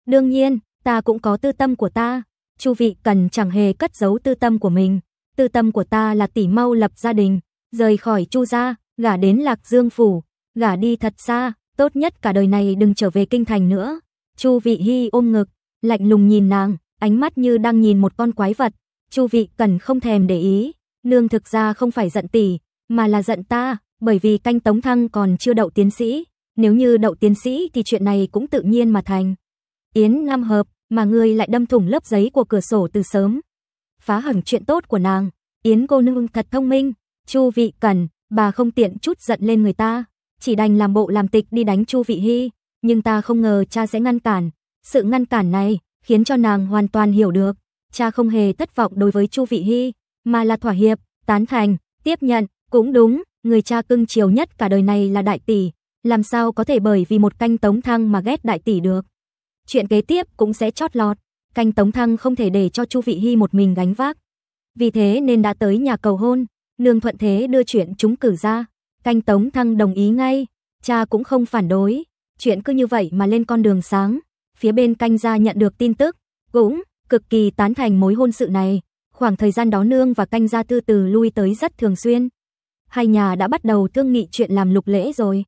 Đương nhiên, ta cũng có tư tâm của ta, Chu vị cần chẳng hề cất giấu tư tâm của mình, tư tâm của ta là tỉ mau lập gia đình, rời khỏi Chu gia, gả đến Lạc Dương phủ, gả đi thật xa, tốt nhất cả đời này đừng trở về kinh thành nữa. Chu Vị Hi ôm ngực, lạnh lùng nhìn nàng, ánh mắt như đang nhìn một con quái vật. Chu Vị Cẩn không thèm để ý, nương thực ra không phải giận tỷ, mà là giận ta, bởi vì canh Tống Thăng còn chưa đậu tiến sĩ, nếu như đậu tiến sĩ thì chuyện này cũng tự nhiên mà thành. Yến Nam hợp, mà ngươi lại đâm thủng lớp giấy của cửa sổ từ sớm. Phá hỏng chuyện tốt của nàng, Yến cô nương thật thông minh, Chu Vị Cẩn, bà không tiện chút giận lên người ta, chỉ đành làm bộ làm tịch đi đánh Chu Vị hy nhưng ta không ngờ cha sẽ ngăn cản, sự ngăn cản này khiến cho nàng hoàn toàn hiểu được, cha không hề thất vọng đối với Chu Vị hy mà là thỏa hiệp, tán thành, tiếp nhận, cũng đúng, người cha cưng chiều nhất cả đời này là đại tỷ, làm sao có thể bởi vì một canh tống thăng mà ghét đại tỷ được. Chuyện kế tiếp cũng sẽ chót lọt, canh tống thăng không thể để cho Chu Vị Hy một mình gánh vác. Vì thế nên đã tới nhà cầu hôn, nương thuận thế đưa chuyện chúng cử ra, canh tống thăng đồng ý ngay, cha cũng không phản đối, chuyện cứ như vậy mà lên con đường sáng. Phía bên canh gia nhận được tin tức, cũng cực kỳ tán thành mối hôn sự này. Khoảng thời gian đó nương và canh gia tư từ lui tới rất thường xuyên hai nhà đã bắt đầu thương nghị chuyện làm lục lễ rồi.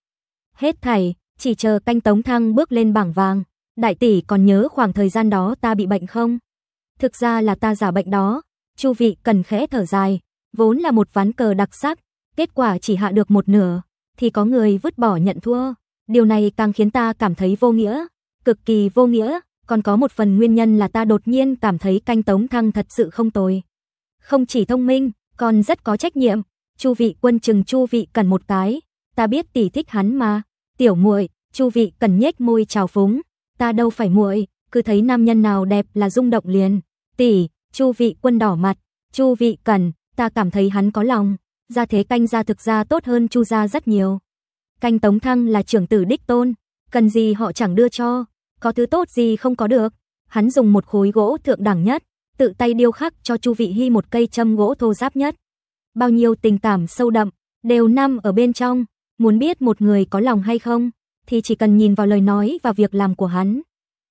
Hết thảy, chỉ chờ canh Tống Thăng bước lên bảng vàng. Đại tỷ còn nhớ khoảng thời gian đó ta bị bệnh không? Thực ra là ta giả bệnh đó. Chu vị cần khẽ thở dài, vốn là một ván cờ đặc sắc, kết quả chỉ hạ được một nửa, thì có người vứt bỏ nhận thua. Điều này càng khiến ta cảm thấy vô nghĩa, cực kỳ vô nghĩa, còn có một phần nguyên nhân là ta đột nhiên cảm thấy canh Tống Thăng thật sự không tồi. Không chỉ thông minh, còn rất có trách nhiệm, Chu Vị Quân chừng Chu Vị Cần một cái, ta biết tỷ thích hắn mà, tiểu muội, Chu Vị Cần nhếch môi chào phúng, ta đâu phải muội, cứ thấy nam nhân nào đẹp là rung động liền. Tỷ, Chu Vị Quân đỏ mặt, Chu Vị Cần, ta cảm thấy hắn có lòng, gia thế canh gia thực ra tốt hơn Chu gia rất nhiều. Canh Tống Thăng là trưởng tử đích tôn, cần gì họ chẳng đưa cho, có thứ tốt gì không có được. Hắn dùng một khối gỗ thượng đẳng nhất, tự tay điêu khắc cho Chu Vị hy một cây châm gỗ thô ráp nhất, bao nhiêu tình cảm sâu đậm, đều nằm ở bên trong. Muốn biết một người có lòng hay không, thì chỉ cần nhìn vào lời nói và việc làm của hắn.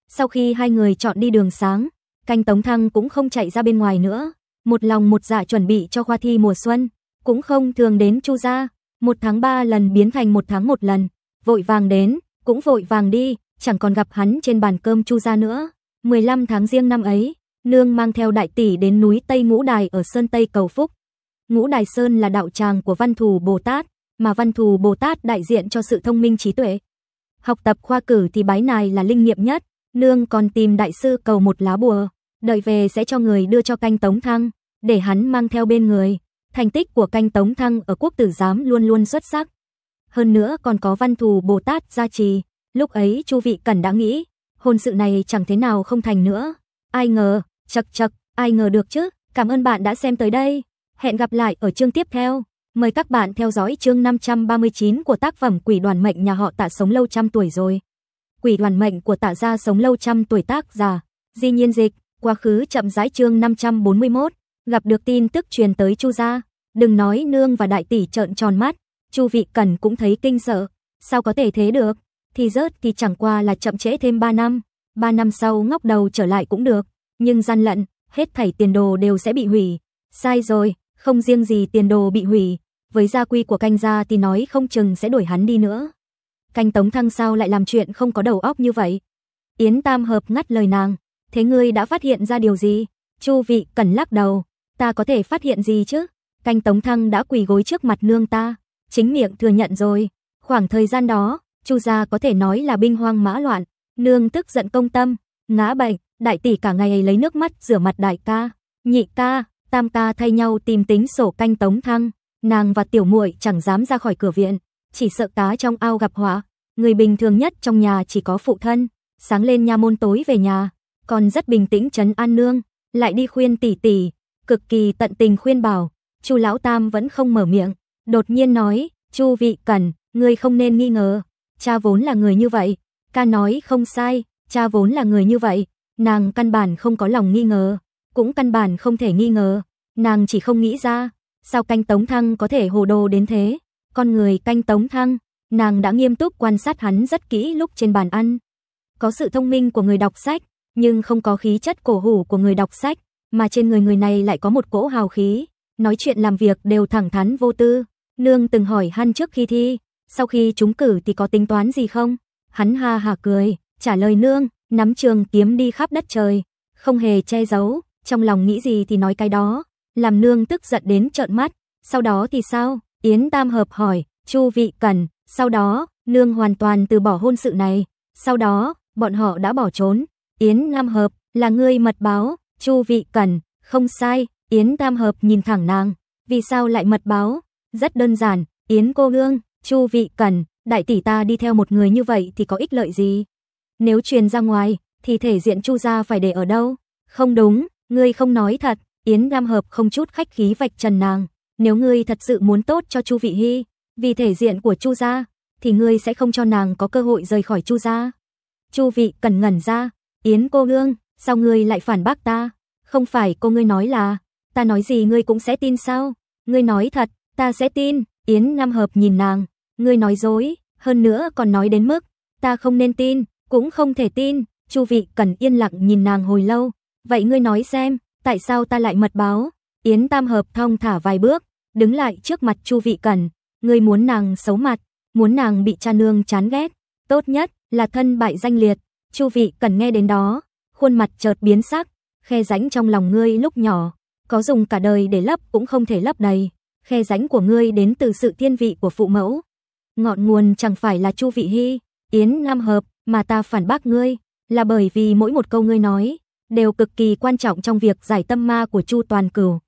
Sau khi hai người chọn đi đường sáng, canh Tống Thăng cũng không chạy ra bên ngoài nữa. Một lòng một dạ chuẩn bị cho khoa thi mùa xuân, cũng không thường đến chu gia. Một tháng ba lần biến thành một tháng một lần, vội vàng đến, cũng vội vàng đi, chẳng còn gặp hắn trên bàn cơm chu gia nữa. 15 tháng riêng năm ấy, Nương mang theo đại tỷ đến núi Tây Ngũ Đài ở Sơn Tây Cầu Phúc, Ngũ Đài Sơn là đạo tràng của Văn Thù Bồ Tát, mà Văn Thù Bồ Tát đại diện cho sự thông minh trí tuệ. Học tập khoa cử thì bái này là linh nghiệm nhất, nương còn tìm đại sư cầu một lá bùa, đợi về sẽ cho người đưa cho canh Tống Thăng, để hắn mang theo bên người. Thành tích của canh Tống Thăng ở quốc tử giám luôn luôn xuất sắc. Hơn nữa còn có Văn Thù Bồ Tát gia trì, lúc ấy Chu Vị Cẩn đã nghĩ, hôn sự này chẳng thế nào không thành nữa. Ai ngờ, chật chật, ai ngờ được chứ. Cảm ơn bạn đã xem tới đây. Hẹn gặp lại ở chương tiếp theo. Mời các bạn theo dõi chương 539 của tác phẩm Quỷ đoàn mệnh nhà họ Tạ sống lâu trăm tuổi rồi. Quỷ đoàn mệnh của Tạ gia sống lâu trăm tuổi tác giả. Di nhiên dịch, quá khứ chậm rãi chương 541, gặp được tin tức truyền tới Chu gia, đừng nói nương và đại tỷ trợn tròn mắt, Chu Vị Cần cũng thấy kinh sợ, sao có thể thế được, thì rớt thì chẳng qua là chậm trễ thêm 3 năm, 3 năm sau ngóc đầu trở lại cũng được, nhưng gian lận, hết thảy tiền đồ đều sẽ bị hủy, sai rồi, không riêng gì tiền đồ bị hủy, với gia quy của canh gia thì nói không chừng sẽ đuổi hắn đi nữa. Canh Tống Thăng sao lại làm chuyện không có đầu óc như vậy? Yến Tam Hợp ngắt lời nàng, thế ngươi đã phát hiện ra điều gì? Chu vị cẩn lắc đầu, ta có thể phát hiện gì chứ? Canh Tống Thăng đã quỳ gối trước mặt nương ta, chính miệng thừa nhận rồi. Khoảng thời gian đó, Chu gia có thể nói là binh hoang mã loạn, nương tức giận công tâm, ngã bệnh, đại tỷ cả ngày ấy lấy nước mắt rửa mặt đại ca, nhị ca, tam ca thay nhau tìm tính sổ canh tống thăng, nàng và tiểu muội chẳng dám ra khỏi cửa viện, chỉ sợ cá trong ao gặp họa, người bình thường nhất trong nhà chỉ có phụ thân, sáng lên nha môn tối về nhà, còn rất bình tĩnh trấn an nương, lại đi khuyên tỷ tỷ, cực kỳ tận tình khuyên bảo, Chu lão tam vẫn không mở miệng, đột nhiên nói, "Chu vị cần, ngươi không nên nghi ngờ, cha vốn là người như vậy." Ca nói không sai, cha vốn là người như vậy, nàng căn bản không có lòng nghi ngờ cũng căn bản không thể nghi ngờ, nàng chỉ không nghĩ ra, sao canh Tống Thăng có thể hồ đồ đến thế. Con người canh Tống Thăng, nàng đã nghiêm túc quan sát hắn rất kỹ lúc trên bàn ăn. Có sự thông minh của người đọc sách, nhưng không có khí chất cổ hủ của người đọc sách, mà trên người người này lại có một cỗ hào khí, nói chuyện làm việc đều thẳng thắn vô tư. Nương từng hỏi hắn trước khi thi, sau khi trúng cử thì có tính toán gì không? Hắn ha hả cười, trả lời nương, nắm trường kiếm đi khắp đất trời, không hề che giấu, trong lòng nghĩ gì thì nói cái đó, làm nương tức giận đến trợn mắt, sau đó thì sao? Yến Tam hợp hỏi, Chu Vị Cần, sau đó, nương hoàn toàn từ bỏ hôn sự này, sau đó, bọn họ đã bỏ trốn. Yến Nam hợp là người mật báo, Chu Vị Cần, không sai, Yến Tam hợp nhìn thẳng nàng, vì sao lại mật báo? Rất đơn giản, Yến cô nương, Chu Vị Cần, đại tỷ ta đi theo một người như vậy thì có ích lợi gì? Nếu truyền ra ngoài, thì thể diện Chu gia phải để ở đâu? Không đúng, Ngươi không nói thật, Yến Nam Hợp không chút khách khí vạch trần nàng. Nếu ngươi thật sự muốn tốt cho Chu Vị Hy, vì thể diện của Chu gia, thì ngươi sẽ không cho nàng có cơ hội rời khỏi Chu gia. Chu Vị cần ngẩn ra, Yến cô nương, sao ngươi lại phản bác ta? Không phải cô ngươi nói là, ta nói gì ngươi cũng sẽ tin sao? Ngươi nói thật, ta sẽ tin. Yến Nam Hợp nhìn nàng, ngươi nói dối, hơn nữa còn nói đến mức, ta không nên tin, cũng không thể tin. Chu Vị cần yên lặng nhìn nàng hồi lâu, Vậy ngươi nói xem, tại sao ta lại mật báo? Yến Tam Hợp thong thả vài bước, đứng lại trước mặt Chu Vị Cẩn. Ngươi muốn nàng xấu mặt, muốn nàng bị cha nương chán ghét. Tốt nhất là thân bại danh liệt. Chu Vị Cẩn nghe đến đó, khuôn mặt chợt biến sắc. Khe rãnh trong lòng ngươi lúc nhỏ, có dùng cả đời để lấp cũng không thể lấp đầy. Khe rãnh của ngươi đến từ sự thiên vị của phụ mẫu. Ngọn nguồn chẳng phải là Chu Vị Hy, Yến Nam Hợp mà ta phản bác ngươi, là bởi vì mỗi một câu ngươi nói đều cực kỳ quan trọng trong việc giải tâm ma của Chu Toàn Cửu.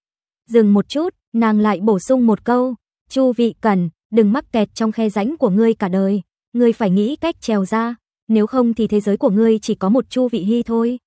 Dừng một chút, nàng lại bổ sung một câu, "Chu Vị Cần, đừng mắc kẹt trong khe rãnh của ngươi cả đời, ngươi phải nghĩ cách trèo ra, nếu không thì thế giới của ngươi chỉ có một Chu Vị hy thôi."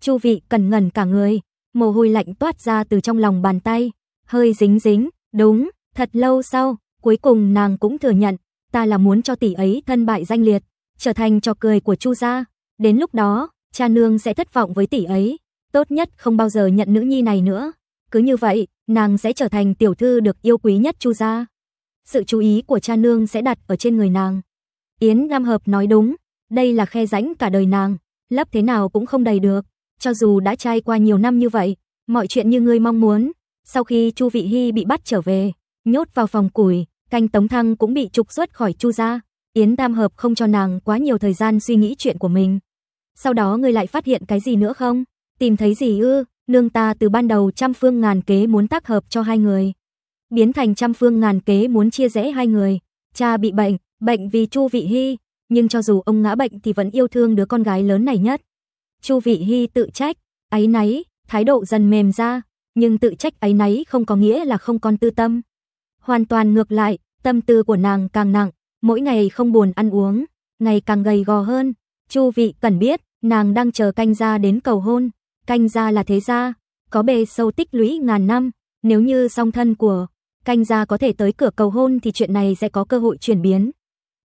Chu Vị Cần ngẩn cả người, mồ hôi lạnh toát ra từ trong lòng bàn tay, hơi dính dính, đúng, thật lâu sau, cuối cùng nàng cũng thừa nhận, ta là muốn cho tỷ ấy thân bại danh liệt, trở thành trò cười của Chu gia, đến lúc đó cha nương sẽ thất vọng với tỷ ấy, tốt nhất không bao giờ nhận nữ nhi này nữa. Cứ như vậy, nàng sẽ trở thành tiểu thư được yêu quý nhất Chu gia. Sự chú ý của cha nương sẽ đặt ở trên người nàng. Yến Lam Hợp nói đúng, đây là khe rãnh cả đời nàng, lấp thế nào cũng không đầy được, cho dù đã trải qua nhiều năm như vậy, mọi chuyện như ngươi mong muốn. Sau khi Chu Vị Hi bị bắt trở về, nhốt vào phòng củi, canh Tống Thăng cũng bị trục xuất khỏi Chu gia. Yến Tam Hợp không cho nàng quá nhiều thời gian suy nghĩ chuyện của mình. Sau đó ngươi lại phát hiện cái gì nữa không? Tìm thấy gì ư? Nương ta từ ban đầu trăm phương ngàn kế muốn tác hợp cho hai người, biến thành trăm phương ngàn kế muốn chia rẽ hai người. Cha bị bệnh, bệnh vì Chu Vị Hy, nhưng cho dù ông ngã bệnh thì vẫn yêu thương đứa con gái lớn này nhất. Chu Vị Hy tự trách, ấy náy, thái độ dần mềm ra, nhưng tự trách ấy náy không có nghĩa là không còn tư tâm. Hoàn toàn ngược lại, tâm tư của nàng càng nặng, mỗi ngày không buồn ăn uống, ngày càng gầy gò hơn. Chu Vị cần biết, nàng đang chờ canh gia đến cầu hôn, canh gia là thế gia, có bề sâu tích lũy ngàn năm, nếu như song thân của canh gia có thể tới cửa cầu hôn thì chuyện này sẽ có cơ hội chuyển biến.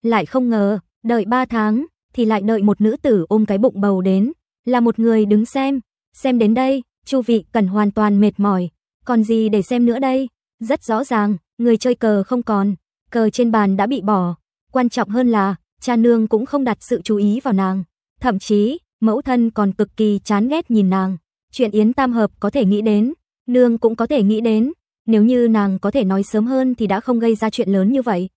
Lại không ngờ, đợi 3 tháng thì lại đợi một nữ tử ôm cái bụng bầu đến, là một người đứng xem, xem đến đây, Chu vị cần hoàn toàn mệt mỏi, còn gì để xem nữa đây? Rất rõ ràng, người chơi cờ không còn, cờ trên bàn đã bị bỏ, quan trọng hơn là cha nương cũng không đặt sự chú ý vào nàng, thậm chí mẫu thân còn cực kỳ chán ghét nhìn nàng. Chuyện Yến Tam Hợp có thể nghĩ đến, nương cũng có thể nghĩ đến, nếu như nàng có thể nói sớm hơn thì đã không gây ra chuyện lớn như vậy.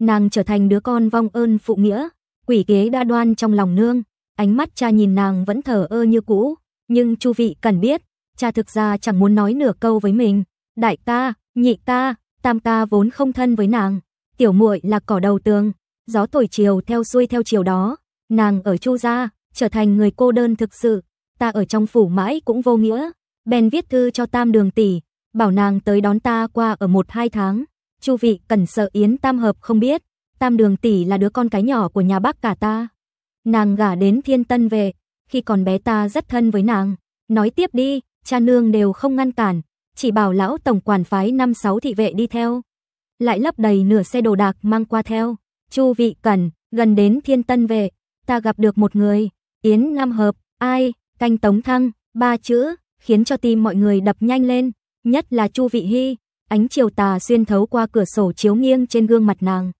Nàng trở thành đứa con vong ơn phụ nghĩa, quỷ kế đa đoan trong lòng nương, ánh mắt cha nhìn nàng vẫn thở ơ như cũ, nhưng chu vị cần biết, cha thực ra chẳng muốn nói nửa câu với mình. Đại ca, nhị ca, tam ca vốn không thân với nàng, tiểu muội là cỏ đầu tường, gió thổi chiều theo xuôi theo chiều đó, nàng ở chu gia, trở thành người cô đơn thực sự, ta ở trong phủ mãi cũng vô nghĩa, ben viết thư cho Tam Đường tỷ, bảo nàng tới đón ta qua ở một hai tháng. Chu vị cần sợ Yến Tam hợp không biết, Tam Đường tỷ là đứa con cái nhỏ của nhà bác cả ta. Nàng gả đến Thiên Tân về, khi còn bé ta rất thân với nàng, nói tiếp đi, cha nương đều không ngăn cản, chỉ bảo lão tổng quản phái năm sáu thị vệ đi theo. Lại lấp đầy nửa xe đồ đạc mang qua theo. Chu vị cần gần đến Thiên Tân về, ta gặp được một người, Yến Nam Hợp, ai, canh tống thăng, ba chữ, khiến cho tim mọi người đập nhanh lên, nhất là Chu Vị Hy, ánh chiều tà xuyên thấu qua cửa sổ chiếu nghiêng trên gương mặt nàng.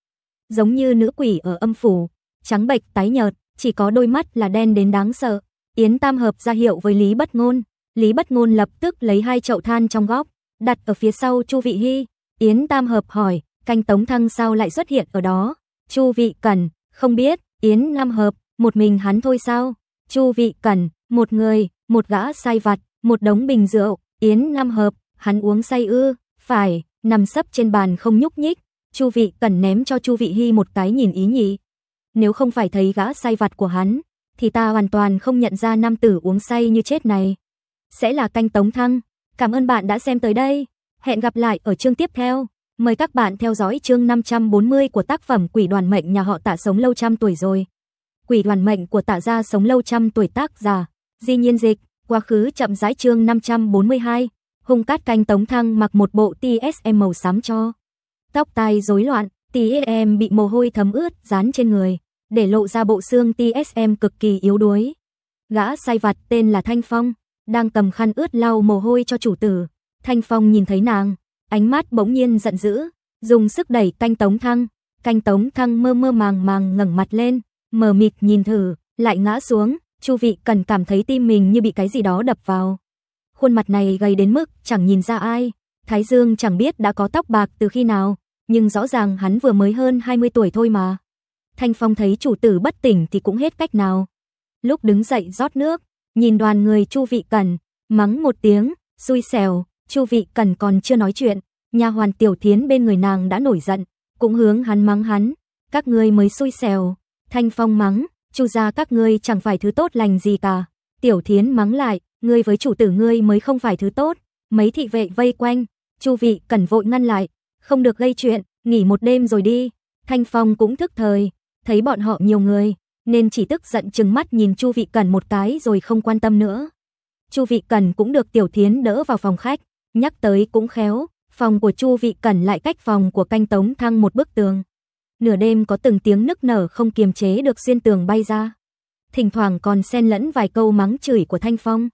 Giống như nữ quỷ ở âm phủ, trắng bệch tái nhợt, chỉ có đôi mắt là đen đến đáng sợ. Yến Tam Hợp ra hiệu với Lý Bất Ngôn, Lý Bất Ngôn lập tức lấy hai chậu than trong góc, đặt ở phía sau Chu Vị Hy. Yến Tam Hợp hỏi, canh tống thăng sao lại xuất hiện ở đó? Chu Vị Cần không biết, Yến Nam Hợp, một mình hắn thôi sao? Chu Vị Cẩn, một người, một gã sai vặt, một đống bình rượu, yến năm hợp, hắn uống say ư? Phải, nằm sấp trên bàn không nhúc nhích, Chu Vị Cẩn ném cho Chu Vị hy một cái nhìn ý nhị. Nếu không phải thấy gã sai vặt của hắn, thì ta hoàn toàn không nhận ra nam tử uống say như chết này. Sẽ là canh tống thăng. Cảm ơn bạn đã xem tới đây. Hẹn gặp lại ở chương tiếp theo. Mời các bạn theo dõi chương 540 của tác phẩm Quỷ đoàn mệnh nhà họ tạ sống lâu trăm tuổi rồi quỷ đoàn mệnh của tạ gia sống lâu trăm tuổi tác già. Di nhiên dịch, quá khứ chậm rãi chương 542, hung cát canh tống thăng mặc một bộ TSM màu xám cho. Tóc tai rối loạn, TSM bị mồ hôi thấm ướt dán trên người, để lộ ra bộ xương TSM cực kỳ yếu đuối. Gã sai vặt tên là Thanh Phong, đang cầm khăn ướt lau mồ hôi cho chủ tử. Thanh Phong nhìn thấy nàng, ánh mắt bỗng nhiên giận dữ, dùng sức đẩy canh tống thăng. Canh tống thăng mơ mơ màng màng ngẩng mặt lên, mờ mịt nhìn thử, lại ngã xuống, Chu Vị cần cảm thấy tim mình như bị cái gì đó đập vào. Khuôn mặt này gầy đến mức chẳng nhìn ra ai, Thái Dương chẳng biết đã có tóc bạc từ khi nào, nhưng rõ ràng hắn vừa mới hơn 20 tuổi thôi mà. Thanh Phong thấy chủ tử bất tỉnh thì cũng hết cách nào. Lúc đứng dậy rót nước, nhìn đoàn người Chu Vị Cần, mắng một tiếng, xui xẻo, Chu Vị Cần còn chưa nói chuyện, nhà hoàn Tiểu Thiến bên người nàng đã nổi giận, cũng hướng hắn mắng hắn, các ngươi mới xui xẻo, Thanh Phong mắng, chu gia các ngươi chẳng phải thứ tốt lành gì cả. Tiểu Thiến mắng lại, ngươi với chủ tử ngươi mới không phải thứ tốt. Mấy thị vệ vây quanh, Chu vị cẩn vội ngăn lại, không được gây chuyện, nghỉ một đêm rồi đi. Thanh Phong cũng thức thời, thấy bọn họ nhiều người, nên chỉ tức giận chừng mắt nhìn Chu vị cẩn một cái rồi không quan tâm nữa. Chu vị cẩn cũng được Tiểu Thiến đỡ vào phòng khách, nhắc tới cũng khéo, phòng của Chu vị cẩn lại cách phòng của canh tống thăng một bức tường nửa đêm có từng tiếng nức nở không kiềm chế được xuyên tường bay ra. Thỉnh thoảng còn xen lẫn vài câu mắng chửi của Thanh Phong.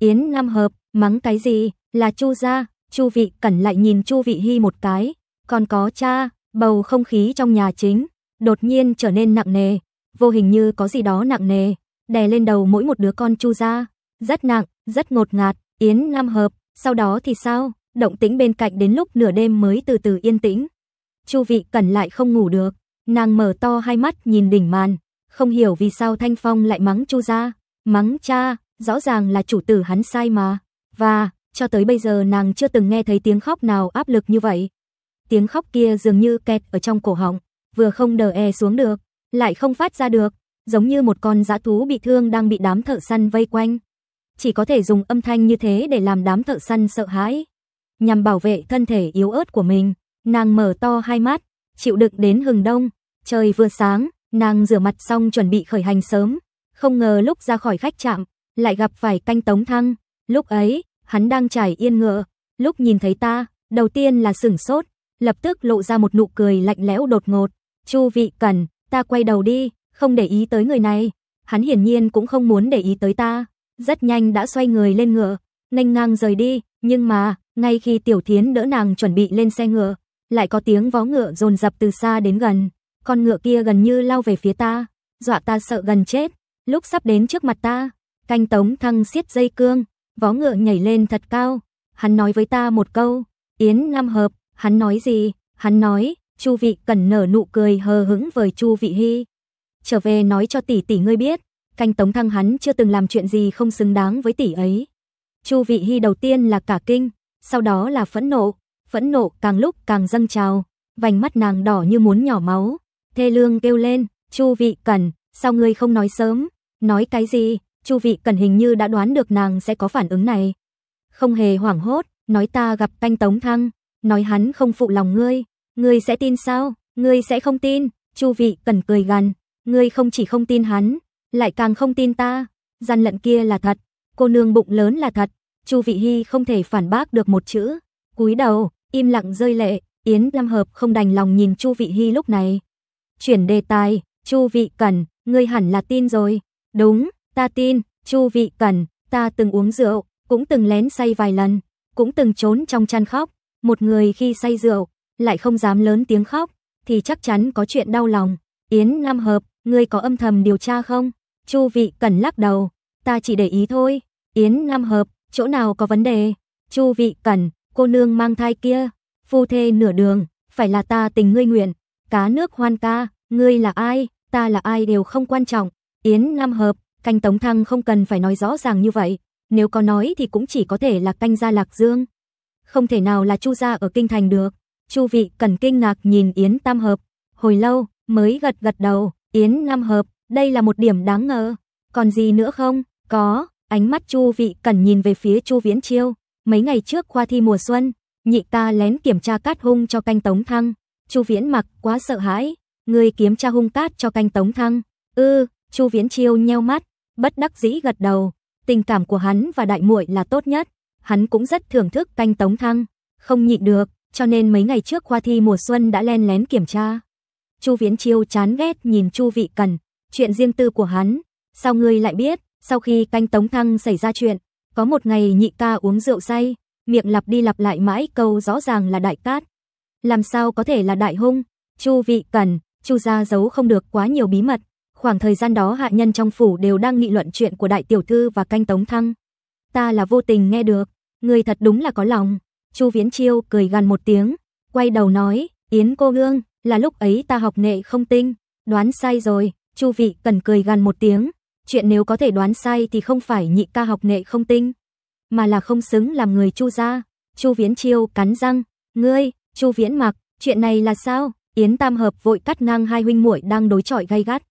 Yến Nam Hợp, mắng cái gì, là Chu gia, Chu Vị cẩn lại nhìn Chu Vị Hy một cái, còn có cha, bầu không khí trong nhà chính, đột nhiên trở nên nặng nề, vô hình như có gì đó nặng nề, đè lên đầu mỗi một đứa con Chu gia, rất nặng, rất ngột ngạt, Yến Nam Hợp, sau đó thì sao, động tĩnh bên cạnh đến lúc nửa đêm mới từ từ yên tĩnh. Chu Vị Cẩn lại không ngủ được, nàng mở to hai mắt nhìn đỉnh màn, không hiểu vì sao Thanh Phong lại mắng Chu gia, mắng cha, rõ ràng là chủ tử hắn sai mà. Và, cho tới bây giờ nàng chưa từng nghe thấy tiếng khóc nào áp lực như vậy. Tiếng khóc kia dường như kẹt ở trong cổ họng, vừa không đờ e xuống được, lại không phát ra được, giống như một con giã thú bị thương đang bị đám thợ săn vây quanh. Chỉ có thể dùng âm thanh như thế để làm đám thợ săn sợ hãi, nhằm bảo vệ thân thể yếu ớt của mình. Nàng mở to hai mắt, chịu đựng đến hừng đông, trời vừa sáng, nàng rửa mặt xong chuẩn bị khởi hành sớm, không ngờ lúc ra khỏi khách trạm, lại gặp phải canh tống thăng, lúc ấy, hắn đang trải yên ngựa, lúc nhìn thấy ta, đầu tiên là sửng sốt, lập tức lộ ra một nụ cười lạnh lẽo đột ngột, chu vị cần, ta quay đầu đi, không để ý tới người này, hắn hiển nhiên cũng không muốn để ý tới ta, rất nhanh đã xoay người lên ngựa, nhanh ngang rời đi, nhưng mà, ngay khi Tiểu Thiến đỡ nàng chuẩn bị lên xe ngựa, lại có tiếng vó ngựa dồn dập từ xa đến gần, con ngựa kia gần như lao về phía ta, dọa ta sợ gần chết, lúc sắp đến trước mặt ta, canh tống thăng siết dây cương, vó ngựa nhảy lên thật cao, hắn nói với ta một câu, Yến Nam Hợp, hắn nói gì, hắn nói, Chu Vị cần nở nụ cười hờ hững với Chu Vị Hy. Trở về nói cho tỷ tỷ ngươi biết, canh tống thăng hắn chưa từng làm chuyện gì không xứng đáng với tỷ ấy. Chu Vị Hy đầu tiên là cả kinh, sau đó là phẫn nộ, phẫn nộ càng lúc càng dâng trào, vành mắt nàng đỏ như muốn nhỏ máu, thê lương kêu lên, "Chu Vị Cẩn, sao ngươi không nói sớm? Nói cái gì?" Chu Vị Cẩn hình như đã đoán được nàng sẽ có phản ứng này, không hề hoảng hốt, nói ta gặp canh Tống Thăng, nói hắn không phụ lòng ngươi, ngươi sẽ tin sao? Ngươi sẽ không tin." Chu Vị Cẩn cười gằn, "Ngươi không chỉ không tin hắn, lại càng không tin ta, gian lận kia là thật, cô nương bụng lớn là thật." Chu Vị Hi không thể phản bác được một chữ, cúi đầu, im lặng rơi lệ, Yến Lam Hợp không đành lòng nhìn Chu Vị Hy lúc này. Chuyển đề tài, Chu Vị Cẩn, ngươi hẳn là tin rồi. Đúng, ta tin, Chu Vị Cẩn, ta từng uống rượu, cũng từng lén say vài lần, cũng từng trốn trong chăn khóc. Một người khi say rượu, lại không dám lớn tiếng khóc, thì chắc chắn có chuyện đau lòng. Yến Lam Hợp, ngươi có âm thầm điều tra không? Chu Vị Cẩn lắc đầu, ta chỉ để ý thôi. Yến Lam Hợp, chỗ nào có vấn đề? Chu Vị Cẩn, cô nương mang thai kia, phu thê nửa đường, phải là ta tình ngươi nguyện, cá nước hoan ca, ngươi là ai, ta là ai đều không quan trọng, Yến Nam Hợp, canh Tống Thăng không cần phải nói rõ ràng như vậy, nếu có nói thì cũng chỉ có thể là canh gia Lạc Dương. Không thể nào là Chu gia ở kinh thành được. Chu vị cần kinh ngạc nhìn Yến Tam Hợp, hồi lâu mới gật gật đầu, Yến Nam Hợp, đây là một điểm đáng ngờ. Còn gì nữa không? Có, ánh mắt Chu vị cần nhìn về phía Chu Viễn Chiêu, Mấy ngày trước khoa thi mùa xuân, nhị ta lén kiểm tra cát hung cho canh tống thăng. Chu Viễn mặc quá sợ hãi, người kiếm tra hung cát cho canh tống thăng. Ư, ừ, Chu Viễn chiêu nheo mắt, bất đắc dĩ gật đầu. Tình cảm của hắn và đại muội là tốt nhất, hắn cũng rất thưởng thức canh tống thăng, không nhịn được, cho nên mấy ngày trước khoa thi mùa xuân đã len lén kiểm tra. Chu Viễn Chiêu chán ghét nhìn Chu Vị Cần, chuyện riêng tư của hắn, sao ngươi lại biết? Sau khi canh Tống Thăng xảy ra chuyện, có một ngày nhị ca uống rượu say, miệng lặp đi lặp lại mãi câu rõ ràng là đại cát. Làm sao có thể là đại hung? Chu vị cần, Chu gia giấu không được quá nhiều bí mật. Khoảng thời gian đó hạ nhân trong phủ đều đang nghị luận chuyện của đại tiểu thư và canh tống thăng. Ta là vô tình nghe được, người thật đúng là có lòng. Chu Viễn Chiêu cười gần một tiếng, quay đầu nói, Yến cô nương, là lúc ấy ta học nghệ không tinh, đoán sai rồi. Chu vị cần cười gần một tiếng, chuyện nếu có thể đoán sai thì không phải nhị ca học nghệ không tinh, mà là không xứng làm người Chu gia. Chu Viễn Chiêu cắn răng, "Ngươi, Chu Viễn Mặc, chuyện này là sao?" Yến Tam Hợp vội cắt ngang hai huynh muội đang đối chọi gay gắt.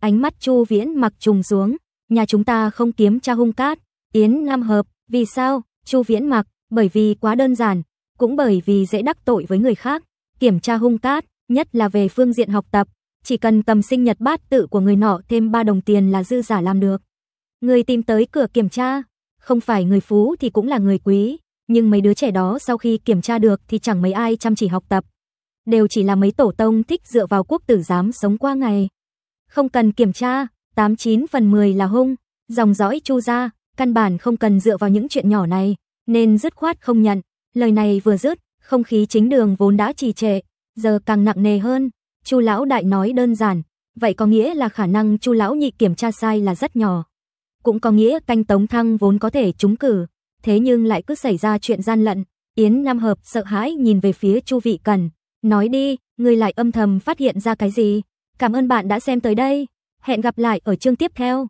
Ánh mắt Chu Viễn Mặc trùng xuống, "Nhà chúng ta không kiếm cha hung cát." Yến Nam Hợp, "Vì sao?" Chu Viễn Mặc, "Bởi vì quá đơn giản, cũng bởi vì dễ đắc tội với người khác." Kiểm tra hung cát, nhất là về phương diện học tập, chỉ cần tầm sinh nhật bát tự của người nọ thêm 3 đồng tiền là dư giả làm được. Người tìm tới cửa kiểm tra, không phải người phú thì cũng là người quý, nhưng mấy đứa trẻ đó sau khi kiểm tra được thì chẳng mấy ai chăm chỉ học tập. Đều chỉ là mấy tổ tông thích dựa vào quốc tử giám sống qua ngày. Không cần kiểm tra, 89 phần 10 là hung, dòng dõi chu ra, căn bản không cần dựa vào những chuyện nhỏ này, nên dứt khoát không nhận. Lời này vừa dứt, không khí chính đường vốn đã trì trệ, giờ càng nặng nề hơn, Chu lão đại nói đơn giản, vậy có nghĩa là khả năng Chu lão nhị kiểm tra sai là rất nhỏ. Cũng có nghĩa canh Tống Thăng vốn có thể trúng cử, thế nhưng lại cứ xảy ra chuyện gian lận. Yến Nam Hợp sợ hãi nhìn về phía Chu Vị cẩn nói đi, ngươi lại âm thầm phát hiện ra cái gì? Cảm ơn bạn đã xem tới đây, hẹn gặp lại ở chương tiếp theo.